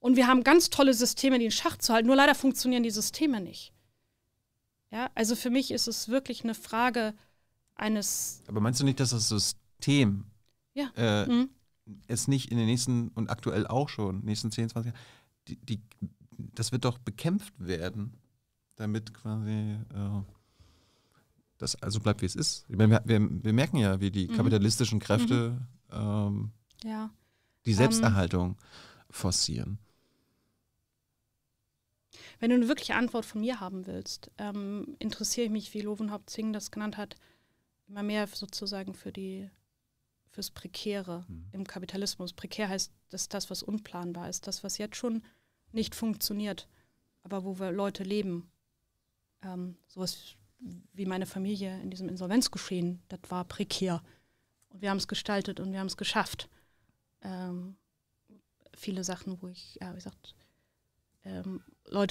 Und wir haben ganz tolle Systeme, die in Schach zu halten, nur leider funktionieren die Systeme nicht. Ja, also für mich ist es wirklich eine Frage eines. Aber meinst du nicht, dass das System ja. äh, mhm es nicht in den nächsten und aktuell auch schon, nächsten 10, 20 Jahren, die, die, das wird doch bekämpft werden, damit quasi äh, das also bleibt, wie es ist. Meine, wir, wir, merken ja, wie die mhm. kapitalistischen Kräfte mhm. ähm, ja. die ähm, Selbsterhaltung ähm, forcieren. Wenn du eine wirkliche Antwort von mir haben willst, ähm, interessiere ich mich, wie Lovenhaupt Zing das genannt hat, immer mehr sozusagen für die fürs Prekäre mhm. im Kapitalismus. Prekär heißt, dass das, was unplanbar ist, das, was jetzt schon nicht funktioniert, aber wo wir Leute leben. Ähm, sowas wie meine Familie in diesem Insolvenzgeschehen, das war prekär. Und wir haben es gestaltet und wir haben es geschafft. Ähm, viele Sachen, wo ich, ja, wie gesagt, ähm,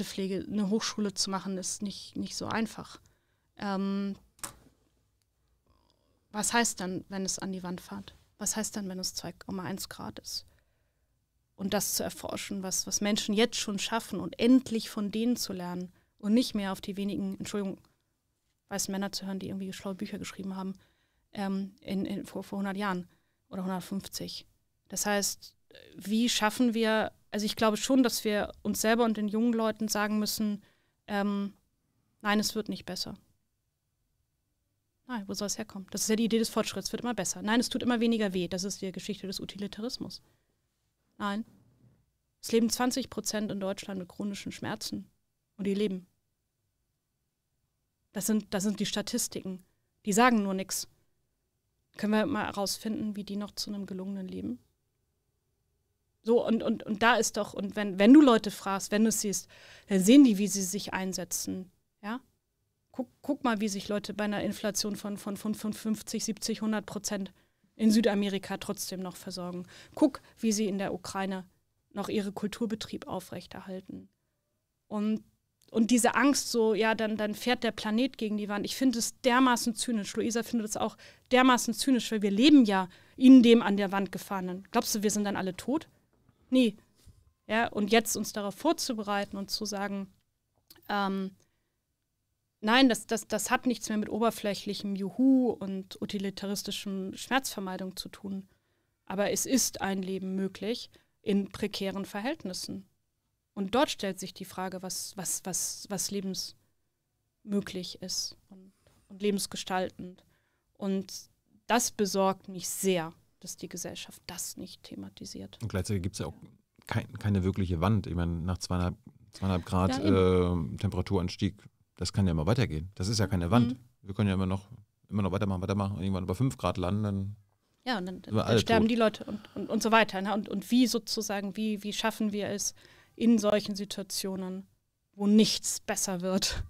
pflege, eine Hochschule zu machen, ist nicht, nicht so einfach. Ähm, was heißt dann, wenn es an die Wand fährt? Was heißt dann, wenn es 2,1 Grad ist? Und das zu erforschen, was, was Menschen jetzt schon schaffen und endlich von denen zu lernen und nicht mehr auf die wenigen, Entschuldigung, weißen Männer zu hören, die irgendwie schlaue Bücher geschrieben haben ähm, in, in, vor, vor 100 Jahren oder 150. Das heißt, wie schaffen wir, also ich glaube schon, dass wir uns selber und den jungen Leuten sagen müssen, ähm, nein, es wird nicht besser. Nein, wo soll es herkommen? Das ist ja die Idee des Fortschritts, wird immer besser. Nein, es tut immer weniger weh. Das ist die Geschichte des Utilitarismus. Nein. Es leben 20 Prozent in Deutschland mit chronischen Schmerzen. Und die leben. Das sind, das sind die Statistiken. Die sagen nur nichts. Können wir mal herausfinden, wie die noch zu einem gelungenen Leben? So, und, und, und da ist doch, und wenn, wenn du Leute fragst, wenn du es siehst, dann sehen die, wie sie sich einsetzen. Ja? guck, guck mal, wie sich Leute bei einer Inflation von, von, von 70, 100 Prozent in Südamerika trotzdem noch versorgen. Guck, wie sie in der Ukraine noch ihren Kulturbetrieb aufrechterhalten. Und, und diese Angst, so, ja, dann, dann fährt der Planet gegen die Wand. Ich finde es dermaßen zynisch. Luisa findet es auch dermaßen zynisch, weil wir leben ja in dem an der Wand gefahrenen. Glaubst du, wir sind dann alle tot? Nee. Ja, und jetzt uns darauf vorzubereiten und zu sagen, ähm, Nein, das, das, das hat nichts mehr mit oberflächlichem Juhu und utilitaristischem Schmerzvermeidung zu tun. Aber es ist ein Leben möglich in prekären Verhältnissen. Und dort stellt sich die Frage, was, was, was, was lebensmöglich ist und, und lebensgestaltend. Und das besorgt mich sehr, dass die Gesellschaft das nicht thematisiert. Und gleichzeitig gibt es ja auch kein, keine wirkliche Wand. Ich meine, nach zweieinhalb, zweieinhalb Grad ja, äh, Temperaturanstieg das kann ja immer weitergehen. Das ist ja keine Wand. Mhm. Wir können ja immer noch, immer noch weitermachen, weitermachen und irgendwann über 5 Grad landen, dann ja, und dann, dann sterben tot. die Leute und, und, und so weiter. Ne? Und, und wie sozusagen, wie, wie schaffen wir es in solchen Situationen, wo nichts besser wird?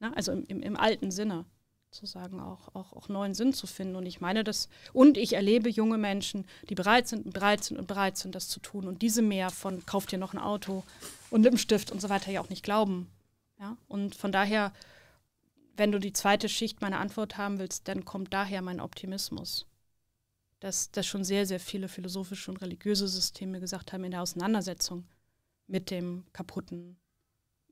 Ne? Also im, im, im alten Sinne sozusagen auch, auch, auch neuen Sinn zu finden. Und ich meine das, und ich erlebe junge Menschen, die bereit sind und bereit sind und bereit sind, das zu tun. Und diese mehr von kauft ihr noch ein Auto und Lippenstift und so weiter ja auch nicht glauben ja? Und von daher, wenn du die zweite Schicht meiner Antwort haben willst, dann kommt daher mein Optimismus. Dass, dass schon sehr, sehr viele philosophische und religiöse Systeme gesagt haben, in der Auseinandersetzung mit dem Kaputten,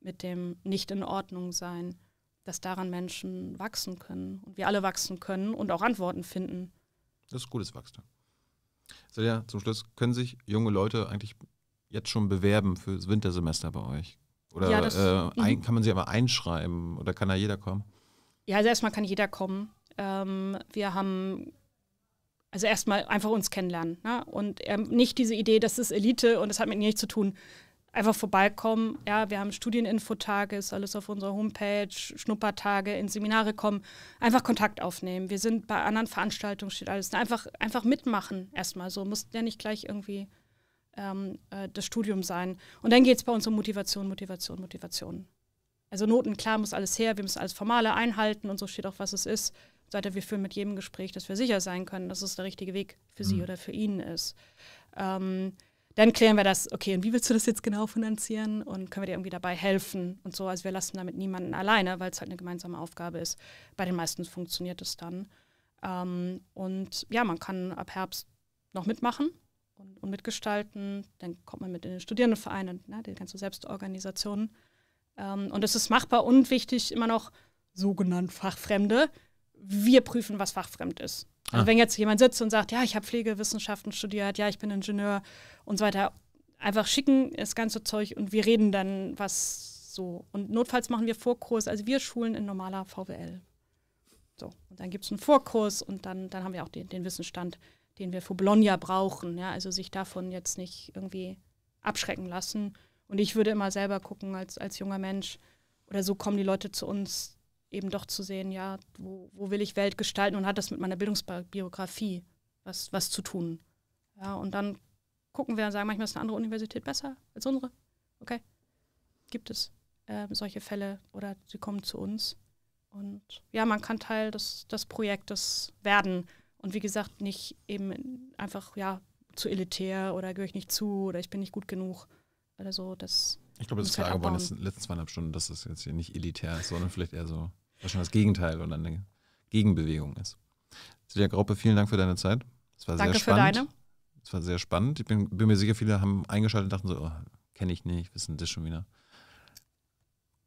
mit dem Nicht in Ordnung sein, dass daran Menschen wachsen können und wir alle wachsen können und auch Antworten finden. Das ist gutes Wachstum. Silja, zum Schluss, können sich junge Leute eigentlich jetzt schon bewerben für das Wintersemester bei euch? Oder ja, das, äh, mhm. ein, kann man sie aber einschreiben oder kann da jeder kommen? Ja, also erstmal kann jeder kommen. Ähm, wir haben also erstmal einfach uns kennenlernen. Ne? Und ähm, nicht diese Idee, das ist Elite und das hat mit nichts zu tun. Einfach vorbeikommen. Ja, wir haben Studieninfotage, ist alles auf unserer Homepage, Schnuppertage, in Seminare kommen. Einfach Kontakt aufnehmen. Wir sind bei anderen Veranstaltungen, steht alles. Einfach, einfach mitmachen erstmal so. Muss ja nicht gleich irgendwie ähm, äh, das Studium sein. Und dann geht es bei uns um Motivation, Motivation, Motivation. Also Noten, klar, muss alles her, wir müssen alles Formale einhalten und so steht auch, was es ist. Seitdem wir führen mit jedem Gespräch, dass wir sicher sein können, dass es der richtige Weg für mhm. sie oder für ihn ist. Ähm, dann klären wir das, okay, und wie willst du das jetzt genau finanzieren und können wir dir irgendwie dabei helfen und so. Also wir lassen damit niemanden alleine, weil es halt eine gemeinsame Aufgabe ist. Bei den meisten funktioniert es dann. Ähm, und ja, man kann ab Herbst noch mitmachen und, und mitgestalten. Dann kommt man mit in den Studierendenverein und ne, die ganzen Selbstorganisationen. Ähm, und es ist machbar und wichtig immer noch sogenannt Fachfremde. Wir prüfen, was fachfremd ist. Also ah. wenn jetzt jemand sitzt und sagt, ja, ich habe Pflegewissenschaften studiert, ja, ich bin Ingenieur und so weiter, einfach schicken das ganze Zeug und wir reden dann was so. Und notfalls machen wir Vorkurs, also wir schulen in normaler VWL. So, und dann gibt es einen Vorkurs und dann, dann haben wir auch den, den Wissensstand, den wir für Bologna brauchen. Ja? Also sich davon jetzt nicht irgendwie abschrecken lassen. Und ich würde immer selber gucken als, als junger Mensch, oder so kommen die Leute zu uns, eben doch zu sehen, ja, wo, wo will ich Welt gestalten und hat das mit meiner Bildungsbiografie was, was zu tun. Ja, und dann gucken wir und sagen, manchmal ist eine andere Universität besser als unsere. Okay, gibt es äh, solche Fälle oder sie kommen zu uns. Und ja, man kann Teil des, des Projektes werden. Und wie gesagt, nicht eben einfach, ja, zu elitär oder gehöre ich nicht zu oder ich bin nicht gut genug oder so. Das ich glaube, es ist klar halt geworden in den letzten zweieinhalb Stunden, dass das jetzt hier nicht elitär ist, sondern vielleicht eher so wahrscheinlich das Gegenteil oder eine Gegenbewegung ist. Silja Graupe, vielen Dank für deine Zeit. Es war Danke sehr spannend. Für deine. Es war sehr spannend. Ich bin, bin, mir sicher, viele haben eingeschaltet und dachten so, oh, kenne ich nicht, wissen das schon wieder.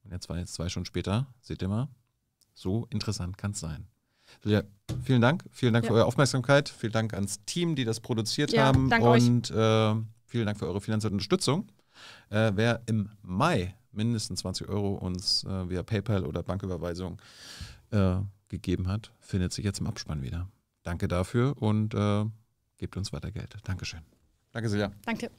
Und jetzt war jetzt zwei Stunden später, seht ihr mal, so interessant kann es sein. Julia, vielen Dank. Vielen Dank ja. für eure Aufmerksamkeit. Vielen Dank ans Team, die das produziert ja, haben. und äh, vielen Dank für eure finanzielle Unterstützung. Äh, wer im Mai mindestens 20 Euro uns äh, via PayPal oder Banküberweisung äh, gegeben hat, findet sich jetzt im Abspann wieder. Danke dafür und äh, gebt uns weiter Geld. Dankeschön. Danke, Silja. Danke.